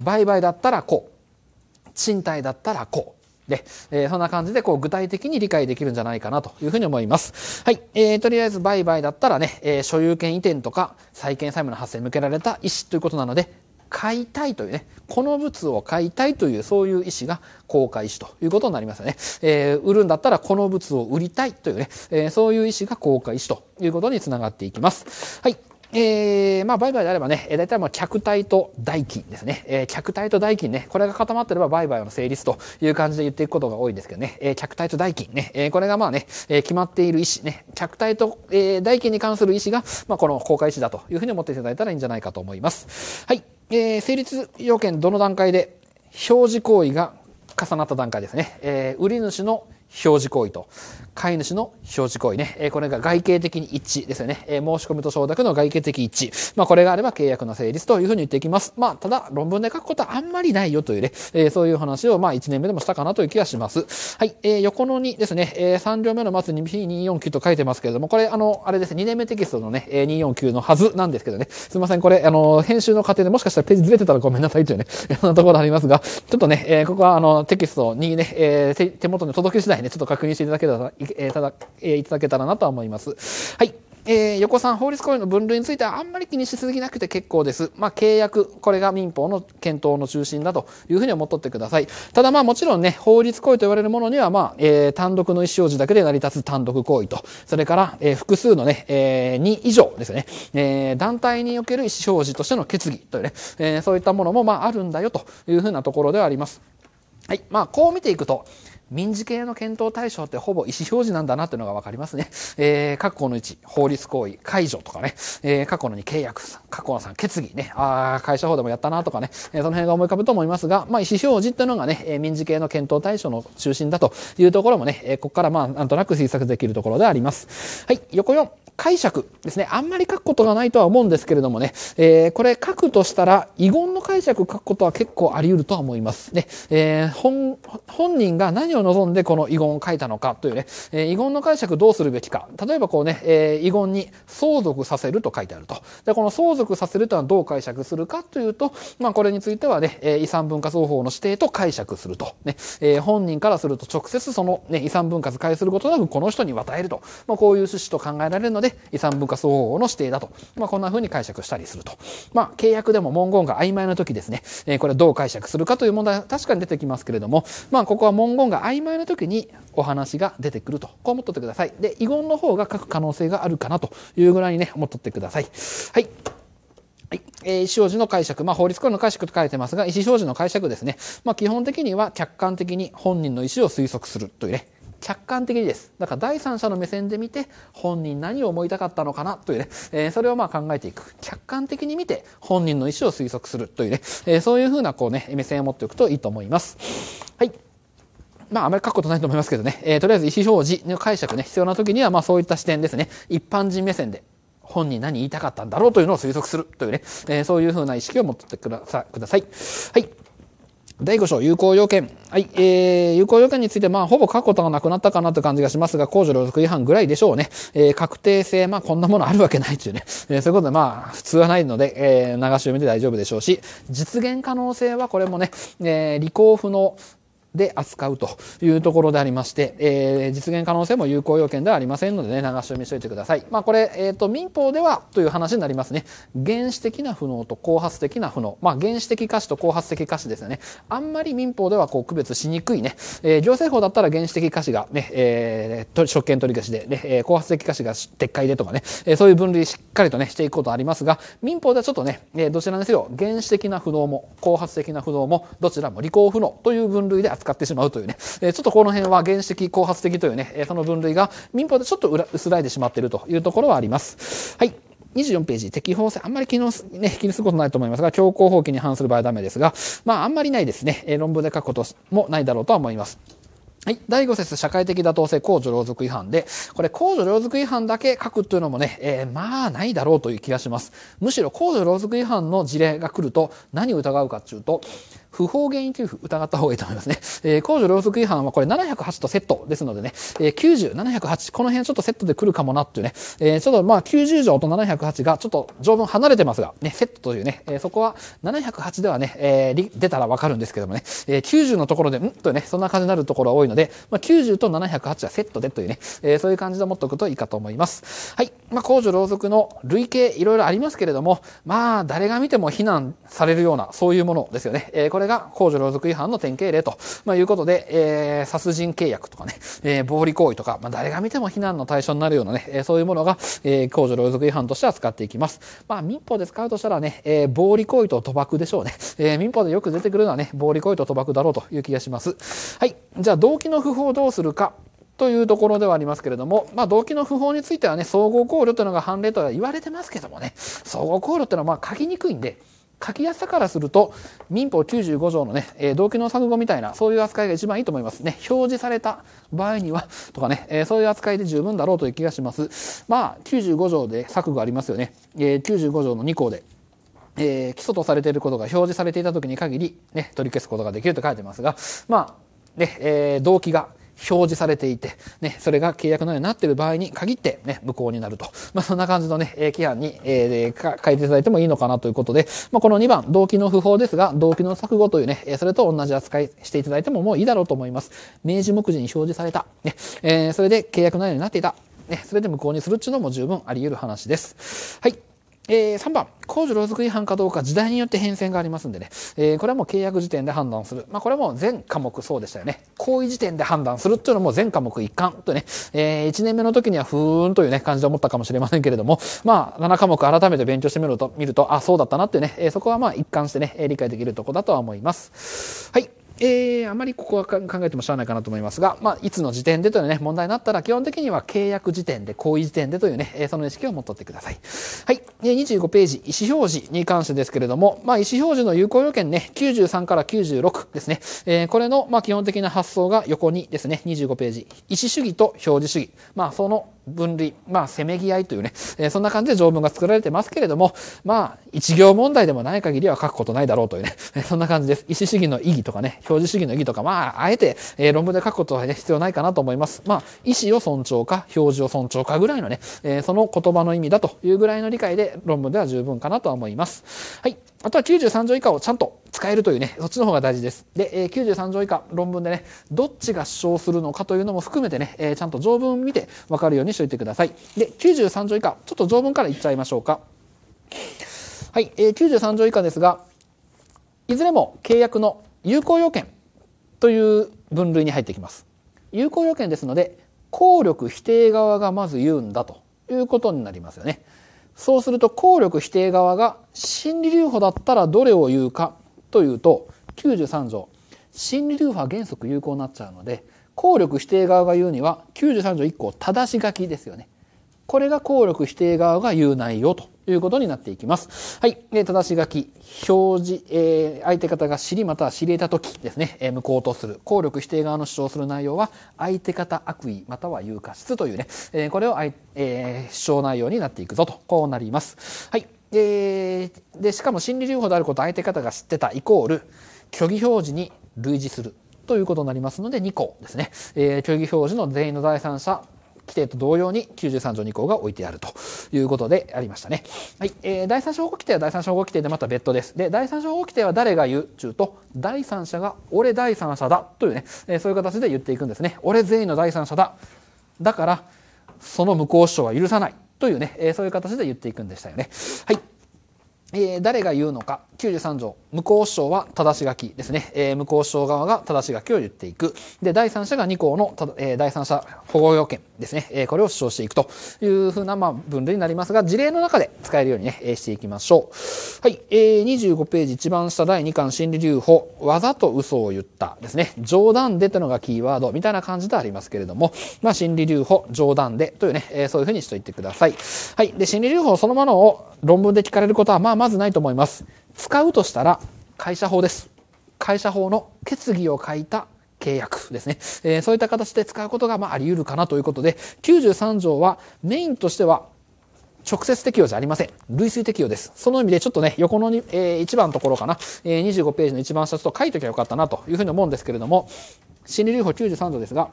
売買だったらこう。賃貸だったらこう。で、えー、そんな感じでこう具体的に理解できるんじゃないかなというふうに思います。はい。えー、とりあえず売買だったらね、えー、所有権移転とか債権債務の発生に向けられた意思ということなので、買いたいというね、この物を買いたいというそういう意思が公開意思ということになりますよね。えー、売るんだったらこの物を売りたいというね、えー、そういう意思が公開意思ということにつながっていきます。はい。えー、まあ、売買であればね、大体もう客体と代金ですね。えー、客体と代金ね、これが固まってれば売買の成立という感じで言っていくことが多いんですけどね、えー、客体と代金ね、えー、これがまあね、えー、決まっている意思ね、客体と、えー、代金に関する意思が、まあ、この公開意思だというふうに思っていただいたらいいんじゃないかと思います。はい。えー、成立要件どの段階で表示行為が重なった段階ですね。えー、売り主の表示行為と飼い主の表示行為ね、えこれが外形的に一致ですよね、え申し込みと承諾の外形的一致。まあ、これがあれば契約の成立というふうに言っていきます。まあ、ただ、論文で書くことはあんまりないよというね、えそういう話を、まあ、1年目でもしたかなという気がします。はい、え横の2ですね、え3両目の末に P249 と書いてますけれども、これ、あの、あれですね、2年目テキストのね、え249のはずなんですけどね、すいません、これ、あの、編集の過程でもしかしたらページずれてたらごめんなさいというね、そんなところありますが、ちょっとね、えここは、あの、テキストにね、え手元に届け次第ね、ちょっと確認していただけたらえただ、えいただけたらなと思います。はい。えー、横さん、法律行為の分類についてはあんまり気にしすぎなくて結構です。まあ、契約、これが民法の検討の中心だというふうに思っとってください。ただまあ、もちろんね、法律行為と言われるものには、まあ、えー、単独の意思表示だけで成り立つ単独行為と、それから、えー、複数のね、えー、2以上ですね、えー、団体における意思表示としての決議というね、えー、そういったものもまあ、あるんだよというふうなところではあります。はい。まあ、こう見ていくと、民事系の検討対象ってほぼ意思表示なんだなというのがわかりますね。えー、括弧の1、法律行為、解除とかね、えー、括弧の2、契約、括弧の3、決議ね、あ会社法でもやったなとかね、えー、その辺が思い浮かぶと思いますが、まあ、意思表示っていうのがね、えー、民事系の検討対象の中心だというところもね、えー、ここからまあ、なんとなく推測できるところであります。はい、横4。解釈ですね。あんまり書くことがないとは思うんですけれどもね、えー、これ書くとしたら、遺言の解釈書くことは結構あり得るとは思います。ね、えー、本、本人が何を望んでこの遺言を書いたのかというね、えー、遺言の解釈どうするべきか。例えばこうね、えー、遺言に相続させると書いてあると。で、この相続させるとはどう解釈するかというと、まあこれについてはね、えー、遺産分割方法の指定と解釈すると。ね、えー、本人からすると直接その、ね、遺産分割解することなくこの人に与えると。まあこういう趣旨と考えられるので、で、遺産分割法の指定だと、まあ、こんな風に解釈したりすると。まあ、契約でも文言が曖昧な時ですね、えー、これどう解釈するかという問題は確かに出てきますけれども、まあ、ここは文言が曖昧な時にお話が出てくると、こう思っとってください。で、遺言の方が書く可能性があるかなというぐらいにね、思っとってください。はい。はい。えー、意思表示の解釈。まあ、法律家の解釈と書いてますが、意思表示の解釈ですね。まあ、基本的には客観的に本人の意思を推測するというね、客観的にです。だから第三者の目線で見て、本人何を思いたかったのかなというね、えー、それをまあ考えていく。客観的に見て、本人の意思を推測するというね、えー、そういうふうなこうね、目線を持っておくといいと思います。はい。まあ、あまり書くことないと思いますけどね、えー、とりあえず意思表示の解釈ね、必要な時には、まあそういった視点ですね。一般人目線で本人何言いたかったんだろうというのを推測するというね、えー、そういうふうな意識を持ってくださください。はい。第5章、有効要件。はい、えー、有効要件について、まあ、ほぼ書くことがなくなったかなという感じがしますが、控除労力違反ぐらいでしょうね。えー、確定性、まあ、こんなものあるわけないっていうね。えー、そういうことで、まあ、普通はないので、えー、流し読みで大丈夫でしょうし、実現可能性はこれもね、えー、履行不能、で扱うというところでありまして、えー、実現可能性も有効要件ではありませんのでね、流し読みしといてください。まあこれ、えっ、ー、と、民法ではという話になりますね。原始的な不能と後発的な不能。まあ原始的瑕疵と後発的瑕疵ですよね。あんまり民法ではこう区別しにくいね。えー、行政法だったら原始的瑕疵がね、えー、職権取り消しで、ね、え後発的瑕疵が撤回でとかね、えー、そういう分類しっかりとね、していくことありますが、民法ではちょっとね、えー、どちらにせよ原始的な不能も後発的な不能もどちらも履行不能という分類で扱使ってしまうというね、えちょっとこの辺は原始的、後発的というね、えその分類が民法でちょっと薄らいでしまっているというところはあります。はい。24ページ、適法性、あんまり気の、ね、気にすることないと思いますが、強行法規に反する場合はダメですが、まあ、あんまりないですね。え論文で書くこともないだろうとは思います。はい。第5節、社会的妥当性、公序良俗違反で、これ、公序良俗違反だけ書くというのもね、えー、まあ、ないだろうという気がします。むしろ、公序良俗違反の事例が来ると、何を疑うかというと、不法原因給付疑った方がいいと思いますね。えー、公序良俗違反はこれ708とセットですのでね、えー、90、708、この辺ちょっとセットで来るかもなっていうね、えー、ちょっとまあ90条と708がちょっと条文離れてますが、ね、セットというね、えー、そこは708ではね、えー、出たらわかるんですけどもね、えー、90のところで、んとね、そんな感じになるところが多いので、まあ、90と708はセットでというね、えー、そういう感じで持っておくといいかと思います。はい。まあ、公序良俗の類型、いろいろありますけれども、まあ、誰が見ても非難されるような、そういうものですよね。えー、これれが公序良俗違反の典型例と、まあ、いうことで、えー、殺人契約とかね、えー、暴利行為とか、まあ、誰が見ても非難の対象になるようなね、えー、そういうものが、えー、公序良俗違反として扱っていきます。まあ、民法で使うとしたらね、えー、暴利行為と賭博でしょうね。えー、民法でよく出てくるのはね、暴利行為と賭博だろうという気がします。はい。じゃあ、動機の不法をどうするか。というところではありますけれども、まあ、動機の不法についてはね、総合考慮というのが判例とは言われてますけどもね、総合考慮というのはまあ書きにくいんで、書きやすさからすると民法95条のね、えー、動機の錯誤みたいなそういう扱いが一番いいと思いますね表示された場合にはとかね、えー、そういう扱いで十分だろうという気がしますまあ95条で錯誤ありますよね、えー、95条の2項でえー、基礎とされていることが表示されていた時に限り、ね、取り消すことができると書いてますが、まあ、ね、えー、動機が表示されていて、ね、それが契約のようになっている場合に限って、ね、無効になると。まあ、そんな感じのね、規範に、えー、書いていただいてもいいのかなということで、まあ、この2番、動機の不法ですが、動機の錯誤というね、それと同じ扱いしていただいてももういいだろうと思います。明示目次に表示された。ね、えー、それで契約内容になっていた。ね、それで無効にするっていうのも十分あり得る話です。はい。えー、3番、工事労続違反かどうか時代によって変遷がありますんでね、えー、これはもう契約時点で判断する。まあ、これも全科目そうでしたよね。行為時点で判断するっていうのも全科目一貫とね、えー、1年目の時にはふーんというね、感じで思ったかもしれませんけれども、まあ、7科目改めて勉強してみると、見ると、あ、そうだったなってね、えそこはまあ一貫してね、理解できるとこだとは思います。はい。えー、あまりここは考えてもしゃあないかなと思いますが、まあ、いつの時点でというね、問題になったら基本的には契約時点で、行為時点でというね、えその認識を持っとってください。はい。で、25ページ、意思表示に関してですけれども、まあ、意思表示の有効要件ね、93から96ですね。えー、これの、まあ、基本的な発想が横にですね、25ページ、意思主義と表示主義。まあ、その分類、まあ、せめぎ合いというね、えー、そんな感じで条文が作られてますけれども、まあ、一行問題でもない限りは書くことないだろうというね、そんな感じです。意思主義の意義とかね、表示主義の意義とか、まあ、あえて、えー、論文で書くことは、ね、必要ないかなと思います。まあ、意思を尊重か、表示を尊重かぐらいのね、えー、その言葉の意味だというぐらいの理解で論文では十分かなとは思います。はい。あとは93条以下をちゃんと使えるというね、そっちの方が大事です。で、えー、93条以下論文でね、どっちが主張するのかというのも含めてね、えー、ちゃんと条文見て分かるようにしておいてください。で、93条以下、ちょっと条文からいっちゃいましょうか。はい、えー、93条以下ですが、いずれも契約の有効要件という分類に入ってきます。有効要件ですので、効力否定側がまず言うんだということになりますよね。そうすると効力否定側が心理留保だったらどれを言うかというと93条心理留保は原則有効になっちゃうので効力否定側が言うには93条1項正し書きですよねこれが効力否定側が言う内容ということになっていきます。はい。えー、正し書き、表示、えー、相手方が知りまたは知り得たときですね、えー、無効とする、効力否定側の主張する内容は、相手方悪意または有価質というね、えー、これを、えー、主張内容になっていくぞと、こうなります。はい。えー、で、しかも心理留保であること相手方が知ってたイコール、虚偽表示に類似するということになりますので、2項ですね。えー、虚偽表示の全員の第三者、規定と同様に93条2項が置いてあるということでありましたね。はいえー、第三章法規定は第三章法規定でまた別途です。で、第三章法規定は誰が言う中と、第三者が俺第三者だというね、えー、そういう形で言っていくんですね。俺全員の第三者だ。だから、その無効主張は許さない。というね、えー、そういう形で言っていくんでしたよね。はい。えー、誰が言うのか。93条。無効省は正し書きですね。えー、無効省側が正し書きを言っていく。で、第三者が2項の、えー、第三者保護要件ですね。えこれを主張していくというふうな、まあ、分類になりますが、事例の中で使えるようにね、えしていきましょう。はい。え25ページ一番下第2巻心理留保。わざと嘘を言ったですね。冗談でというのがキーワードみたいな感じでありますけれども、まあ、心理留保、冗談でというね、えそういうふうにしといてください。はい。で、心理留保そのものを論文で聞かれることは、まあまずないと思います使うとしたら会社法です会社法の決議を書いた契約ですね、えー、そういった形で使うことがまああり得るかなということで93条はメインとしては直接適用じゃありません。類推適用です。その意味でちょっとね、横のに、えー、1番のところかな、えー、25ページの一番下ちょっと書いときゃよかったなというふうに思うんですけれども、心理留保93条ですが、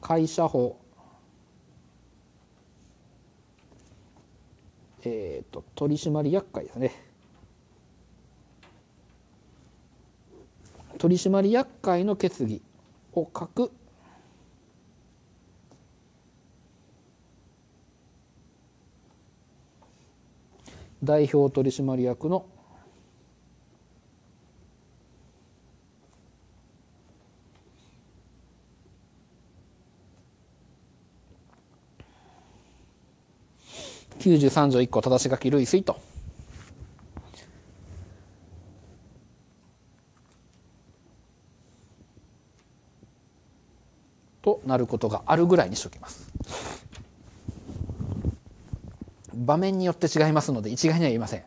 会社法、えーと、と取締役会ですね取締役会の決議を書く代表取締役の93条1項正し書き類推と。となることがあるぐらいにしておきます。場面によって違いますので一概には言いません。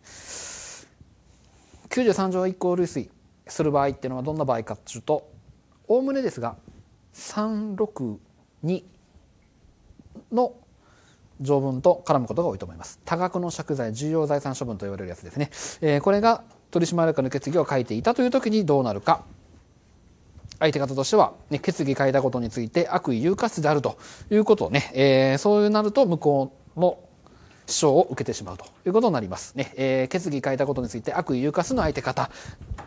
93条1項類推する場合っていうのはどんな場合かというとおおむねですが362の条文と絡むことが多いと思います。多額の借財、重要財産処分と言われるやつですね。えー、これが取締役の決議を書いていたという時にどうなるか。相手方としては、ね、決議書いたことについて悪意有価値であるということをね、えー、そうなると向こうも支障を受けてしまうということになります。ねえー、決議変えたことについて悪意誘すの相手方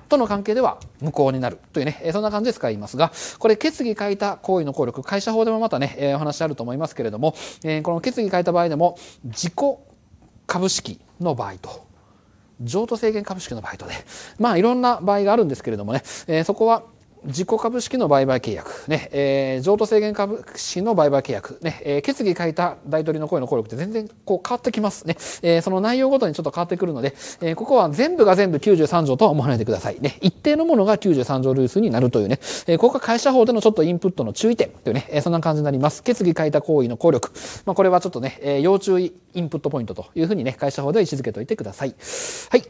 との関係では無効になるというね、えー、そんな感じで使いますが、これ決議変えた行為の効力、会社法でもまたね、えー、お話あると思いますけれども、えー、この決議変えた場合でも、自己株式の場合と、譲渡制限株式の場合とで、まあいろんな場合があるんですけれどもね、えー、そこは自己株式の売買契約、ね、えー、譲渡制限株式の売買契約、ね、えー、決議書いた大統領の声の効力って全然こう変わってきますね。えー、その内容ごとにちょっと変わってくるので、えー、ここは全部が全部93条とは思わないでください。ね、一定のものが93条ルースになるというね、えー、ここは会社法でのちょっとインプットの注意点というね、えー、そんな感じになります。決議書いた行為の効力。まあ、これはちょっとね、えー、要注意インプットポイントというふうにね、会社法では位置づけておいてください。はい。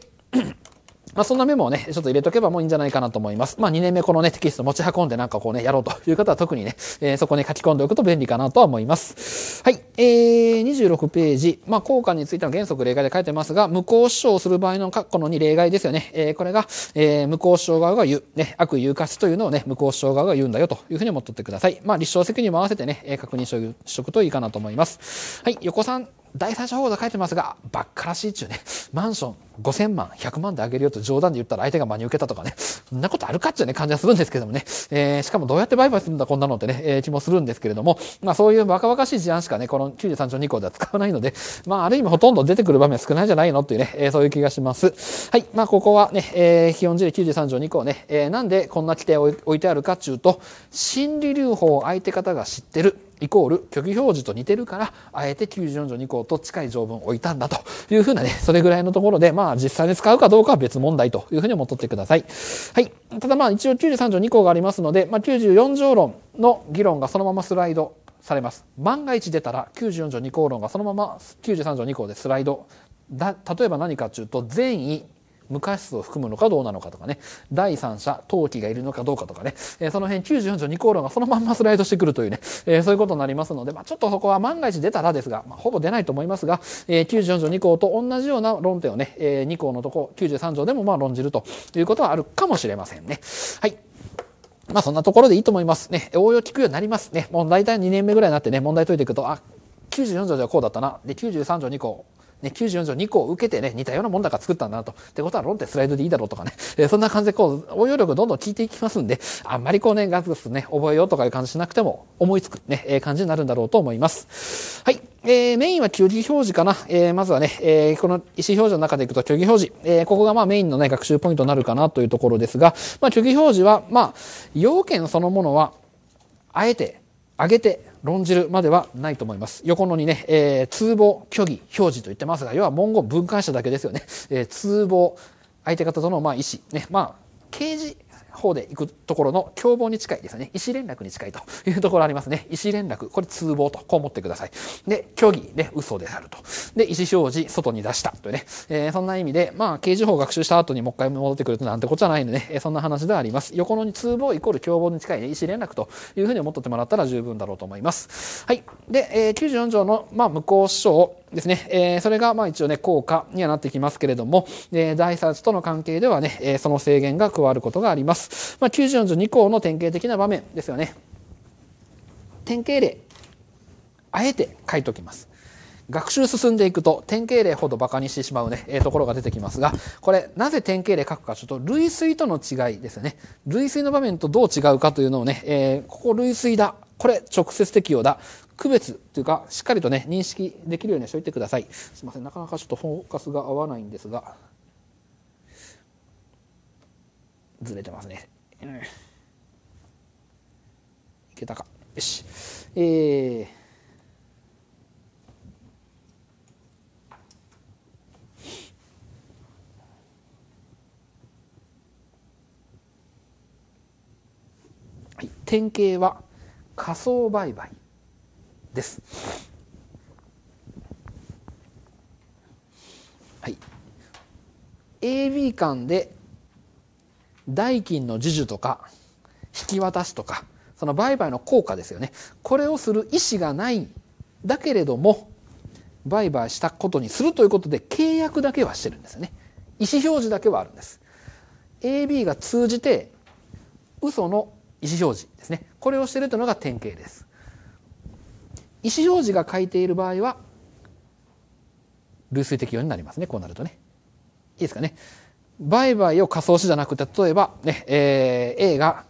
まあ、そんなメモをね、ちょっと入れとけばもういいんじゃないかなと思います。まあ、2年目このね、テキスト持ち運んでなんかこうね、やろうという方は特にね、えー、そこに書き込んでおくと便利かなとは思います。はい。えー、26ページ。まあ、効果についての原則例外で書いてますが、無効主張する場合の括弧の2例外ですよね。えー、これが、えー、無効主張側が言う、ね、悪意誘発というのをね、無効主張側が言うんだよというふうに思っとってください。まあ、立証責任も合わせてね、確認しておくといいかなと思います。はい。横さん第三者報道書いてますが、ばっからしいっちゅうね、マンション5000万、100万であげるよと冗談で言ったら相手が真に受けたとかね、そんなことあるかっちゅうね、感じはするんですけどもね、えー、しかもどうやって売買するんだこんなのってね、えー、気もするんですけれども、まあそういう若々しい事案しかね、この93条2項では使わないので、まあある意味ほとんど出てくる場面は少ないんじゃないのっていうね、えー、そういう気がします。はい、まあここはね、えー、基本事例93条2項ね、えー、なんでこんな規定を置いてあるかっちゅうと、心理留保を相手方が知ってる。イコール虚偽表示と似てるからあえて94条2項と近い条文を置いたんだというふうなねそれぐらいのところでまあ実際に使うかどうかは別問題というふうに思っとってください。はい、ただまあ一応93条2項がありますので、まあ、94条論の議論がそのままスライドされます。万が一出たら94条2項論がそのまま93条2項でスライドだ例えば何かというと善意無価失を含むのかどうなのかとかね、第三者、登記がいるのかどうかとかね、えー、その辺94条2項論がそのまんまスライドしてくるというね、えー、そういうことになりますので、まあ、ちょっとそこは万が一出たらですが、まあ、ほぼ出ないと思いますが、えー、94条2項と同じような論点をね、えー、2項のとこ、93条でもまあ論じるということはあるかもしれませんね。はい。まあそんなところでいいと思いますね。応用聞くようになりますね。もう大体2年目ぐらいになってね、問題解いていくと、あ、94条ではこうだったな。で、93条2項、ね、94条2項を受けてね、似たようなもんだから作ったんだなと。ってことは論点スライドでいいだろうとかね、えー、そんな感じでこう、応用力どんどん効いていきますんで、あんまりこうね、ガツガツね、覚えようとかいう感じしなくても、思いつくね、えー、感じになるんだろうと思います。はい。えー、メインは虚偽表示かな。えー、まずはね、えー、この意思表示の中でいくと虚偽表示。えー、ここがまあメインのね、学習ポイントになるかなというところですが、まあ虚偽表示は、まあ、要件そのものは、あえて、上げて、論じるまではないと思います。横のにね、えー、通謀、虚偽、表示と言ってますが、要は文言、文解しただけですよね。えー、通謀、相手方とのまあ意思、ね、まあ、刑事方で行くところの凶暴に近いですね。師連絡に近いと いうところありますね。師連絡、これ通報と、こう思ってください。で、虚偽、ね、嘘であると。で、意思表示、外に出したというね、えー、そんな意味で、まあ、刑事法を学習した後にもう一回戻ってくるとなんてことはないので、ね、そんな話ではあります。横のに通報イコール凶暴に近い、ね、意思連絡というふうに思ってってもらったら十分だろうと思います。はい。で、えー、94条の、まあ、無効主張ですね、えー、それがまあ一応ね、効果にはなってきますけれども、えー、第3との関係ではね、えー、その制限が加わることがあります。まあ、94条2項の典型的な場面ですよね。典型例、あえて書いときます。学習進んでいくと典型例ほどバカにしてしまうね、えー、ところが出てきますが、これなぜ典型例書くかちょっと類推との違いですよね。類推の場面とどう違うかというのをね、えー、ここ類推だ。これ直接適用だ。区別というか、しっかりとね、認識できるようにしておいてください。すみません、なかなかちょっとフォーカスが合わないんですが、ずれてますね。うん、いけたか。よし。えー、はい、典型は仮想売買です。はい、AB 間で代金の授受とか引き渡しとかその売買の効果ですよねこれをする意思がないだけれども売買したことにするということで契約だけはしてるんですよね意思表示だけはあるんです AB が通じて嘘の意思表示ですねこれをしてるというのが典型です思表示が書いている場合は類推適用になりますねこうなるとねいいですかね売買を仮想しじゃなくて例えばね、えー、A が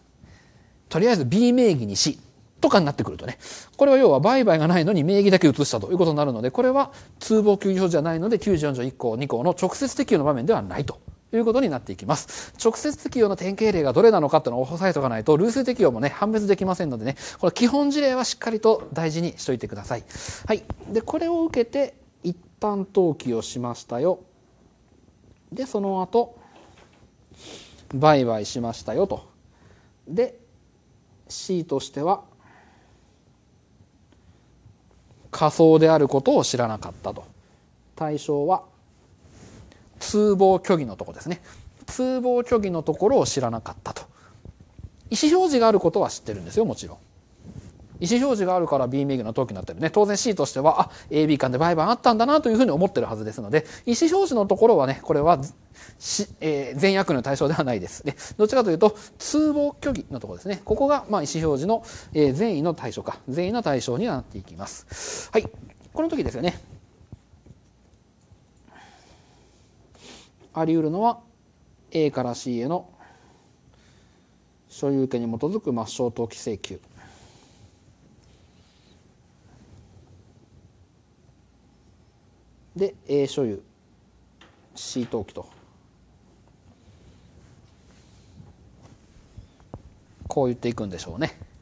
とりあえず B 名義にしとかになってくるとねこれは要は売買がないのに名義だけ移したということになるのでこれは通謀救表法じゃないので94条1項2項の直接適用の場面ではないと。いうことになっていきます。直接適用の典型例がどれなのかっていうのを押さえておかないと、ルース適用もね、判別できませんのでね、これ基本事例はしっかりと大事にしといてください。はい。で、これを受けて、一旦登記をしましたよ。で、その後、売買しましたよと。で、C としては、仮想であることを知らなかったと。対象は通報虚偽のとこですね。通謀虚偽のところを知らなかったと。意思表示があることは知ってるんですよ、もちろん。意思表示があるから B 名義の登記になってるね。当然 C としては、あ、AB 間で売買あったんだなというふうに思ってるはずですので、意思表示のところはね、これは、し、えー、全役の対象ではないです。ねどちらかというと、通報虚偽のところですね。ここが、まあ、意思表示の、えー、善意の対象か。善意の対象になっていきます。はい。この時ですよね。あり得るのは A から C への所有権に基づく抹消登記請求で A 所有 C 登記とこう言っていくんでしょうね。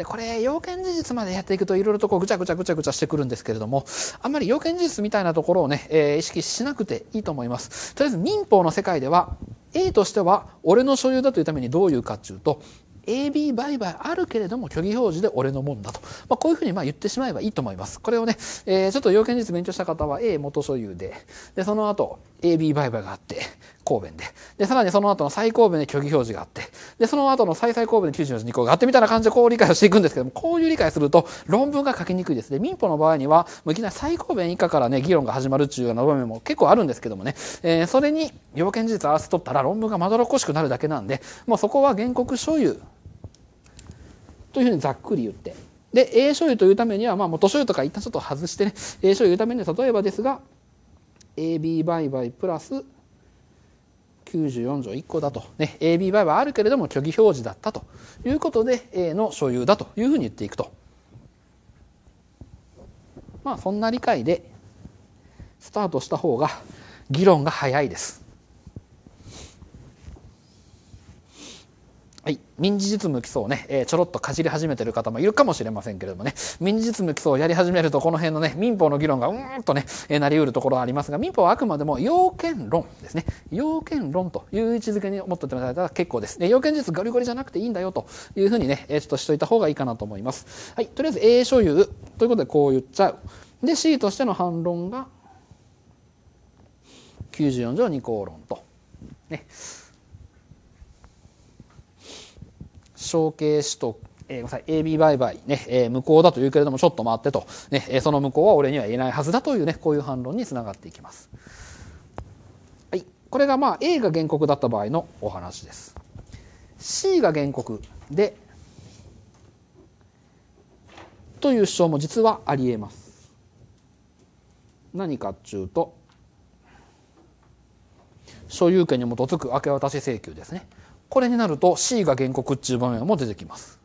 でこれ要件事実までやっていくといろいろとこうぐちゃぐちゃぐちゃぐちゃしてくるんですけれどもあんまり要件事実みたいなところをね、えー、意識しなくていいと思います。とりあえず民法の世界では A としては俺の所有だというためにどういうかっていうと AB 売買あるけれども虚偽表示で俺のもんだと、まあ、こういうふうにまあ言ってしまえばいいと思います。これをね、えー、ちょっと要件事実勉強した方は A 元所有ででその後 AB 売買があって公弁ででさらにその後の最高弁で虚偽表示があってでその後の最最高弁で94.2項があってみたいな感じでこう理解をしていくんですけどもこういう理解すると論文が書きにくいですね民法の場合にはもういきなり最高弁以下からね議論が始まるっていうような場面も結構あるんですけどもね、えー、それに要件事実合わせとったら論文がまどろっこしくなるだけなんでもうそこは原告所有というふうにざっくり言ってで A 所有というためにはまあ元所有とか一旦ちょっと外してね A 所有というためには例えばですが AB 売買プラス94条1個だと、ね、AB 合はあるけれども虚偽表示だったということで A の所有だというふうに言っていくと。まあそんな理解でスタートした方が議論が早いです。はい、民事実務基礎をね、えー、ちょろっとかじり始めてる方もいるかもしれませんけれどもね、民事実務基礎をやり始めると、この辺のね、民法の議論がうーんとね、えー、なりうるところはありますが、民法はあくまでも要件論ですね。要件論という位置づけに思っておいてもらえたら結構です。ね、要件実ガリゴリじゃなくていいんだよというふうにね、えー、ちょっとしといた方がいいかなと思います。はい、とりあえず A 所有ということでこう言っちゃう。で、C としての反論が94条2項論と。ね。承継取得えー、ごめんなさい、AB 売買、ね、えー、無効だと言うけれども、ちょっと待ってと、ね、えその無効は俺には言えないはずだというね、こういう反論につながっていきます。はい。これがまあ、A が原告だった場合のお話です。C が原告で、という主張も実はあり得ます。何かっていうと、所有権に基づく明け渡し請求ですね。これになると C が原告っていう場面も出てきます。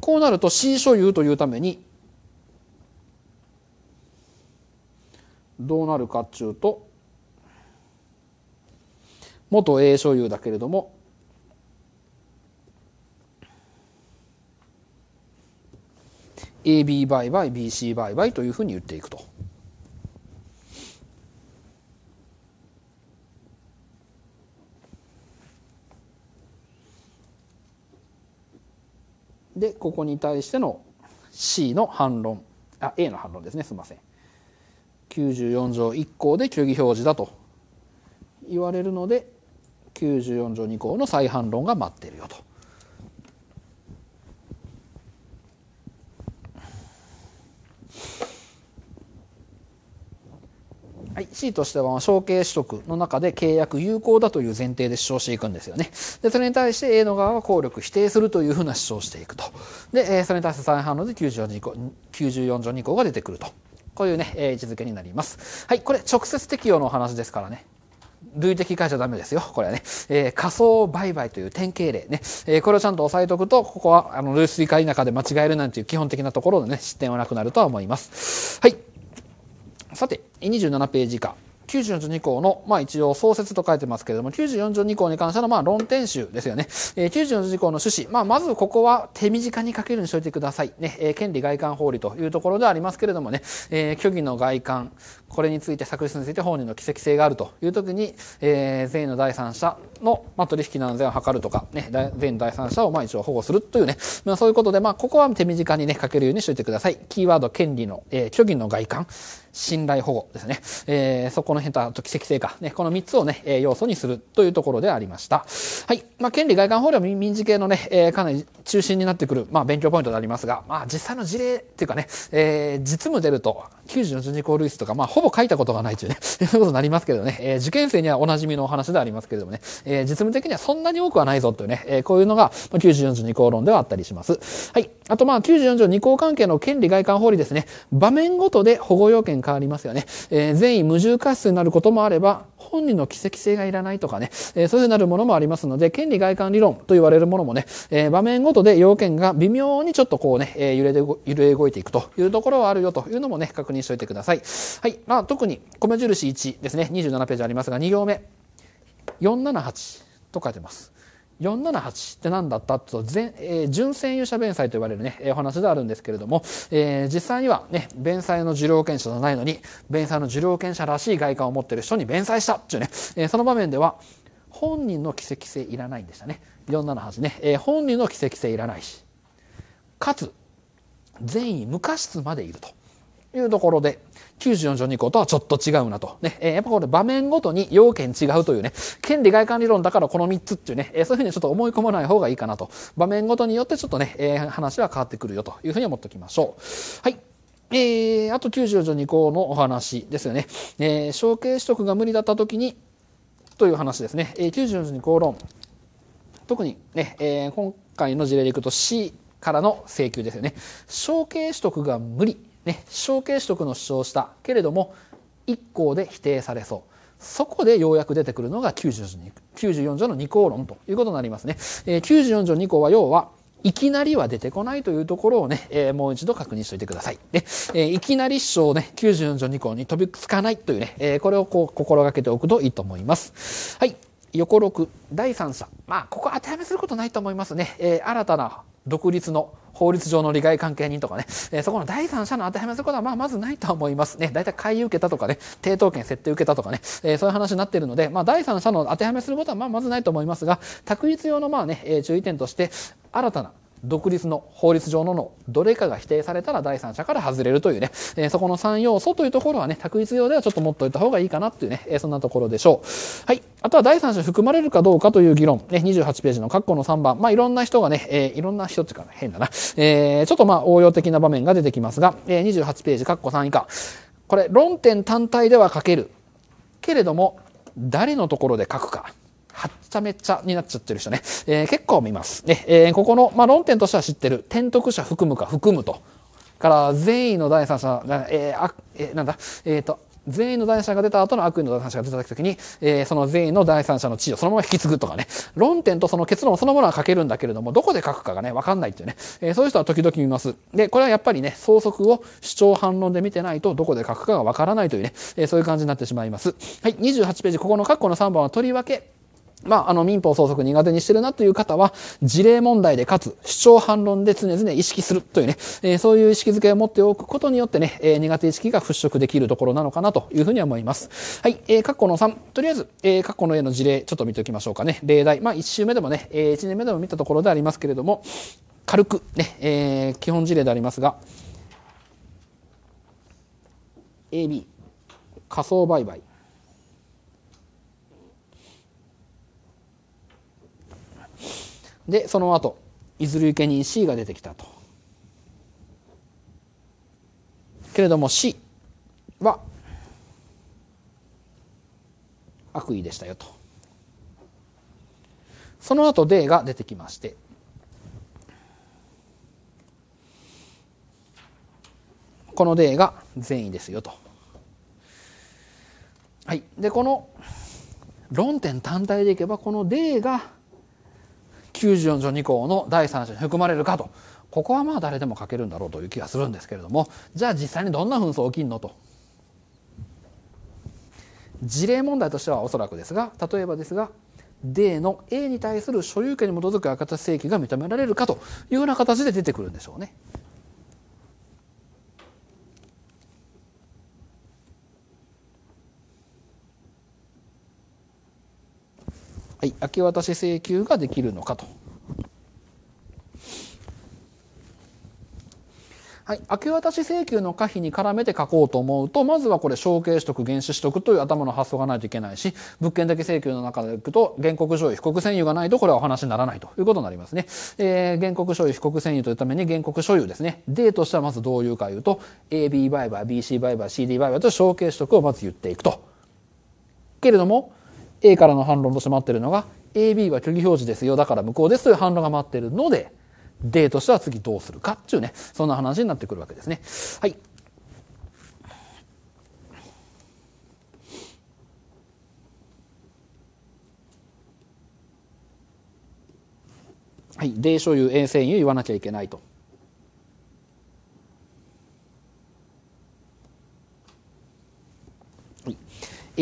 こうなると C 所有というためにどうなるかっちゅうと元 A 所有だけれども「AB 売買 BC 売買」というふうに言っていくと。で、ここに対しての C の反論、あ、A の反論ですね、すいません。94条1項で虚偽表示だと言われるので、94条2項の再反論が待ってるよと。はい、C としては承継取得の中で契約有効だという前提で主張していくんですよね。でそれに対して A の側は効力否定するというふうな主張をしていくと。で、えそれに対して再反応で94条条2項が出てくると。こういうね、え位置づけになります。はい、これ直接適用のお話ですからね。類的解釈ダメですよ。これはね。えー、仮想売買という典型例ね。えー、これをちゃんと押さえておくと、ここは、あの、類推か否かで間違えるなんていう基本的なところのね、失点はなくなるとは思います。はい。さて27ページ以下94.2項の、まあ一応創設と書いてますけれども、94.2項に関してのまあ論点集ですよね。えー、94.2項の趣旨。まあまずここは手短に書けるようにしておいてください。ね、えー、権利外観法理というところでありますけれどもね、えー、虚偽の外観、これについて、作出について本人の奇跡性があるというときに、えー、善意の第三者の、まあ、取引の安全を図るとか、ね、善意の第三者をまあ一応保護するというね、まあそういうことで、まあここは手短にね、書けるようにしておいてください。キーワード、権利の、えー、虚偽の外観、信頼保護ですね。えー、そこの辺と、あと奇跡性か。ね、この3つをね、え要素にするというところでありました。はい。まあ、権利外観法令は民事系のね、えかなり中心になってくる、まあ、勉強ポイントでありますが、まあ、実際の事例っていうかね、えー、実務出ると、94 2コールイスとか、まあ、ほぼ書いたことがないというね、そういうことになりますけどね、えー、受験生にはおなじみのお話でありますけれどもね、えー、実務的にはそんなに多くはないぞというね、えー、こういうのが、まあ、94 2項論ではあったりします。はい。あと、まあ、94条2項関係の権利外観法理ですね、場面ごとで保護要件変わりますよね。えー、善意無重過失になることもあれば、本人の奇跡性がいらないとかね、えー、そういうなるものもありますので、権利外観理論と言われるものもね、えー、場面ごとで要件が微妙にちょっとこうね、えー、揺れで、揺れ動いていくというところはあるよというのもね、確認しておいてください。はい。まあ、特に、米印1ですね、27ページありますが、2行目、478と書いてます。478って何だったと全、えー、純占有者弁済と言われるね、えお話であるんですけれども、えー、実際にはね、弁済の受領権者じゃないのに、弁済の受領権者らしい外観を持ってる人に弁済したっていうね、えー、その場面では、本人の奇跡性いらないんでしたね。478ね、えー、本人の奇跡性いらないし、かつ、善意無過失までいるというところで、94条2項とはちょっと違うなと。ね、えー、やっぱこれ場面ごとに要件違うというね、権利外観理論だからこの3つっていうね、えー、そういうふうにちょっと思い込まない方がいいかなと。場面ごとによってちょっとね、えー、話は変わってくるよというふうに思っておきましょう。はい。えー、あと9 4条2項のお話ですよね。えー、承継取得が無理だった時に、という話ですね。えー、9 4条2項論。特にね、えー、今回の事例でいくと C からの請求ですよね。承継取得が無理。ね、承継取得の主張したけれども1項で否定されそう。そこでようやく出てくるのが94条の2項論ということになりますね。えー、94条2項は要はいきなりは出てこないというところをね、えー、もう一度確認しておいてください。で、えー、いきなり主張をね、94条2項に飛びつかないというね、えー、これをこう心がけておくといいと思います。はい。横6、第三者。まあ、ここ当てはめすることないと思いますね。えー、新たな独立の法律上の利害関係人とかね、えー、そこの第三者の当てはめすることはまあまずないと思いますね。大体買い受けたとかね、抵当権設定受けたとかね、えー、そういう話になっているので、まあ、第三者の当てはめすることはまあまずないと思いますが、択一用のまあね、えー、注意点として、新たな独立の法律上ののどれかが否定されたら第三者から外れるというね、えー、そこの3要素というところはね、択一用ではちょっと持っといた方がいいかなっていうね、えー、そんなところでしょう。はい。あとは第三者含まれるかどうかという議論。ね、28ページの括弧の3番。まあ、いろんな人がね、えー、いろんな人っていうか変だな。えー、ちょっとまあ応用的な場面が出てきますが、えー、28ページ括弧3以下。これ、論点単体では書ける。けれども、誰のところで書くか。はっちゃめっちゃになっちゃってる人ね、えー、結構見ます。ね、えー、ここの、まあ、論点としては知ってる。転得者含むか含むと。から、善意の第三者、えー、あ、えー、なんだ、えっ、ー、と、善意の第三者が出た後の悪意の第三者が出た時に、えー、その善意の第三者の地位をそのまま引き継ぐとかね、論点とその結論そのものは書けるんだけれども、どこで書くかがね、わかんないっていうね、えー、そういう人は時々見ます。で、これはやっぱりね、相則を主張反論で見てないと、どこで書くかがわからないというね、えー、そういう感じになってしまいます。はい、28ページ、ここの括弧の3番はとりわけ、まあ、あの、民法相則苦手にしてるなという方は、事例問題でかつ、主張反論で常々意識するというね、えー、そういう意識づけを持っておくことによってね、えー、苦手意識が払拭できるところなのかなというふうに思います。はい、えー、括弧の3。とりあえず、えー、括弧の A の事例、ちょっと見ておきましょうかね。例題。まあ、1週目でもね、えー、1年目でも見たところでありますけれども、軽くね、えー、基本事例でありますが、AB、仮想売買。でその後いずる受け人 C が出てきたと。けれども C は悪意でしたよと。その後 D が出てきまして。この D が善意ですよと。はい、でこの論点単体でいけばこの D が94条2項の第3者に含まれるかとここはまあ誰でも書けるんだろうという気がするんですけれどもじゃあ実際にどんな紛争起きんのと事例問題としてはおそらくですが例えばですが D の A に対する所有権に基づく赤字請求が認められるかというような形で出てくるんでしょうね。はい、明け渡し請求ができるのかと。はい、明け渡し請求の可否に絡めて書こうと思うとまずはこれ承継取得原資取得という頭の発想がないといけないし物件だけ請求の中でいくと原告所有被告占有がないとこれはお話にならないということになりますね、えー、原告所有被告占有というために原告所有ですね例としてはまずどういうかいうと AB 売買 BC 売買 CD 売買と承継取得をまず言っていくとけれども A からの反論として待ってるのが AB は虚偽表示ですよだから無効ですという反論が待ってるので D としては次どうするかっていうねそんな話になってくるわけですね。はい、はい、D 所有 A 占を言わなきゃいけないと。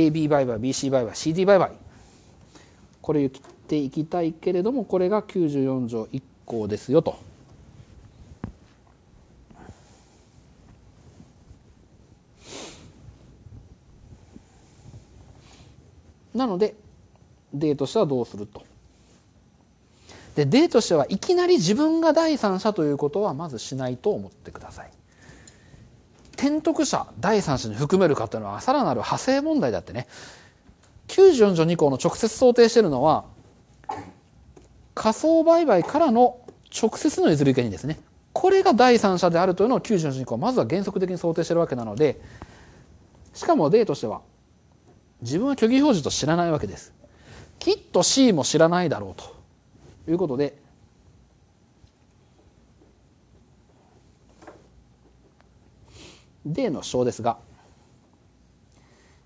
AB 売買 BC 売買 CD 売買これ言っていきたいけれどもこれが94条1項ですよと。なので例としてはどうすると。で例としてはいきなり自分が第三者ということはまずしないと思ってください。転得者第三者に含めるかというのはさらなる派生問題であってね94条2項の直接想定しているのは仮想売買からの直接の譲り受けにですねこれが第三者であるというのを94条2項はまずは原則的に想定しているわけなのでしかも例としては自分は虚偽表示と知らないわけですきっと C も知らないだろうということで例の小ですが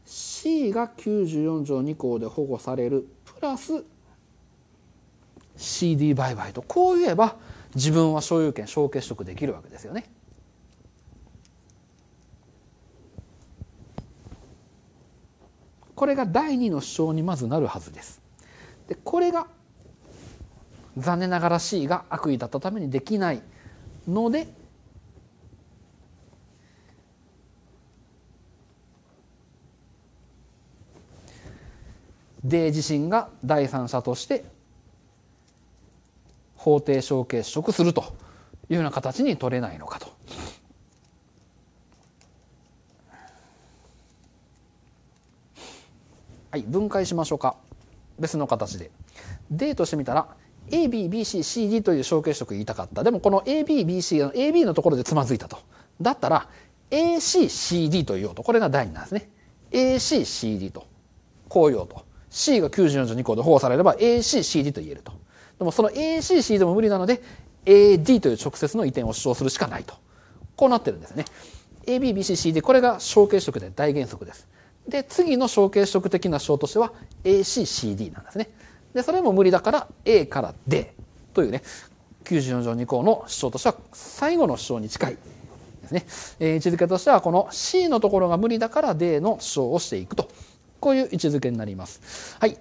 C が94条2項で保護されるプラス CD 売買とこう言えば自分は所有権小結束できるわけですよね。これが第2の主張にまずなるはずです。でこれが残念ながら C が悪意だったためにできないのでで自身が第三者として法定承継職するというような形に取れないのかと。はい、分解しましょうか別の形で。D としてみたら ABBCCD という承継職言いたかったでもこの ABBC の AB のところでつまずいたとだったら ACCD というとこれが第2なんですね ACCD とこう言うと C が94条2項で保護されれば ACCD と言えると。でもその ACCD も無理なので AD という直接の移転を主張するしかないと。こうなってるんですね。ABBCCD これが小形色で大原則です。で次の小形色的な張としては ACCD なんですね。でそれも無理だから A から D というね94条2項の主張としては最後の主張に近いですね。えー、位置づけとしてはこの C のところが無理だから D の主張をしていくと。こういう位置づけになります。はい。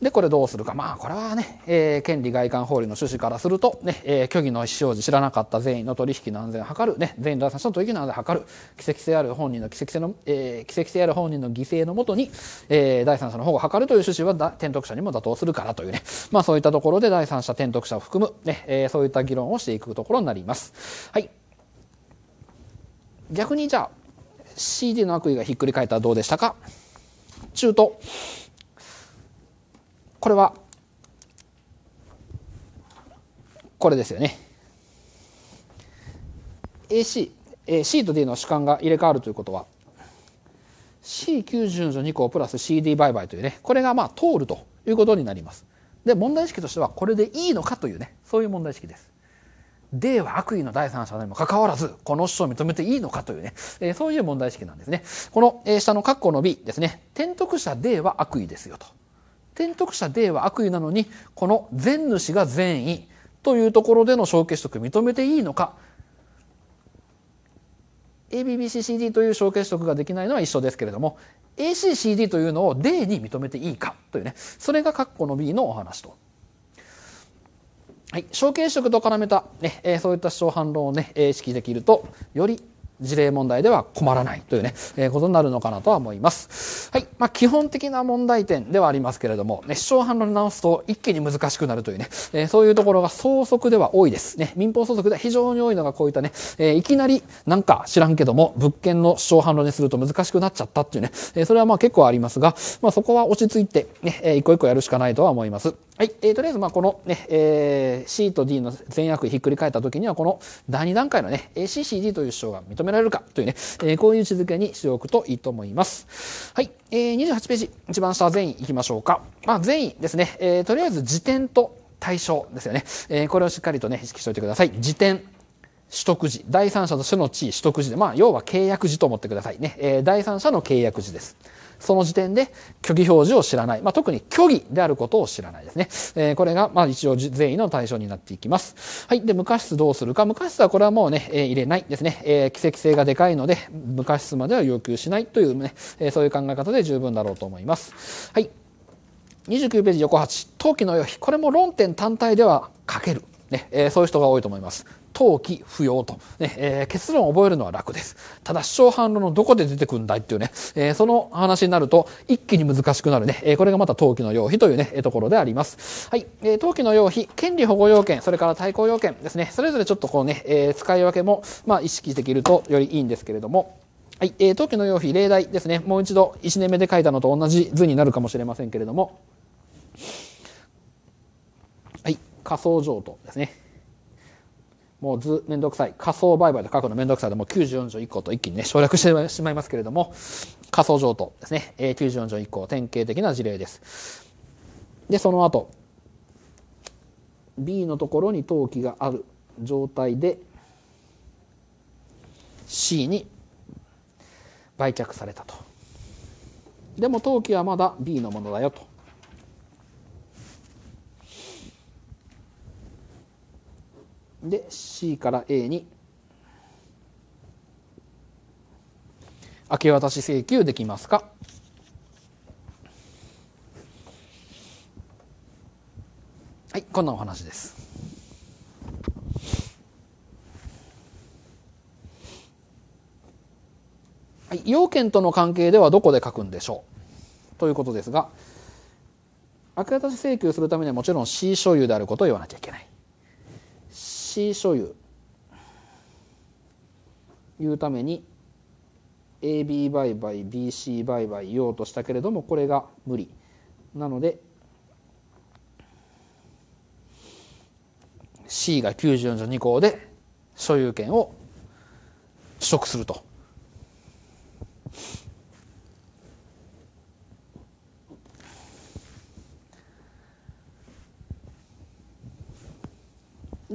で、これどうするか。まあ、これはね、えー、権利外観法律の趣旨からすると、ね、えー、虚偽の意思表示知らなかった善意の取引の安全を図る、ね、善意の第三者の取引の安全を図る、奇跡性ある本人の奇跡性の、えー、奇跡性ある本人の犠牲のもとに、えー、第三者の保護を図るという趣旨はだ、転徳者にも妥当するからというね、まあそういったところで第三者転徳者を含む、ね、えー、そういった議論をしていくところになります。はい。逆にじゃあ、CD の悪意がひっくり返ったらどうでしたか中途これはこれですよね AC、C と D の主観が入れ替わるということは C90 の2項プラス CD 売買というねこれがまあ通るということになりますで問題意識としてはこれでいいのかというねそういう問題意識です D は悪意の第三者にもかかわらず、この主張を認めていいのかというね、えー、そういう問題意識なんですね。この、えー、下の括弧の B ですね、転徳者 D は悪意ですよと。転徳者 D は悪意なのに、この善主が善意というところでの小取得認めていいのか、ABBCCD という小取得ができないのは一緒ですけれども ACCD というのを D に認めていいかというねそれが括弧の B のお話とはい、象形職と絡めた、ねえー、そういった主張反論を、ね、意識できるとより事例問題では困らないというね、えー、ことになるのかなとは思います。はい。まあ、基本的な問題点ではありますけれども、ね、主張反論に直すと一気に難しくなるというね、えー、そういうところが相続では多いです。ね、民法相続では非常に多いのがこういったね、えー、いきなりなんか知らんけども、物件の主張反論にすると難しくなっちゃったっていうね、えそれはまあ結構ありますが、まあ、そこは落ち着いてね、え一個一個やるしかないとは思います。はい、えー、とりあえずまあこのね、えー、C と D の全約ひっくり返った時にはこの第2段階のね c c d という主張が認められるかというね、えー、こういう位置づけにしておくといいと思います。はい、えー、28ページ一番下善意いきましょうか。まあ、善意ですね、えー、とりあえず時点と対象ですよね、えー、これをしっかりとね意識しておいてください。時点取得時第三者としての地位取得時で、まあ、要は契約時と思ってくださいね、えー、第三者の契約時です。その時点で虚偽表示を知らない。まあ、特に虚偽であることを知らないですね。えー、これが、まあ、一応善意の対象になっていきます。はい。で、無過失どうするか。無過失はこれはもうね、えー、入れないですね。えー、奇跡性がでかいので、無過失までは要求しないというね、えー、そういう考え方で十分だろうと思います。はい。29ページ横8、陶器の用い。これも論点単体では書ける。ね、えー、そういう人が多いと思います。登記不要と、ねえー、結論を覚えるのは楽です。ただ、主張反論のどこで出てくるんだいっていうね、えー、その話になると一気に難しくなるね、えー、これがまた登記の要否というね、ところであります。はい、えー、投の要否、権利保護要件、それから対抗要件ですね、それぞれちょっとこうね、えー、使い分けも、まあ、意識できるとよりいいんですけれども、はい、えー、当期の用費、例題ですね、もう一度1年目で書いたのと同じ図になるかもしれませんけれども、はい、仮想譲渡ですね。もう図面倒くさい仮想売買と過去の面倒くさいでもう94条1項と一気にね省略してしまいますけれども仮想譲渡ですね、えー、94条1項典型的な事例ですでその後 B のところに登記がある状態で C に売却されたとでも登記はまだ B のものだよとで C から A に明け渡し請求できますかはいこんなお話です。はい、要件との関係ではどこで書くんでしょうということですが明け渡し請求するためにはもちろん C 所有であることを言わなきゃいけない。C 所有いうために AB 売買 BC 売買言おうとしたけれどもこれが無理なので C が94条2項で所有権を取得すると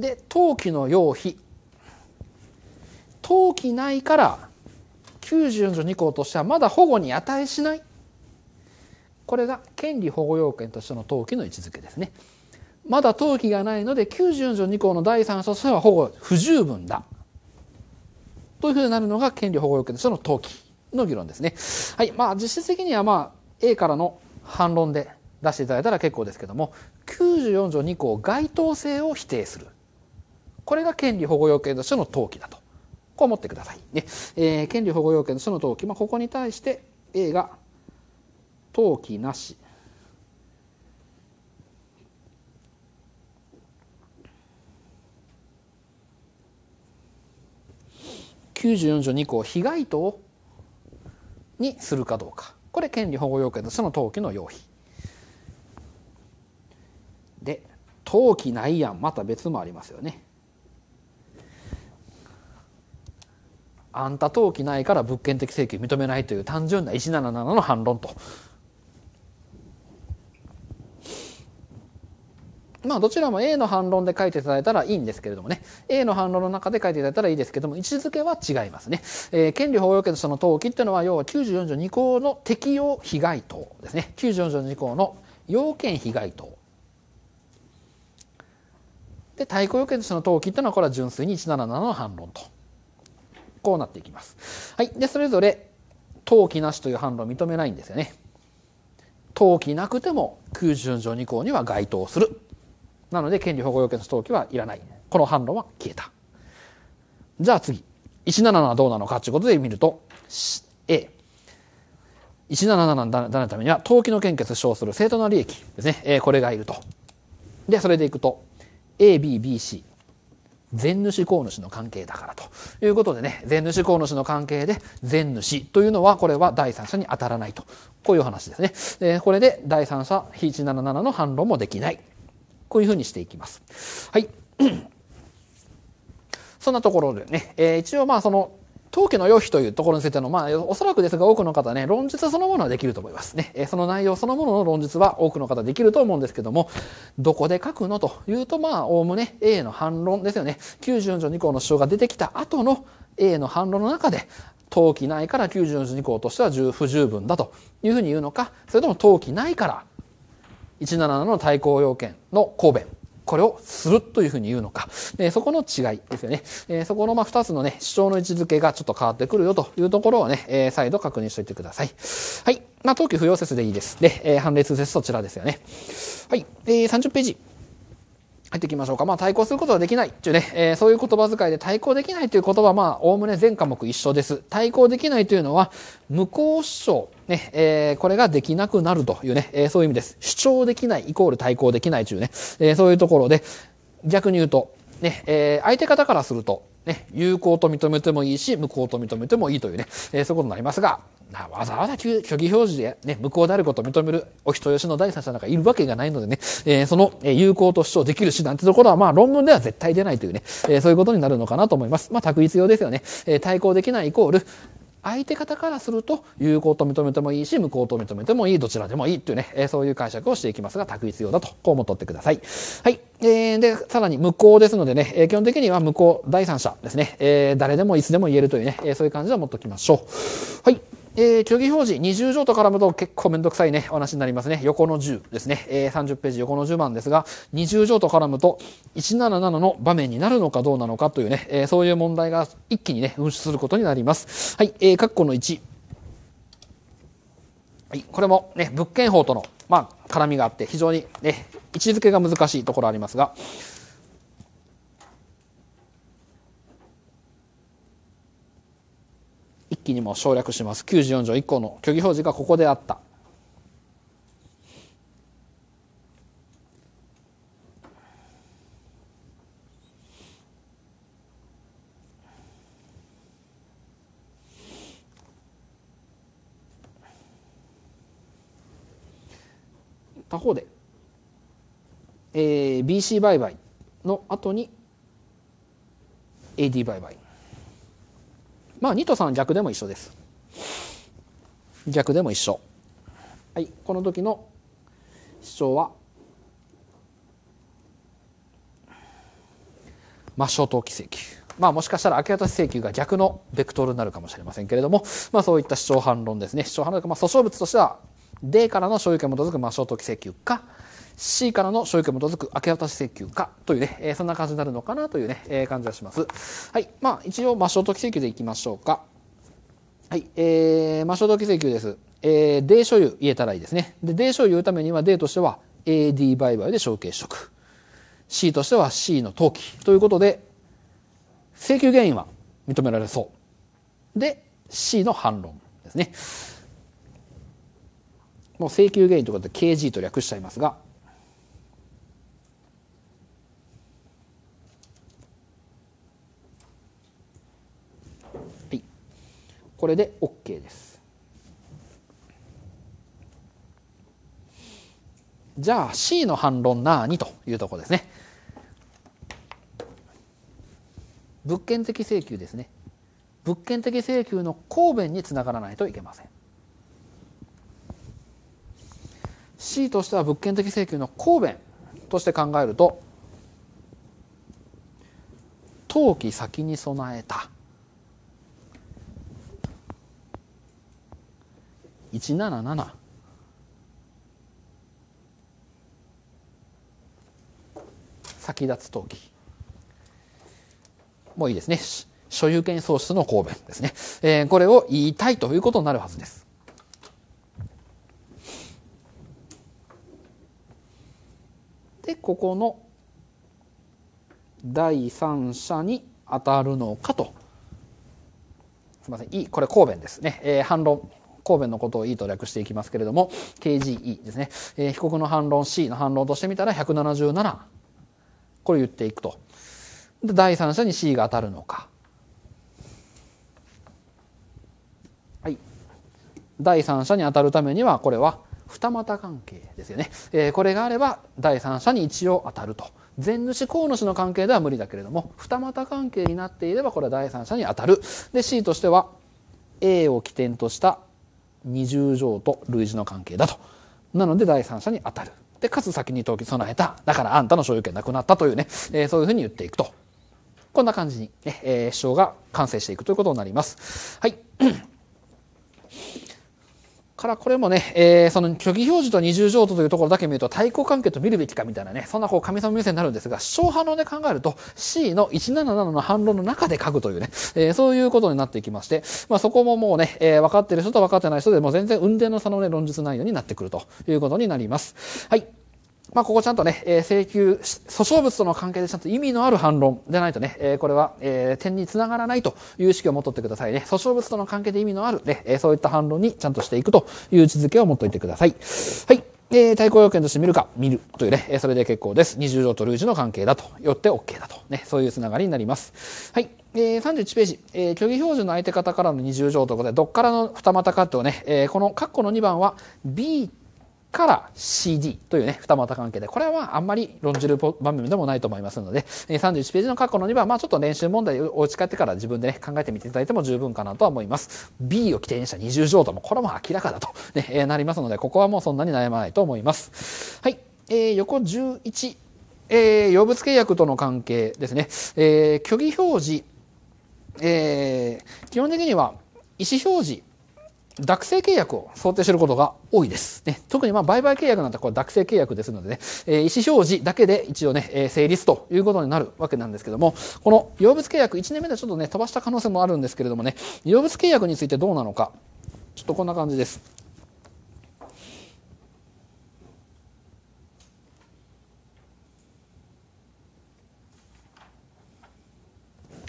で陶器の用費陶器ないから94条2項としてはまだ保護に値しないこれが権利保護要件としての登記の位置づけですねまだ登記がないので94条2項の第3章としては保護不十分だというふうになるのが権利保護要件としての登記の議論ですねはいまあ実質的にはまあ A からの反論で出していただいたら結構ですけども94条2項該当性を否定するこれが権利保護要件の書の登記だとこう思ってください。ねえー、権利保護要件の書の登記、まあ、ここに対して A が登記なし94条2項被害等にするかどうかこれ権利保護要件のその登記の要否で登記ない案また別もありますよねあんた登記ないから物件的請求認めないという単純な177の反論と。まあどちらも A の反論で書いていただいたらいいんですけれどもね A の反論の中で書いていただいたらいいですけども位置づけは違いますね、えー、権利保有権としての登記っていうのは要は94条2項の適用被害等ですね94条2項の要件被害等で対抗要件としての登記っていうのはこれは純粋に177の反論と。こうなっていきます。はい。で、それぞれ、登記なしという反論を認めないんですよね。登記なくても空順条2項には該当する。なので、権利保護要件の登記はいらない。この反論は消えた。じゃあ次。177はどうなのかということで見ると、A。177だのためには、登記の献血称する正当な利益ですね。えこれがいると。で、それでいくと、A、B、B、C。善主公主の関係だからということでね善主公主の関係で善主というのはこれは第三者に当たらないとこういう話ですねでこれで第三者非177の反論もできないこういうふうにしていきますはい そんなところでね、えー、一応まあその当家の要否というところについての、まあ、おそらくですが多くの方ね、論述そのものはできると思いますね。えその内容そのものの論述は多くの方できると思うんですけども、どこで書くのというと、まあ、おおむね A の反論ですよね。94条2項の主張が出てきた後の A の反論の中で、当期内から94条2項としては不十分だというふうに言うのか、それとも当期内から177の対抗要件の公弁これをするというふうに言うのか、えそこの違いですよね。えそこのま2つのね、主張の位置づけがちょっと変わってくるよというところをね、え再度確認しておいてください。はい。まあ、当期不要説でいいです。で、えー、判例通説そちらですよね。はい。えー、30ページ。入っていきましょうか。まあ、対抗することはできないっていうね、えー、そういう言葉遣いで対抗できないという言葉は、まあ、おおむね全科目一緒です。対抗できないというのは、無効主張ね、えー、これができなくなるというね、えー、そういう意味です。主張できないイコール対抗できないというね、えー、そういうところで、逆に言うと、ね、え相手方からすると、ね、有効と認めてもいいし、無効と認めてもいいというね、えそういうことになりますが、わざわざ虚偽表示で、ね、無効であることを認めるお人よしの第三者なんかいるわけがないのでね、えー、その、えー、有効と主張できる手段ってところは、まあ論文では絶対出ないというね、えー、そういうことになるのかなと思います。まあ、択一用ですよね。え対抗できないイコール、相手方からすると有効と認めてもいいし無効と認めてもいいどちらでもいいっていうね、えそういう解釈をしていきますが択一用だとこう思っとってください。はい。えー、で、さらに無効ですのでね、え基本的には無効第三者ですね、えー、誰でもいつでも言えるというね、えそういう感じで持っときましょう。はい。えー、虚偽表示、20条と絡むと結構めんどくさいね、お話になりますね。横の10ですね。えー、30ページ横の10番ですが、20条と絡むと、177の場面になるのかどうなのかというね、えー、そういう問題が一気にね、噴出することになります。はい、えー、括弧の1。はい、これもね、物件法との、まあ、絡みがあって、非常にね、位置づけが難しいところありますが、気にも省略します。94条1項の虚偽表示がここであった。他方で、えー、BC 売買の後に AD 売買まあ2と3逆でも一緒です逆でも一緒はいこの時の主張はまあ小等奇跡まあもしかしたら明け渡し請求が逆のベクトルになるかもしれませんけれどもまあそういった主張反論ですね主張反論まあ訴訟物としては D からの所有権に基づくまあ小等奇跡か C からの所有権基づく明け渡し請求かというね、えー、そんな感じになるのかなというね、えー、感じがします。はい。まあ、一応、まあ、時請求でいきましょうか。はい。えー、まあ、時請求です。えー、D 所有言えたらいいですね。で、D 所有言うためには D としては AD 売買で承継取得。C としては C の登記。ということで、請求原因は認められそう。で、C の反論ですね。もう請求原因ということで KG と略しちゃいますが、これで OK ですじゃあ C の反論なーにというとこですね物件的請求ですね物件的請求の公弁につながらないといけません C としては物件的請求の公弁として考えると登記先に備えた1七七。先立つ登記もういいですね所有権喪失の公弁ですね、えー、これを言いたいということになるはずですでここの第三者に当たるのかとすみませんいいこれ公弁ですね、えー、反論神弁のことを E と略していきますけれども、KGE ですね。えー、被告の反論 C の反論としてみたら177。これ言っていくと。で、第三者に C が当たるのか。はい。第三者に当たるためには、これは二股関係ですよね。えー、これがあれば、第三者に一応当たると。前主公主の関係では無理だけれども二股関係になっていればこれは第三者に当たるで C としては A を起点とした二重条と類似の関係だと。なので第三者に当たる。で、かつ先に登記備えた。だからあんたの所有権なくなったというね、えー、そういうふうに言っていくと。こんな感じにねえー、主張が完成していくということになります。はい。からこれもね、えー、その虚偽表示と二重譲渡というところだけ見ると対抗関係と見るべきかみたいなね、そんなこう神様目線になるんですが、小反派のね考えると C の177の反論の中で書くというね、えー、そういうことになっていきまして、まあそこももうね、えー、分かってる人と分かってない人でもう全然運転の差のね論述内容になってくるということになります。はい。まあ、ここちゃんとね、えー、請求、訴訟物との関係でちゃんと意味のある反論でないとね、えー、これは、えー、点につながらないという意識を持っとってくださいね。訴訟物との関係で意味のあるね、えー、そういった反論にちゃんとしていくという位置づけを持っといてください。はい。えー、対抗要件として見るか、見るというね、えー、それで結構です。二重条と類似の関係だと、よって OK だと、ね、そういうつながりになります。はい。えー、31ページ、えー、虚偽表示の相手方からの二重条ということで、どっからの二股かってね、えー、この括弧の2番は B から CD というね、二股関係で、これはあんまり論じる場面でもないと思いますので、31ページの過去の2番、まあちょっと練習問題をお家帰ってから自分でね、考えてみていただいても十分かなとは思います。B を起点にした20条とも、これも明らかだと、ね、えー、なりますので、ここはもうそんなに悩まないと思います。はい。えー、横11、えー、用物契約との関係ですね。えー、虚偽表示、えー、基本的には意思表示脱税契約を想定することが多いです。ね、特にまあ売買契約なんてこれ学生契約ですのでね、えー、意思表示だけで一応ね、えー、成立ということになるわけなんですけども、この用物契約1年目でちょっとね、飛ばした可能性もあるんですけれどもね、用物契約についてどうなのか、ちょっとこんな感じです。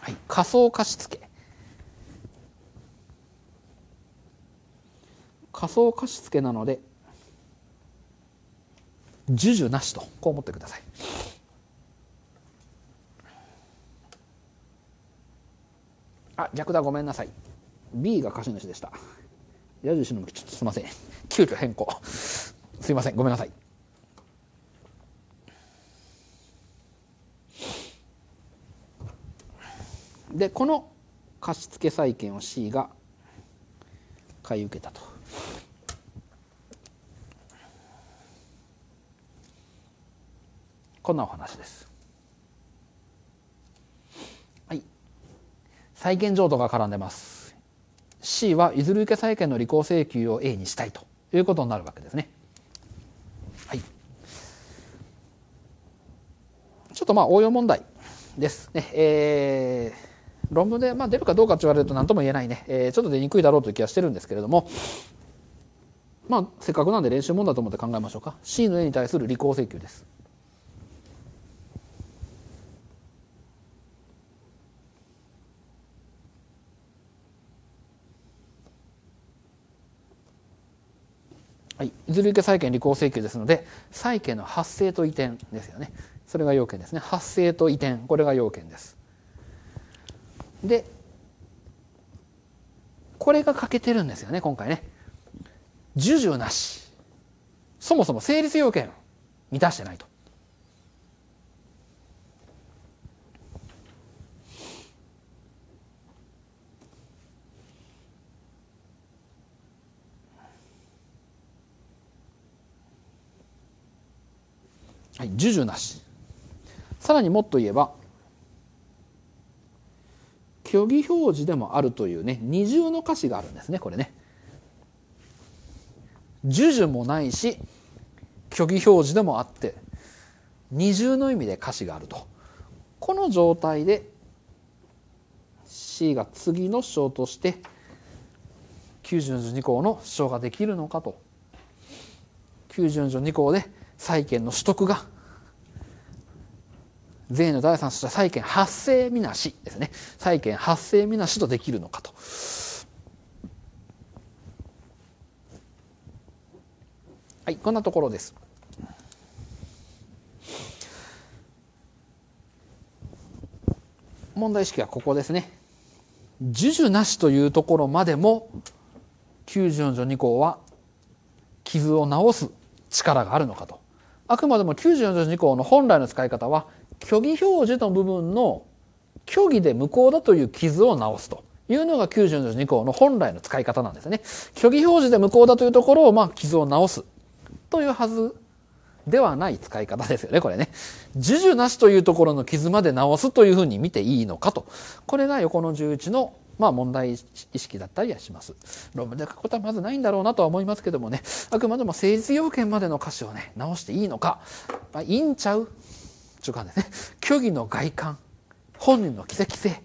はい、仮想貸付。仮想貸付なので授受なしとこう思ってください。あ逆だごめんなさい B が貸主でした矢印の向きちょっとすいません急遽変更すいませんごめんなさいでこの貸付債権を C が買い受けたとこんなお話です。はい、債権譲渡が絡んでます。C は譲受け債権の履行請求を A にしたいということになるわけですね。はい、ちょっとまあ応用問題ですね。えー論文で、まあ、出るかどうかと言われると何とも言えないね、えー、ちょっと出にくいだろうという気がしてるんですけれども、まあ、せっかくなんで練習問題と思って考えましょうか C の A に対する履行請求ですいず受け債権履行請求ですので、債権の発生と移転ですよね。それが要件ですね。発生と移転、これが要件です。で、これが欠けてるんですよね、今回ね。授受なし。そもそも成立要件を満たしてないと。はい、授々なしさらにもっと言えば虚偽表示でもあるというね二重の歌詞があるんですねこれね。呪術もないし虚偽表示でもあって二重の意味で歌詞があるとこの状態で C が次の章として92項の主張ができるのかと92条2項で債権の取得が税の第三者債権発生みなしですね債権発生みなしとできるのかと。はいこんなところです。問題意識はここですね。授受なしというところまでも94条2項は傷を治す力があるのかと。あくまでも94条2項の本来の使い方は虚偽表示の部分の虚偽で無効だという傷を直すというのが92項の本来の使い方なんですね。虚偽表示で無効だというところを、まあ、傷を直すというはずではない使い方ですよね、これね。呪々なしというところの傷まで直すというふうに見ていいのかと。これが横の11のまあ問題意識だったりはします。論文で書くことはまずないんだろうなとは思いますけどもね、あくまでも政治要件までの歌詞をね、直していいのか、まあ、いいんちゃう中間ですね虚偽の外観本人の奇跡性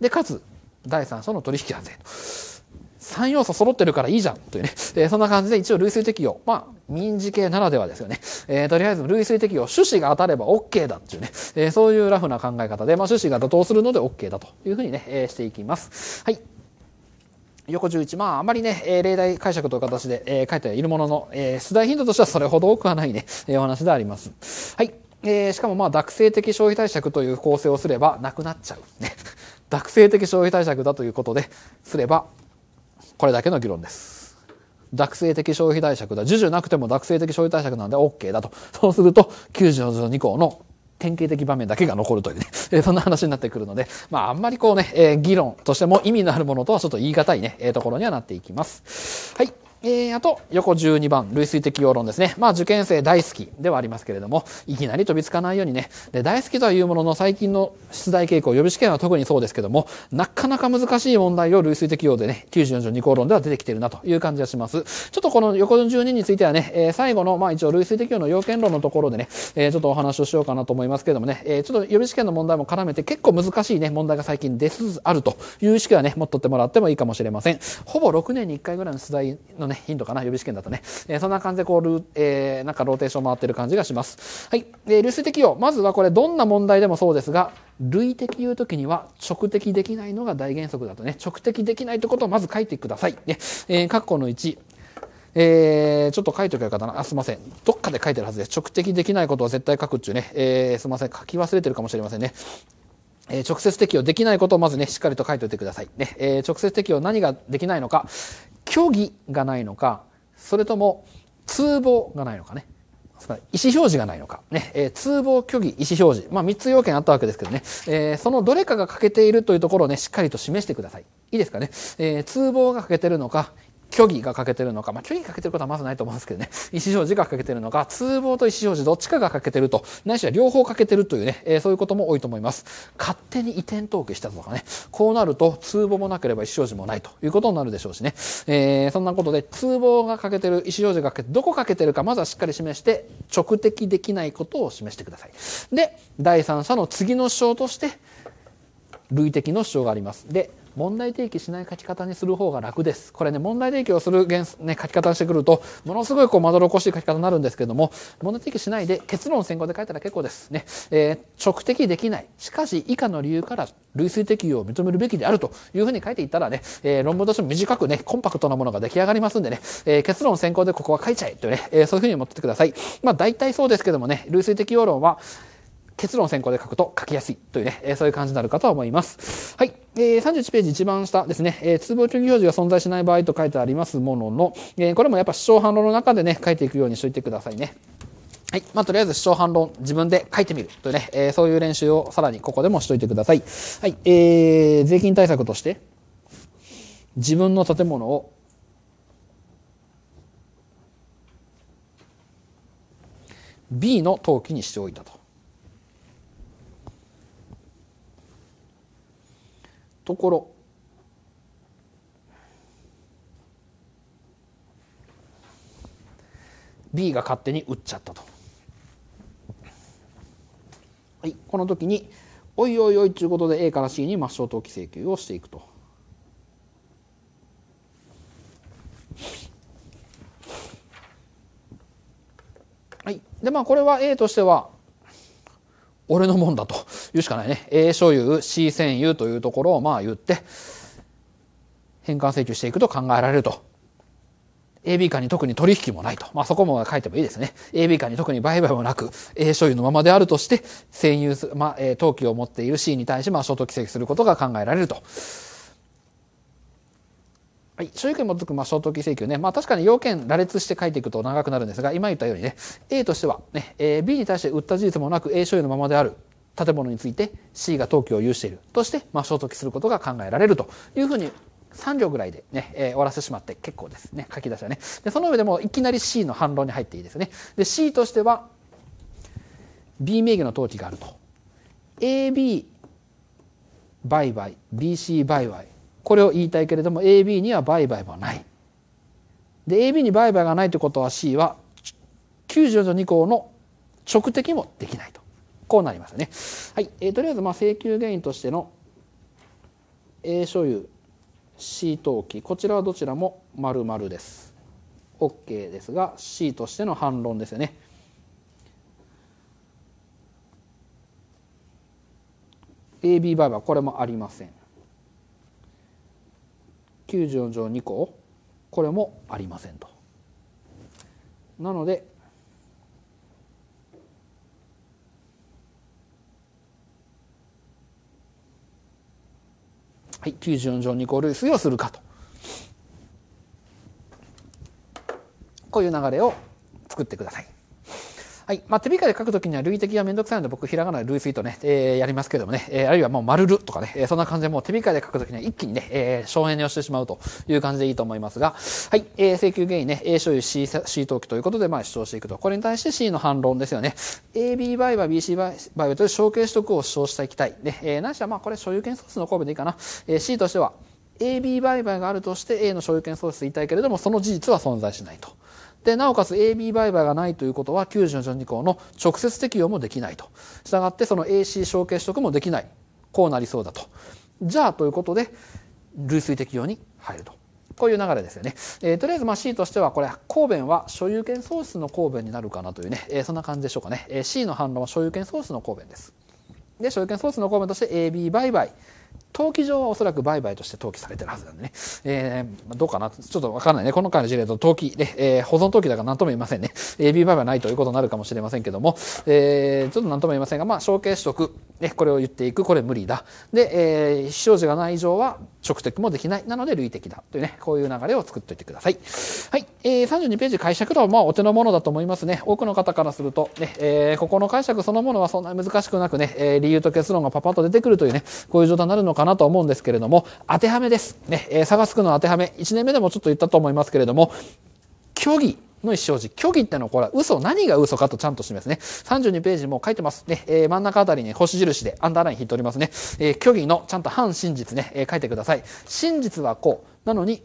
でかつ第三者の取引安全3要素揃ってるからいいじゃんというね、えー、そんな感じで一応類推適用まあ民事系ならではですよね、えー、とりあえず類推適用趣旨が当たれば OK だっていうね、えー、そういうラフな考え方で、まあ、趣旨が妥当するので OK だというふうにね、えしていきます。はい横11、まあ、あまりね、えー、例題解釈という形で、えー、書いているものの、えー、出題頻度としてはそれほど多くはないね、えー、お話であります。はい。えー、しかもまあ、惰性的消費対策という構成をすればなくなっちゃう。ね。惰 性的消費対策だということですれば、これだけの議論です。惰性的消費対策だ。授受なくても惰性的消費対策なんで OK だと。そうすると、90条2項の典型的場面だけが残るというね、えー、そんな話になってくるので、まあ、あんまりこうね、えー、議論としても意味のあるものとはちょっと言い難いね、えー、ところにはなっていきます。はい。えー、あと、横12番、類推適用論ですね。まあ、受験生大好きではありますけれども、いきなり飛びつかないようにね。で、大好きとはいうものの、最近の出題傾向、予備試験は特にそうですけども、なかなか難しい問題を類推適用でね、94条2項論では出てきてるなという感じがします。ちょっとこの横12についてはね、えー、最後の、まあ一応類推適用の要件論のところでね、えー、ちょっとお話をしようかなと思いますけどもね、えー、ちょっと予備試験の問題も絡めて結構難しいね、問題が最近出すあるという意識はね、持っとってもらってもいいかもしれません。ほぼ6年に1回ぐらいの出題のね、ね、度かな、予備試験だとね。えー、そんな感じで、こう、ルえー、なんかローテーション回ってる感じがします。はい。えー、類適用。まずはこれ、どんな問題でもそうですが、類的言う時には直的できないのが大原則だとね、直的できないってことをまず書いてください。ね、えー、括弧の1。えー、ちょっと書いておけばよかったな。あ、すいません。どっかで書いてるはずです。直的できないことは絶対書くっちゅうね。えー、すいません。書き忘れてるかもしれませんね。え直接適用できないことをまずね、しっかりと書いておいてください。ね、えー、直接適用何ができないのか、虚偽がないのかそれとも通報がないのかねつまり意思表示がないのか、ねえー、通報虚偽意思表示、まあ、3つ要件あったわけですけどね、えー、そのどれかが欠けているというところをねしっかりと示してくださいいいですかね、えー、通報が欠けてるのか虚偽が欠けてるのか、まあ、虚偽欠けてることはまずないと思うんですけどね、意思表示が欠けてるのか、通報と意思表示どっちかが欠けてると、ないしは両方欠けてるというね、えー、そういうことも多いと思います。勝手に移転登記したとかね、こうなると通報もなければ意思表示もないということになるでしょうしね、えー、そんなことで通報が欠けてる、意思表示が欠けてどこ欠けてるか、まずはしっかり示して、直的できないことを示してください。で、第三者の次の主張として、類的の主張があります。で、問題提起しない書き方にする方が楽です。これね、問題提起をする、ね、書き方にしてくると、ものすごいこう、まどろこしい書き方になるんですけども、問題提起しないで、結論先行で書いたら結構です。ね、えー、直的できない。しかし、以下の理由から類推適用を認めるべきであるというふうに書いていったらね、えー、論文としても短くね、コンパクトなものが出来上がりますんでね、えー、結論先行でここは書いちゃえというね、えー、そういうふうに思っててください。まあ、大体そうですけどもね、類推適用論は、結論先行で書くと書きやすいというね、えそういう感じになるかと思います。はい。えー、31ページ一番下ですね、えー、通報拒否表示が存在しない場合と書いてありますものの、えー、これもやっぱ主張反論の中でね、書いていくようにしといてくださいね。はい。まあ、とりあえず主張反論、自分で書いてみるというね、えそういう練習をさらにここでもしといてください。はい。えー、税金対策として、自分の建物を「B の登記にしておいたと。ところ「B」が勝手に打っちゃったと。はい、この時に「おいおいおい」ということで A から C に抹消投機請求をしていくと。はい。で、まあ、これは A としては、俺のもんだと言うしかないね。A 所有、C 占有というところをまあ言って、返還請求していくと考えられると AB 間に特に取引もないと。まあ、そこも書いてもいいですね。AB 間に特に売買もなく、A 所有のままであるとして、占有す、まあ、登記を持っている C に対し、まあ、所得規制することが考えられると。はい、所有権を除く、まあ、消灯請求ね。まあ、確かに要件羅列して書いていくと長くなるんですが、今言ったようにね、A としては、ね、えー、B に対して売った事実もなく A 所有のままである建物について C が登記を有しているとして、まあ、消灯することが考えられるというふうに3行ぐらいでね、えー、終わらせてしまって結構ですね、書き出しはね。で、その上でもいきなり C の反論に入っていいですね。で、C としては、B 名義の登記があると。AB 売買、BC 売買、これを言いたいけれども AB には売買はない。で AB に売買がないということは C は90条2項の直的もできないとこうなりますね。はい、えー、とりあえずまあ請求原因としての A 所有 C 登記こちらはどちらも丸○です。OK ですが C としての反論ですよね。AB 売買これもありません。94条二項これもありませんと。なのではい、94条2項類推をするかとこういう流れを作ってください。はい。まあ、手控えで書くときには類的がめんどくさいので、僕、ひらがな類推とね、えー、やりますけどもね、えー、あるいはもう丸るとかね、えー、そんな感じでもう手控えで書くときには一気にね、えー、省エネをしてしまうという感じでいいと思いますが、はい。えー、請求原因ね、A 所有 C、C 投機ということで、まあ、主張していくと。これに対して C の反論ですよね。AB 売買、BC 売買という承継取得を主張していきたい。ね、えー、ないしはまあ、これ所有権ースの神戸でいいかな。えー、C としては、AB 売買があるとして A の所有権喪失言いたいけれどもその事実は存在しないと。でなおかつ AB 売買がないということは90の順2項の直接適用もできないとしたがってその AC 承継取得もできないこうなりそうだとじゃあということで類推適用に入ると。こういう流れですよね。えー、とりあえずまあ C としてはこれ、公弁は所有権喪失の公弁になるかなというね、えー、そんな感じでしょうかね。えー、C の反論は所有権喪失の公弁です。で、所有権喪失の公弁として AB 売買登記上はおそらく売買として登記されてるはずなんでね、えー、どうかな、ちょっとわかんないね。この回の事例と登記で、えー、保存登記だから何とも言いませんね。AB 売買ないということになるかもしれませんけども、えー、ちょっと何とも言いませんが、まあ、承継取得、ね、これを言っていく、これ無理だ。で、えー、非表示がない以上は、直的もできない。なので、類的だ。というね、こういう流れを作っておいてください。はい。えー、32ページ解釈度は、まあ、お手のものだと思いますね。多くの方からすると、ね、えー、ここの解釈そのものはそんなに難しくなくね、えー、理由と結論がパパッと出てくるというね、こういう状態になるのかかなと思うんですけれども、当てはめです。ね、えー、差がくの当てはめ。1年目でもちょっと言ったと思いますけれども、虚偽の一生示、虚偽ってのはこれは嘘。何が嘘かとちゃんと示すね。32ページも書いてます。ね、えー、真ん中あたりに星印でアンダーライン引いておりますね。えー、虚偽のちゃんと反真実ね、えー、書いてください。真実はこう。なのに、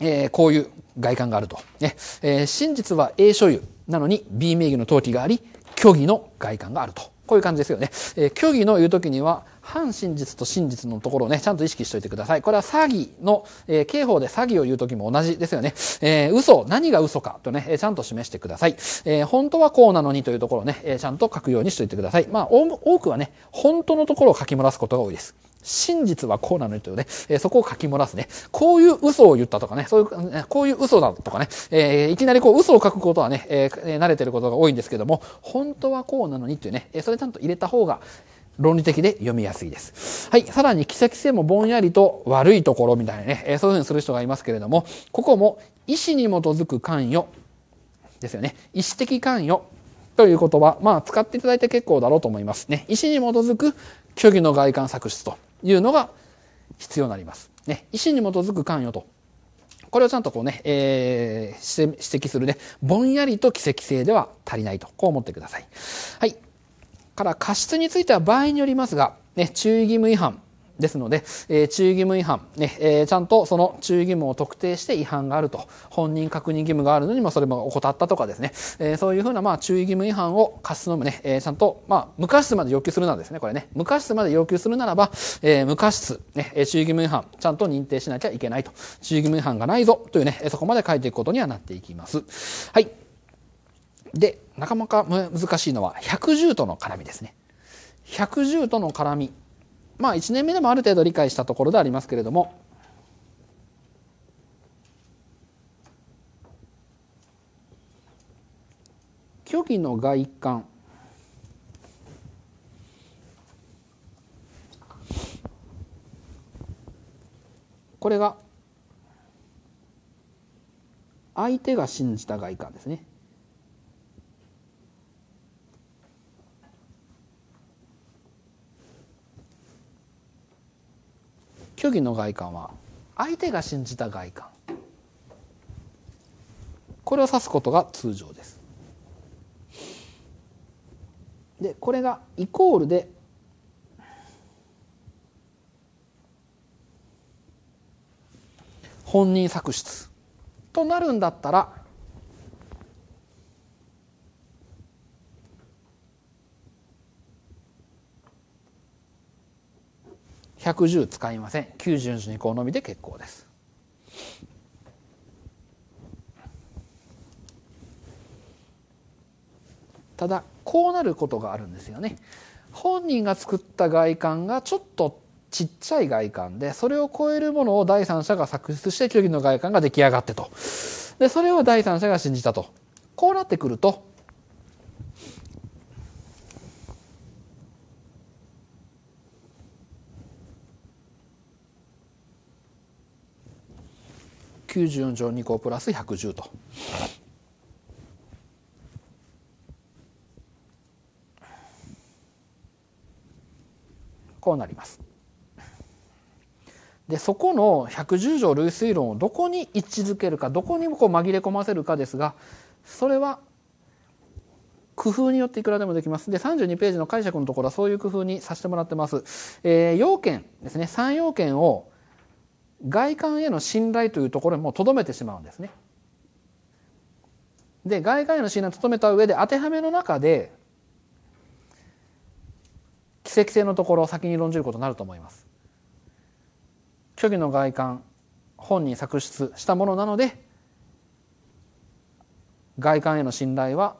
えー、こういう外観があると。ね、えー、真実は A 所有。なのに B 名義の登記があり、虚偽の外観があると。こういう感じですよね。えー、虚偽の言う時には、反真実と真実のところをね、ちゃんと意識しておいてください。これは詐欺の、えー、刑法で詐欺を言う時も同じですよね。えー、嘘、何が嘘かとね、えー、ちゃんと示してください。えー、本当はこうなのにというところをね、えー、ちゃんと書くようにしておいてください。まあ、多くはね、本当のところを書き漏らすことが多いです。真実はこうなのにというね、えー、そこを書き漏らすね。こういう嘘を言ったとかね、そういう、こういう嘘だとかね、えー、いきなりこう嘘を書くことはね、えー、慣れてることが多いんですけども、本当はこうなのにっていうね、えそれちゃんと入れた方が、論理的で読みやすいです。はい。さらに、奇跡性もぼんやりと悪いところみたいなね、えー、そういうふうにする人がいますけれども、ここも意思に基づく関与ですよね。意思的関与という言葉、まあ使っていただいて結構だろうと思いますね。意思に基づく虚偽の外観作出と。いうのが必要になります。ね、意思に基づく関与と。これをちゃんとこうね、えー、指摘するね、ぼんやりと奇跡性では足りないと、こう思ってください。はい。から過失については場合によりますが、ね、注意義務違反、ですので、えー、注意義務違反、ねえー、ちゃんとその注意義務を特定して違反があると、本人確認義務があるのにもそれも怠ったとかですね、えー、そういうふうなまあ注意義務違反を過失のね、えー、ちゃんと、まあ、無過失まで要求するならですね、これね、無過失まで要求するならば、えー、無過失、ね、注意義務違反、ちゃんと認定しなきゃいけないと、注意義務違反がないぞというね、そこまで書いていくことにはなっていきます。はい。で、なかなか難しいのは、110との絡みですね。110との絡みまあ1年目でもある程度理解したところでありますけれども虚偽の外観これが相手が信じた外観ですね虚偽の外観は相手が信じた外観これを指すことが通常です。でこれがイコールで本人作出となるんだったら110使いません92項のみで結構ですただこうなることがあるんですよね本人が作った外観がちょっとちっちゃい外観でそれを超えるものを第三者が作出して虚偽の外観が出来上がってとでそれを第三者が信じたとこうなってくると94乗2項プラス110と。こうなります。でそこの110条類推論をどこに位置づけるかどこにこう紛れ込ませるかですがそれは工夫によっていくらでもできます。で32ページの解釈のところはそういう工夫にさせてもらってます。えー、要件ですね3要件を外観への信頼というところにもとどめてしまうんですね。で外観への信頼をとめた上で当てはめの中で奇跡性のところを先に論じることになると思います。虚偽の外観本人作出したものなので外観への信頼は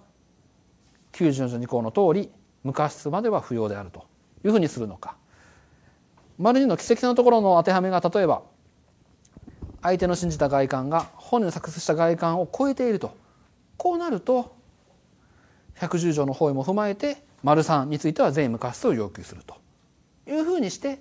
90条2項の通り無過失までは不要であるというふうにするのか。丸2の奇跡性のところの当てはめが例えば相手の信じた外観が本人の作成した外観を超えているとこうなると110条の方位も踏まえて丸三については全無価値を要求するというふうにして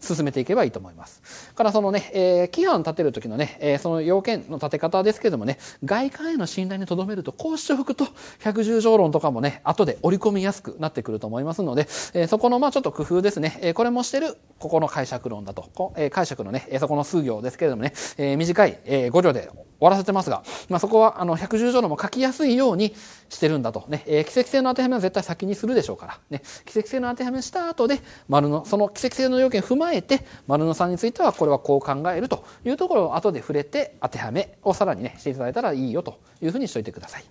進めていけばいいと思います。からそのね、えー、規範立てる時のね、えー、その要件の立て方ですけどもね、外観への信頼にとどめると、こうしておくと、百十条論とかもね、後で織り込みやすくなってくると思いますので、えー、そこのまあちょっと工夫ですね、えー、これもしてる、ここの解釈論だと、こえー、解釈のね、そこの数行ですけれどもね、えー、短い、えー、5行で終わらせてますが、まあ、そこはあの百1条のも書きやすいようにしてるんだと、ねえー、奇跡性の当てはめは絶対先にするでしょうから、ね、奇跡性の当てはめした後で丸のその奇跡性の要件踏ままえて丸野さんについてはこれはこう考えるというところを後で触れて当てはめをさらにねしていただいたらいいよというふうにしといてください。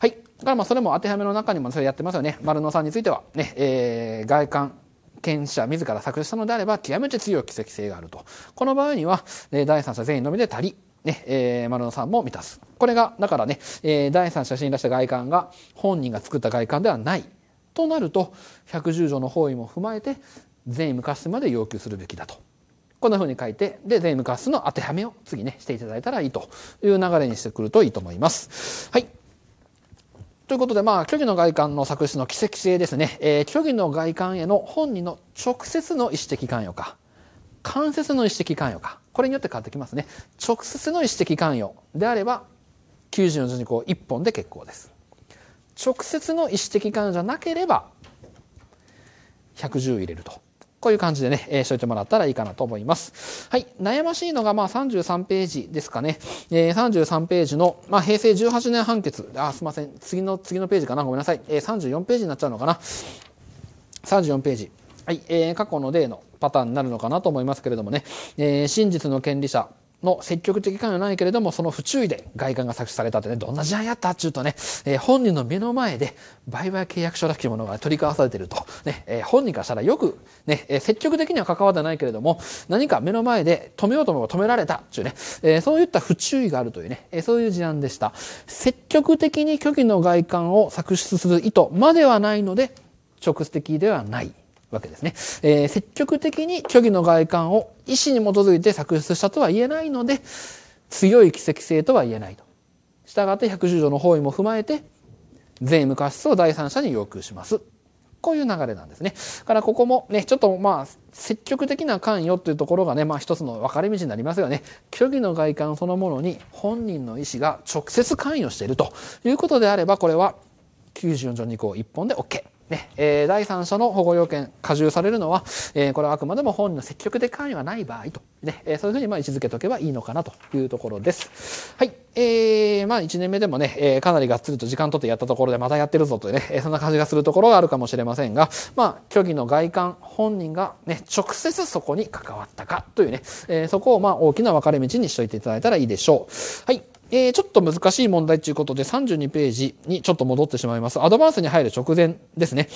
はい。だからまあそれも当てはめの中にもそれやってますよね。丸野さんについてはね、えー、外観権者自ら作成したのであれば極めて強い奇跡性があると。この場合には、え第三者全員のみで足り、ねえー、丸野さんも満たす。これが、だからね、えー、第三者診断した外観が本人が作った外観ではない。となると、百十条の方位も踏まえて、全員昔まで要求するべきだと。こんなふうに書いて、で、全員過失の当てはめを次ね、していただいたらいいという流れにしてくるといいと思います。はい。ということで、まあ、虚偽の外観の作詞の奇跡性ですね。えー、虚偽の外観への本人の直接の意思的関与か、間接の意思的関与か、これによって変わってきますね。直接の意思的関与であれば、9十の順に項1本で結構です。直接の意思的関与じゃなければ、110入れると。こういう感じでね、えー、しといてもらったらいいかなと思います。はい。悩ましいのが、まあ、33ページですかね。えー、33ページの、まあ、平成18年判決。あ、すいません。次の、次のページかな。ごめんなさい。えー、34ページになっちゃうのかな。34ページ。はい。えー、過去の例のパターンになるのかなと思いますけれどもね。えー、真実の権利者。の積極的感はないけれども、その不注意で外観が作出されたってね、どんな事案やったっちゅうとね、えー、本人の目の前で売買契約書らしきものが取り交わされてると、ね、えー、本人からしたらよく、ね、えー、積極的には関わってないけれども、何か目の前で止めようと思ば止められたっちゅうね、えー、そういった不注意があるというね、えー、そういう事案でした。積極的に虚偽の外観を作出する意図まではないので、直接的ではない。わけですね。えー、積極的に虚偽の外観を意思に基づいて作出したとは言えないので、強い奇跡性とは言えないと。従って百十条の方位も踏まえて、税務過失を第三者に要求します。こういう流れなんですね。からここもね、ちょっとまあ、積極的な関与というところがね、まあ一つの分かれ道になりますよね。虚偽の外観そのものに本人の意思が直接関与しているということであれば、これは94条2項1本で OK。ね、えー、第三者の保護要件、加重されるのは、えー、これはあくまでも本人の積極的関与がない場合と、ね、えー、そういうふうにまあ位置づけとけばいいのかなというところです。はい。えー、まあ1年目でもね、えー、かなりがっつりと時間取ってやったところでまたやってるぞというね、えー、そんな感じがするところがあるかもしれませんが、まあ虚偽の外観、本人がね、直接そこに関わったかというね、えー、そこをまあ大きな分かれ道にしといていただいたらいいでしょう。はい。えー、ちょっと難しい問題ということで32ページにちょっと戻ってしまいます。アドバンスに入る直前ですね。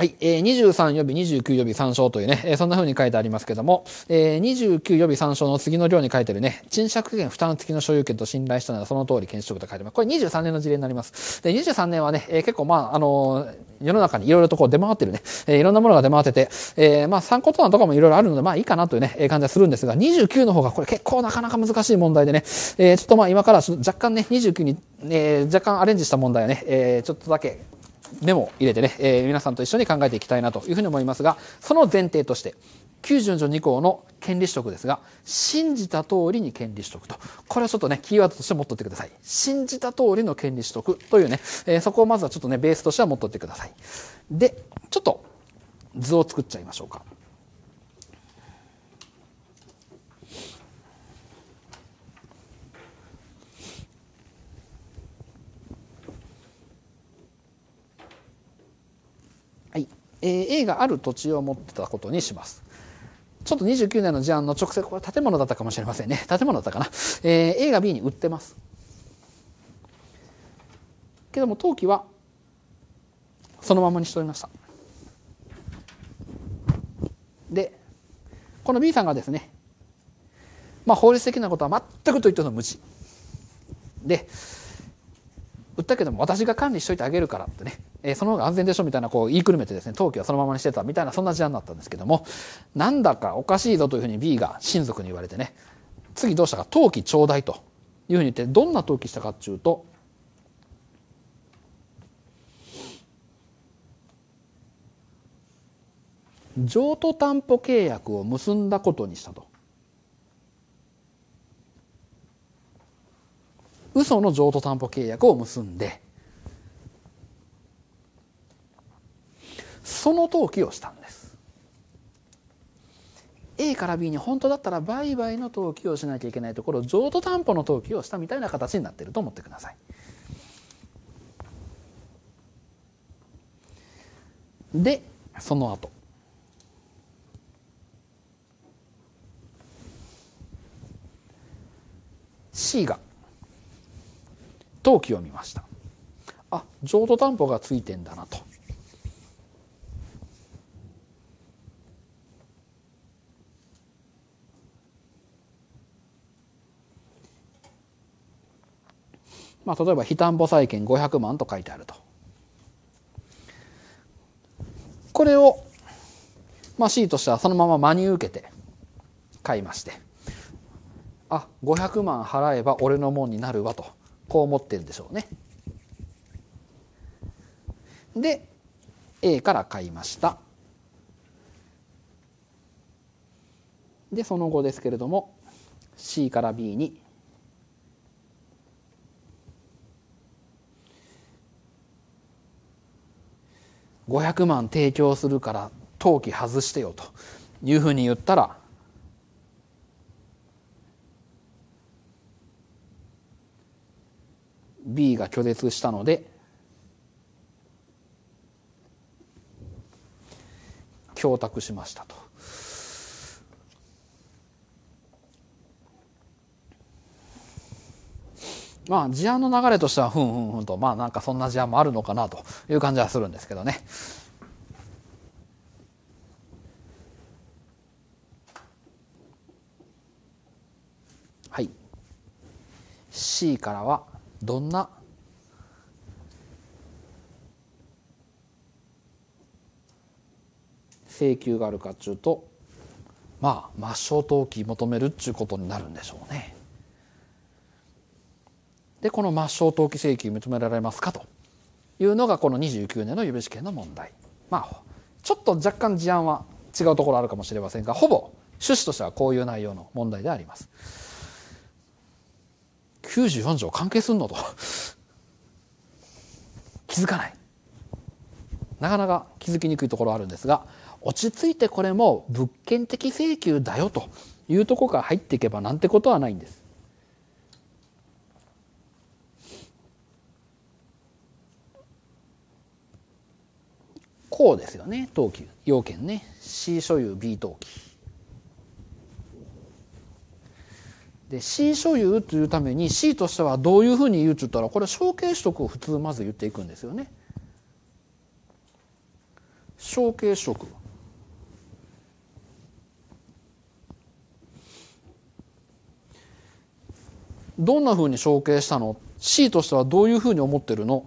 はい、えー、23予備、29予備参照というね、えー、そんな風に書いてありますけども、えー、29予備参照の次の行に書いてるね、賃借権負担付きの所有権と信頼したのはその通り検証と書いてます。これ23年の事例になります。で、23年はね、えー、結構まあ、あのー、世の中にいろいろとこう出回ってるね、えー、いろんなものが出回ってて、えー、まあ参考となとかもいろいろあるので、まあいいかなというね、感じはするんですが、29の方がこれ結構なかなか難しい問題でね、えー、ちょっとまあ今から若干ね、29に、えー、若干アレンジした問題をね、えー、ちょっとだけメモ入れてね、えー、皆さんと一緒に考えていきたいなというふうに思いますが、その前提として、94条2項の権利取得ですが、信じた通りに権利取得と。これはちょっとね、キーワードとして持っとってください。信じた通りの権利取得というね、えー、そこをまずはちょっとね、ベースとしては持っとってください。で、ちょっと図を作っちゃいましょうか。え A がある土地を持ってたことにします。ちょっと29年の事案の直接、これ建物だったかもしれませんね。建物だったかな。えー、A が B に売ってます。けども登記はそのままにしておりました。で、この B さんがですね、まあ法律的なことは全くと言っても無知。で、売ったけども私が管理しといてあげるからってね、えー、その方が安全でしょみたいなこう言いくるめてですね、登記はそのままにしてたみたいなそんな事案だったんですけども、なんだかおかしいぞというふうに B が親族に言われてね、次どうしたか、登記ちょうだいというふうに言って、どんな登記したかっていうと、譲渡担保契約を結んだことにしたと。嘘の譲渡担保契約を結んでその登記をしたんです A から B に本当だったら売買の登記をしなきゃいけないところ譲渡担保の登記をしたみたいな形になってると思ってくださいでその後シが陶器を見ましたあ浄土担保がついてんだなとまあ、例えば「非担保債権500万」と書いてあると。これを、まあ、C としてはそのまま真に受けて買いまして「あ500万払えば俺のもんになるわ」と。こう思ってるんでしょうね。で A から買いました。でその後ですけれども C から B に500万提供するから登記外してよというふうに言ったら B が拒絶したので供託しましたと。まあ事案の流れとしてはふんふんふんとまあなんかそんな事案もあるのかなという感じはするんですけどね。はい C からはどんな請求があるかっちゅうとまあ抹消登記求めるっちゅうことになるんでしょうね。でこの抹消登記請求認められますかというのがこの29年の予備試験の問題。まあちょっと若干事案は違うところあるかもしれませんがほぼ趣旨としてはこういう内容の問題であります。94条関係すんのと気づかないなかなか気づきにくいところあるんですが落ち着いてこれも物件的請求だよというとこから入っていけばなんてことはないんです。こうですよね登記要件ね C 所有 B 登記。で C 所有というために C としてはどういうふうに言うっつったらこれ承継取得を普通まず言っていくんですよね。承継取得。どんなふうに承継したの ?C としてはどういうふうに思ってるの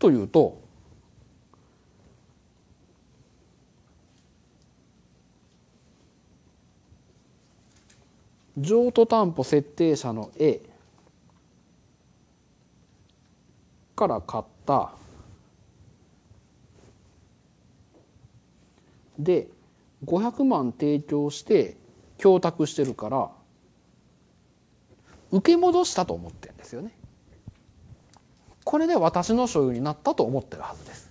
というと譲渡担保設定者の A から買ったで500万提供して供託してるから受け戻したと思ってんですよね。これで私の所有になったと思ってるはずです。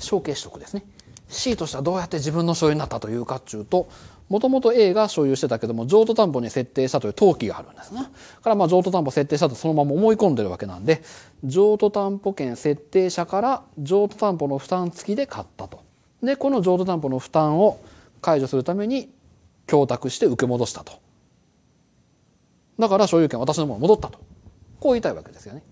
承継取得ですね C としてはどうやって自分の所有になったというかっちゅうともともと A が所有してたけども譲渡担保に設定したという登記があるんですね。からまあ譲渡担保設定したとそのまま思い込んでるわけなんで譲渡担保権設定者から譲渡担保の負担付きで買ったと。でこの譲渡担保の負担を解除するために供託して受け戻したと。だから所有権私のもの戻ったと。こう言いたいわけですよね。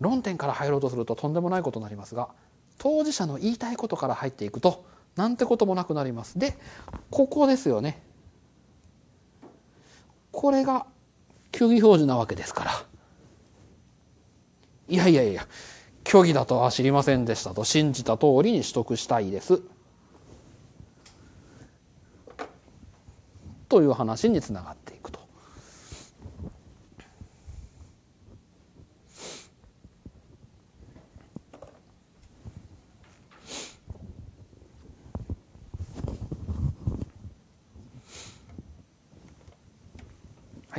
論点から入ろうとするととんでもないことになりますが当事者の言いたいことから入っていくとなんてこともなくなります。でここですよね。これが虚偽表示なわけですから。いやいやいや虚偽だとは知りませんでしたと信じた通りに取得したいです。という話につながっていくと。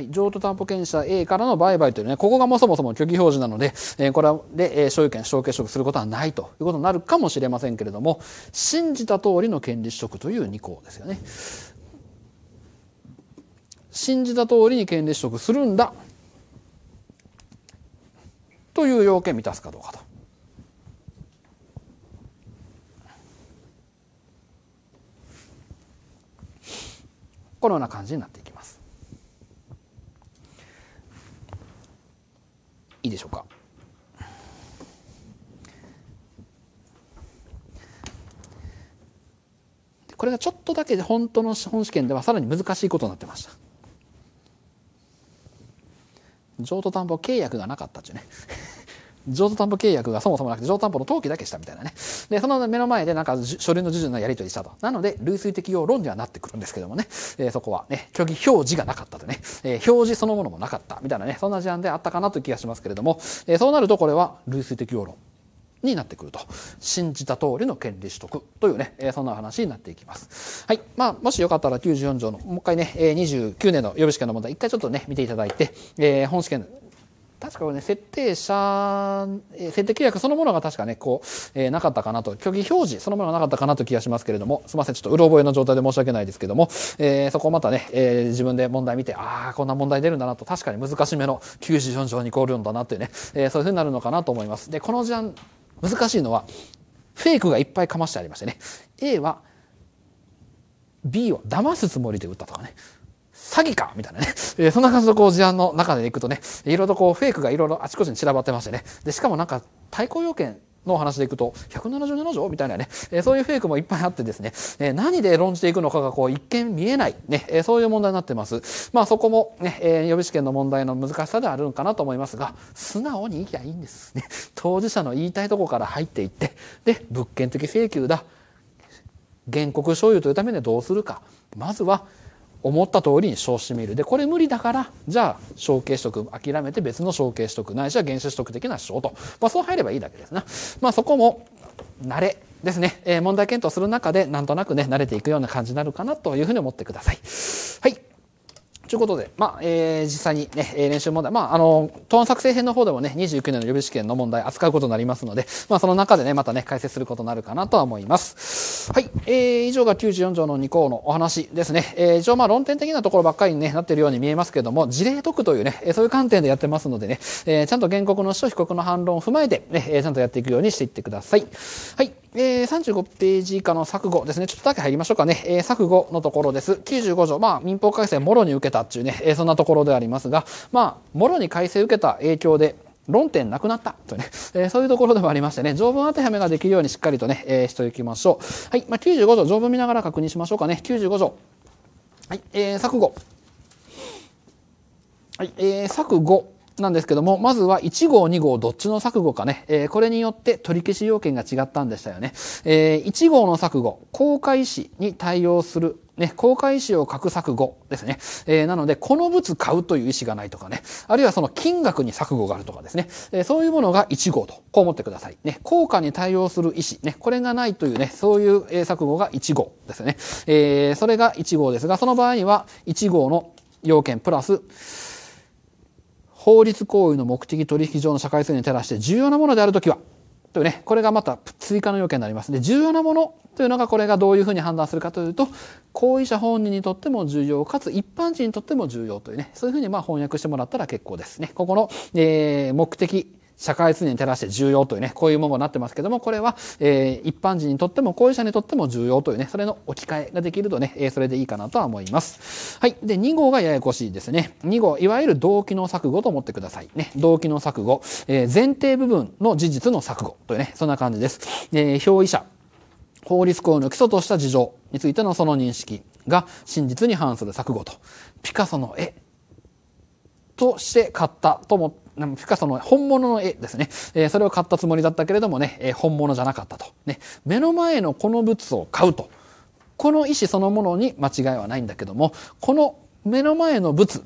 はい、譲渡担保権者 A からの売買というね、ここがもそもそも虚偽表示なので、えー、これで、えー、所有権、承継取得することはないということになるかもしれませんけれども、信じた通りの権利取得という2項ですよね。信じた通りに権利取得するんだという要件満たすかどうかと。このような感じになっています。いいでしょうかこれがちょっとだけで本当の本試験ではさらに難しいことになってました譲渡担保契約がなかったっちゅうね譲渡担保契約がそもそもなくて、譲渡担保の登記だけしたみたいなね。で、その目の前でなんか書類の授受のやり取りしたと。なので、類推的要論にはなってくるんですけどもね、えー、そこはね、虚偽表示がなかったとね、えー、表示そのものもなかったみたいなね、そんな事案であったかなという気がしますけれども、えー、そうなるとこれは類推的要論。になってくると。信じた通りの権利取得というね、えー、そんな話になっていきます。はい。まあ、もしよかったら94条の、もう一回ね、え29年の予備試験の問題、一回ちょっとね、見ていただいて、えー、本試験確かこれね、設定者、設定契約そのものが確かね、こう、えー、なかったかなと、虚偽表示そのものがなかったかなという気がしますけれども、すみません、ちょっとうろ覚えの状態で申し訳ないですけども、えー、そこをまたね、えー、自分で問題見て、ああ、こんな問題出るんだなと、確かに難しめの94条にコーんだなってね、えー、そういうふうになるのかなと思います。で、この事案、難しいのは、フェイクがいっぱいかましてありましてね、A は、B を騙すつもりで打ったとかね、詐欺かみたいなね。えー、そんな感じのこう事案の中でいくとね、いろいろとこうフェイクがいろいろあちこちに散らばってましてね。で、しかもなんか対抗要件、の話でいくと、177条みたいなね、えー、そういうフェイクもいっぱいあってですね、えー、何で論じていくのかがこう一見見えない、ね、えー、そういう問題になってます。まあそこもね、え予備試験の問題の難しさであるのかなと思いますが、素直に言いきゃいいんです。ね、当事者の言いたいとこから入っていって、で、物件的請求だ、原告所有というためにどうするか、まずは思った通りに少資見る。でこれ無理だからじゃあ小継取得諦めて別の小継取得ないしは原子取得的な小と、まあ、そう入ればいいだけですな、まあ、そこも慣れですね、えー、問題検討する中でなんとなくね慣れていくような感じになるかなというふうに思ってください。はいということで、まあ、えー、実際にね、練習問題、まあ、あの、答案作成編の方でもね、29年の予備試験の問題扱うことになりますので、まあ、その中でね、またね、解説することになるかなとは思います。はい。えー、以上が94条の2項のお話ですね。えー、一応、まあ、論点的なところばっかりに、ね、なっているように見えますけども、事例解くというね、そういう観点でやってますのでね、えー、ちゃんと原告の主張、被告の反論を踏まえて、ね、ちゃんとやっていくようにしていってください。はい。えー、35ページ以下の錯誤ですね。ちょっとだけ入りましょうかね。えー、錯誤のところです。95条。まあ、民法改正もろに受けたっていうね、えー、そんなところでありますが、まあ、もろに改正受けた影響で、論点なくなったとね、えー、そういうところでもありましてね、条文当てはめができるようにしっかりとね、えー、しておきましょう。はい、まあ、95条、条文見ながら確認しましょうかね。95条。はい、えー、錯誤。はい、えー、錯誤。なんですけども、まずは1号、2号、どっちの錯誤かね、えー、これによって取り消し要件が違ったんでしたよね。えー、1号の錯誤、公開意に対応するね、公開意思を書く錯誤ですね。えー、なので、この物買うという意思がないとかね、あるいはその金額に錯誤があるとかですね、えー、そういうものが1号と、こう思ってください。ね、効果に対応する意思、ね、これがないというね、そういう錯誤が1号ですね。えー、それが1号ですが、その場合には、1号の要件プラス、法律行為の目的取引上の社会性に照らして重要なものであるときは、というね、これがまた追加の要件になりますで、重要なものというのがこれがどういうふうに判断するかというと、行為者本人にとっても重要、かつ一般人にとっても重要というね、そういうふうにまあ翻訳してもらったら結構ですね。ここの、えー、目的社会念に照らして重要というね、こういうものになってますけども、これは、えー、一般人にとっても、高齢者にとっても重要というね、それの置き換えができるとね、えー、それでいいかなとは思います。はい。で、2号がややこしいですね。2号、いわゆる動機の錯誤と思ってください。ね、動機の錯誤、えー、前提部分の事実の錯誤というね、そんな感じです。えー、表意者、法律公の基礎とした事情についてのその認識が真実に反する錯誤と、ピカソの絵として買ったと思って、ピカソの本物の絵ですね。えー、それを買ったつもりだったけれどもね、えー、本物じゃなかったと。ね、目の前のこの物を買うと。この意思そのものに間違いはないんだけども、この目の前の物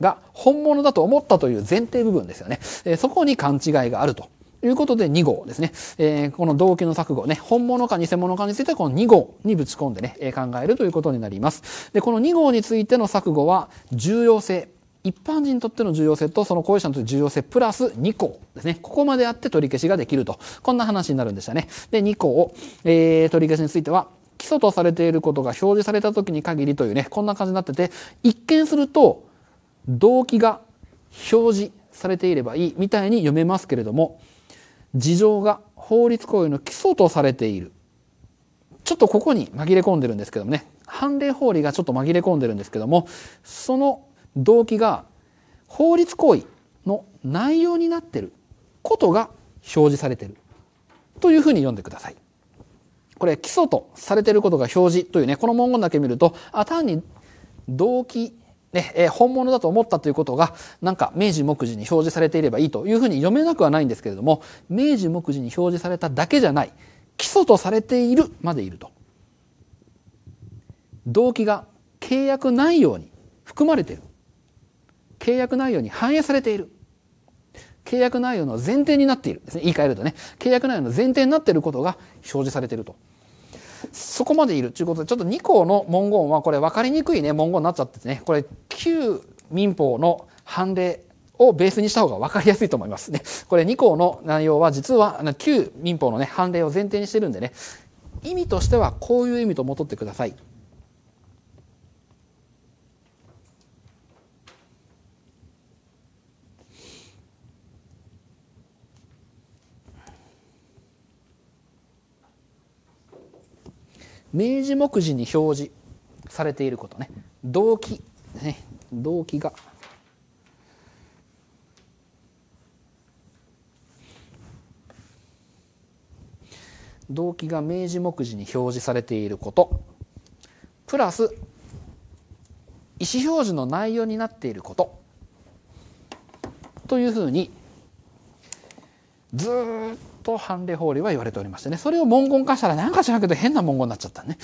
が本物だと思ったという前提部分ですよね。えー、そこに勘違いがあると。いうことで2号ですね。えー、この動機の錯誤ね、本物か偽物かについてはこの2号にぶち込んでね、考えるということになります。で、この2号についての錯誤は重要性。一般人にとっての重要性とその行為者にとって重要性プラス2項ですね。ここまであって取り消しができると。こんな話になるんでしたね。で、2項を、えー、取り消しについては、基礎とされていることが表示された時に限りというね、こんな感じになってて、一見すると、動機が表示されていればいいみたいに読めますけれども、事情が法律行為の基礎とされている。ちょっとここに紛れ込んでるんですけどもね、判例法理がちょっと紛れ込んでるんですけども、その動機が法律行為の内容になってることが表示されてるというふうに読んでください。これ基礎とされてることが表示というねこの文言だけ見るとあ単に動機ね、え本物だと思ったということがなんか明治目次に表示されていればいいというふうに読めなくはないんですけれども明治目次に表示されただけじゃない基礎とされているまでいると動機が契約内容に含まれている契約内容に反映されている。契約内容の前提になっているですね。言い換えるとね、契約内容の前提になっていることが表示されていると。そこまでいるということで、ちょっと2項の文言はこれ分かりにくいね、文言になっちゃっててね、これ旧民法の判例をベースにした方が分かりやすいと思いますね。これ2項の内容は実は旧民法のね、判例を前提にしてるんでね、意味としてはこういう意味と戻ってください。明示目次に表示されていることね動機ね動機が動機が明示目次に表示されていることプラス意思表示の内容になっていることというふうにずっと判例法令は言われておりましてね。それを文言化したらなんかしらけど変な文言になっちゃったね。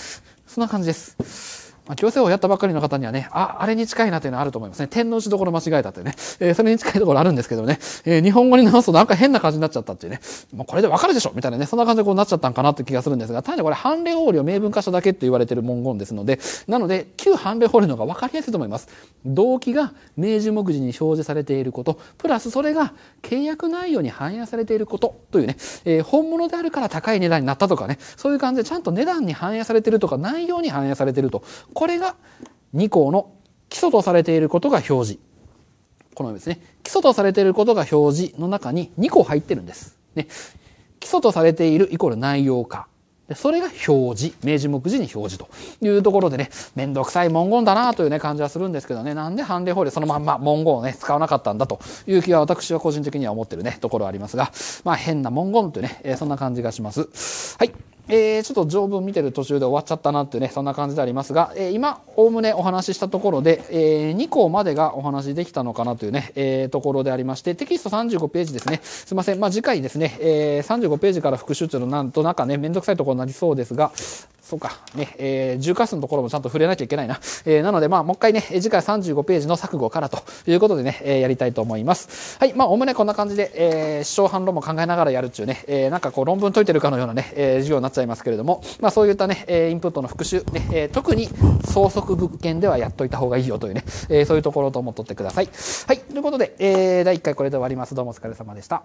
そんな感じです。まあ、強制をやったばっかりの方にはね、あ、あれに近いなというのはあると思いますね。天皇寺どころ間違えたというね、えー、それに近いところあるんですけどね、えー、日本語に直すとなんか変な感じになっちゃったっていうね、もうこれでわかるでしょみたいなね、そんな感じでこうなっちゃったんかなって気がするんですが、単にこれ、判例法理を明文化しただけって言われてる文言ですので、なので、旧判例法理の方が分かりやすいと思います。動機が明示目次に表示されていること、プラスそれが契約内容に反映されていることというね、えー、本物であるから高い値段になったとかね、そういう感じでちゃんと値段に反映されてるとか内容に反映されてると、これが2項の基礎とされていることが表示。このようにですね、基礎とされていることが表示の中に2項入ってるんです。ね、基礎とされているイコール内容化。それが表示。明示目次に表示というところでね、めんどくさい文言だなというね、感じはするんですけどね、なんで判例法でそのまんま文言をね、使わなかったんだという気は私は個人的には思ってるね、ところありますが、まあ変な文言というね、えそんな感じがします。はい。えー、ちょっと条文見てる途中で終わっちゃったなっていうね、そんな感じでありますが、えー、今、おおむねお話ししたところで、えー、2項までがお話しできたのかなというね、えー、ところでありまして、テキスト35ページですね。すいません。まあ、次回ですね、えー、35ページから復習というのなんとなかね、めんどくさいところになりそうですが、そうか、ね、えー、重化数のところもちゃんと触れなきゃいけないな。えー、なので、まあ、もう一回ね、次回35ページの錯誤からということでね、えー、やりたいと思います。はい、まあ、おむねこんな感じで、えー、主反論も考えながらやるっちゅうね、えー、なんかこう論文解いてるかのようなね、えー、授業になっちゃいますけれども、まあ、そういったね、えー、インプットの復習、ね、えー、特に創則物件ではやっといた方がいいよというね、えー、そういうところと思っとってください。はい、ということで、えー、第1回これで終わります。どうもお疲れ様でした。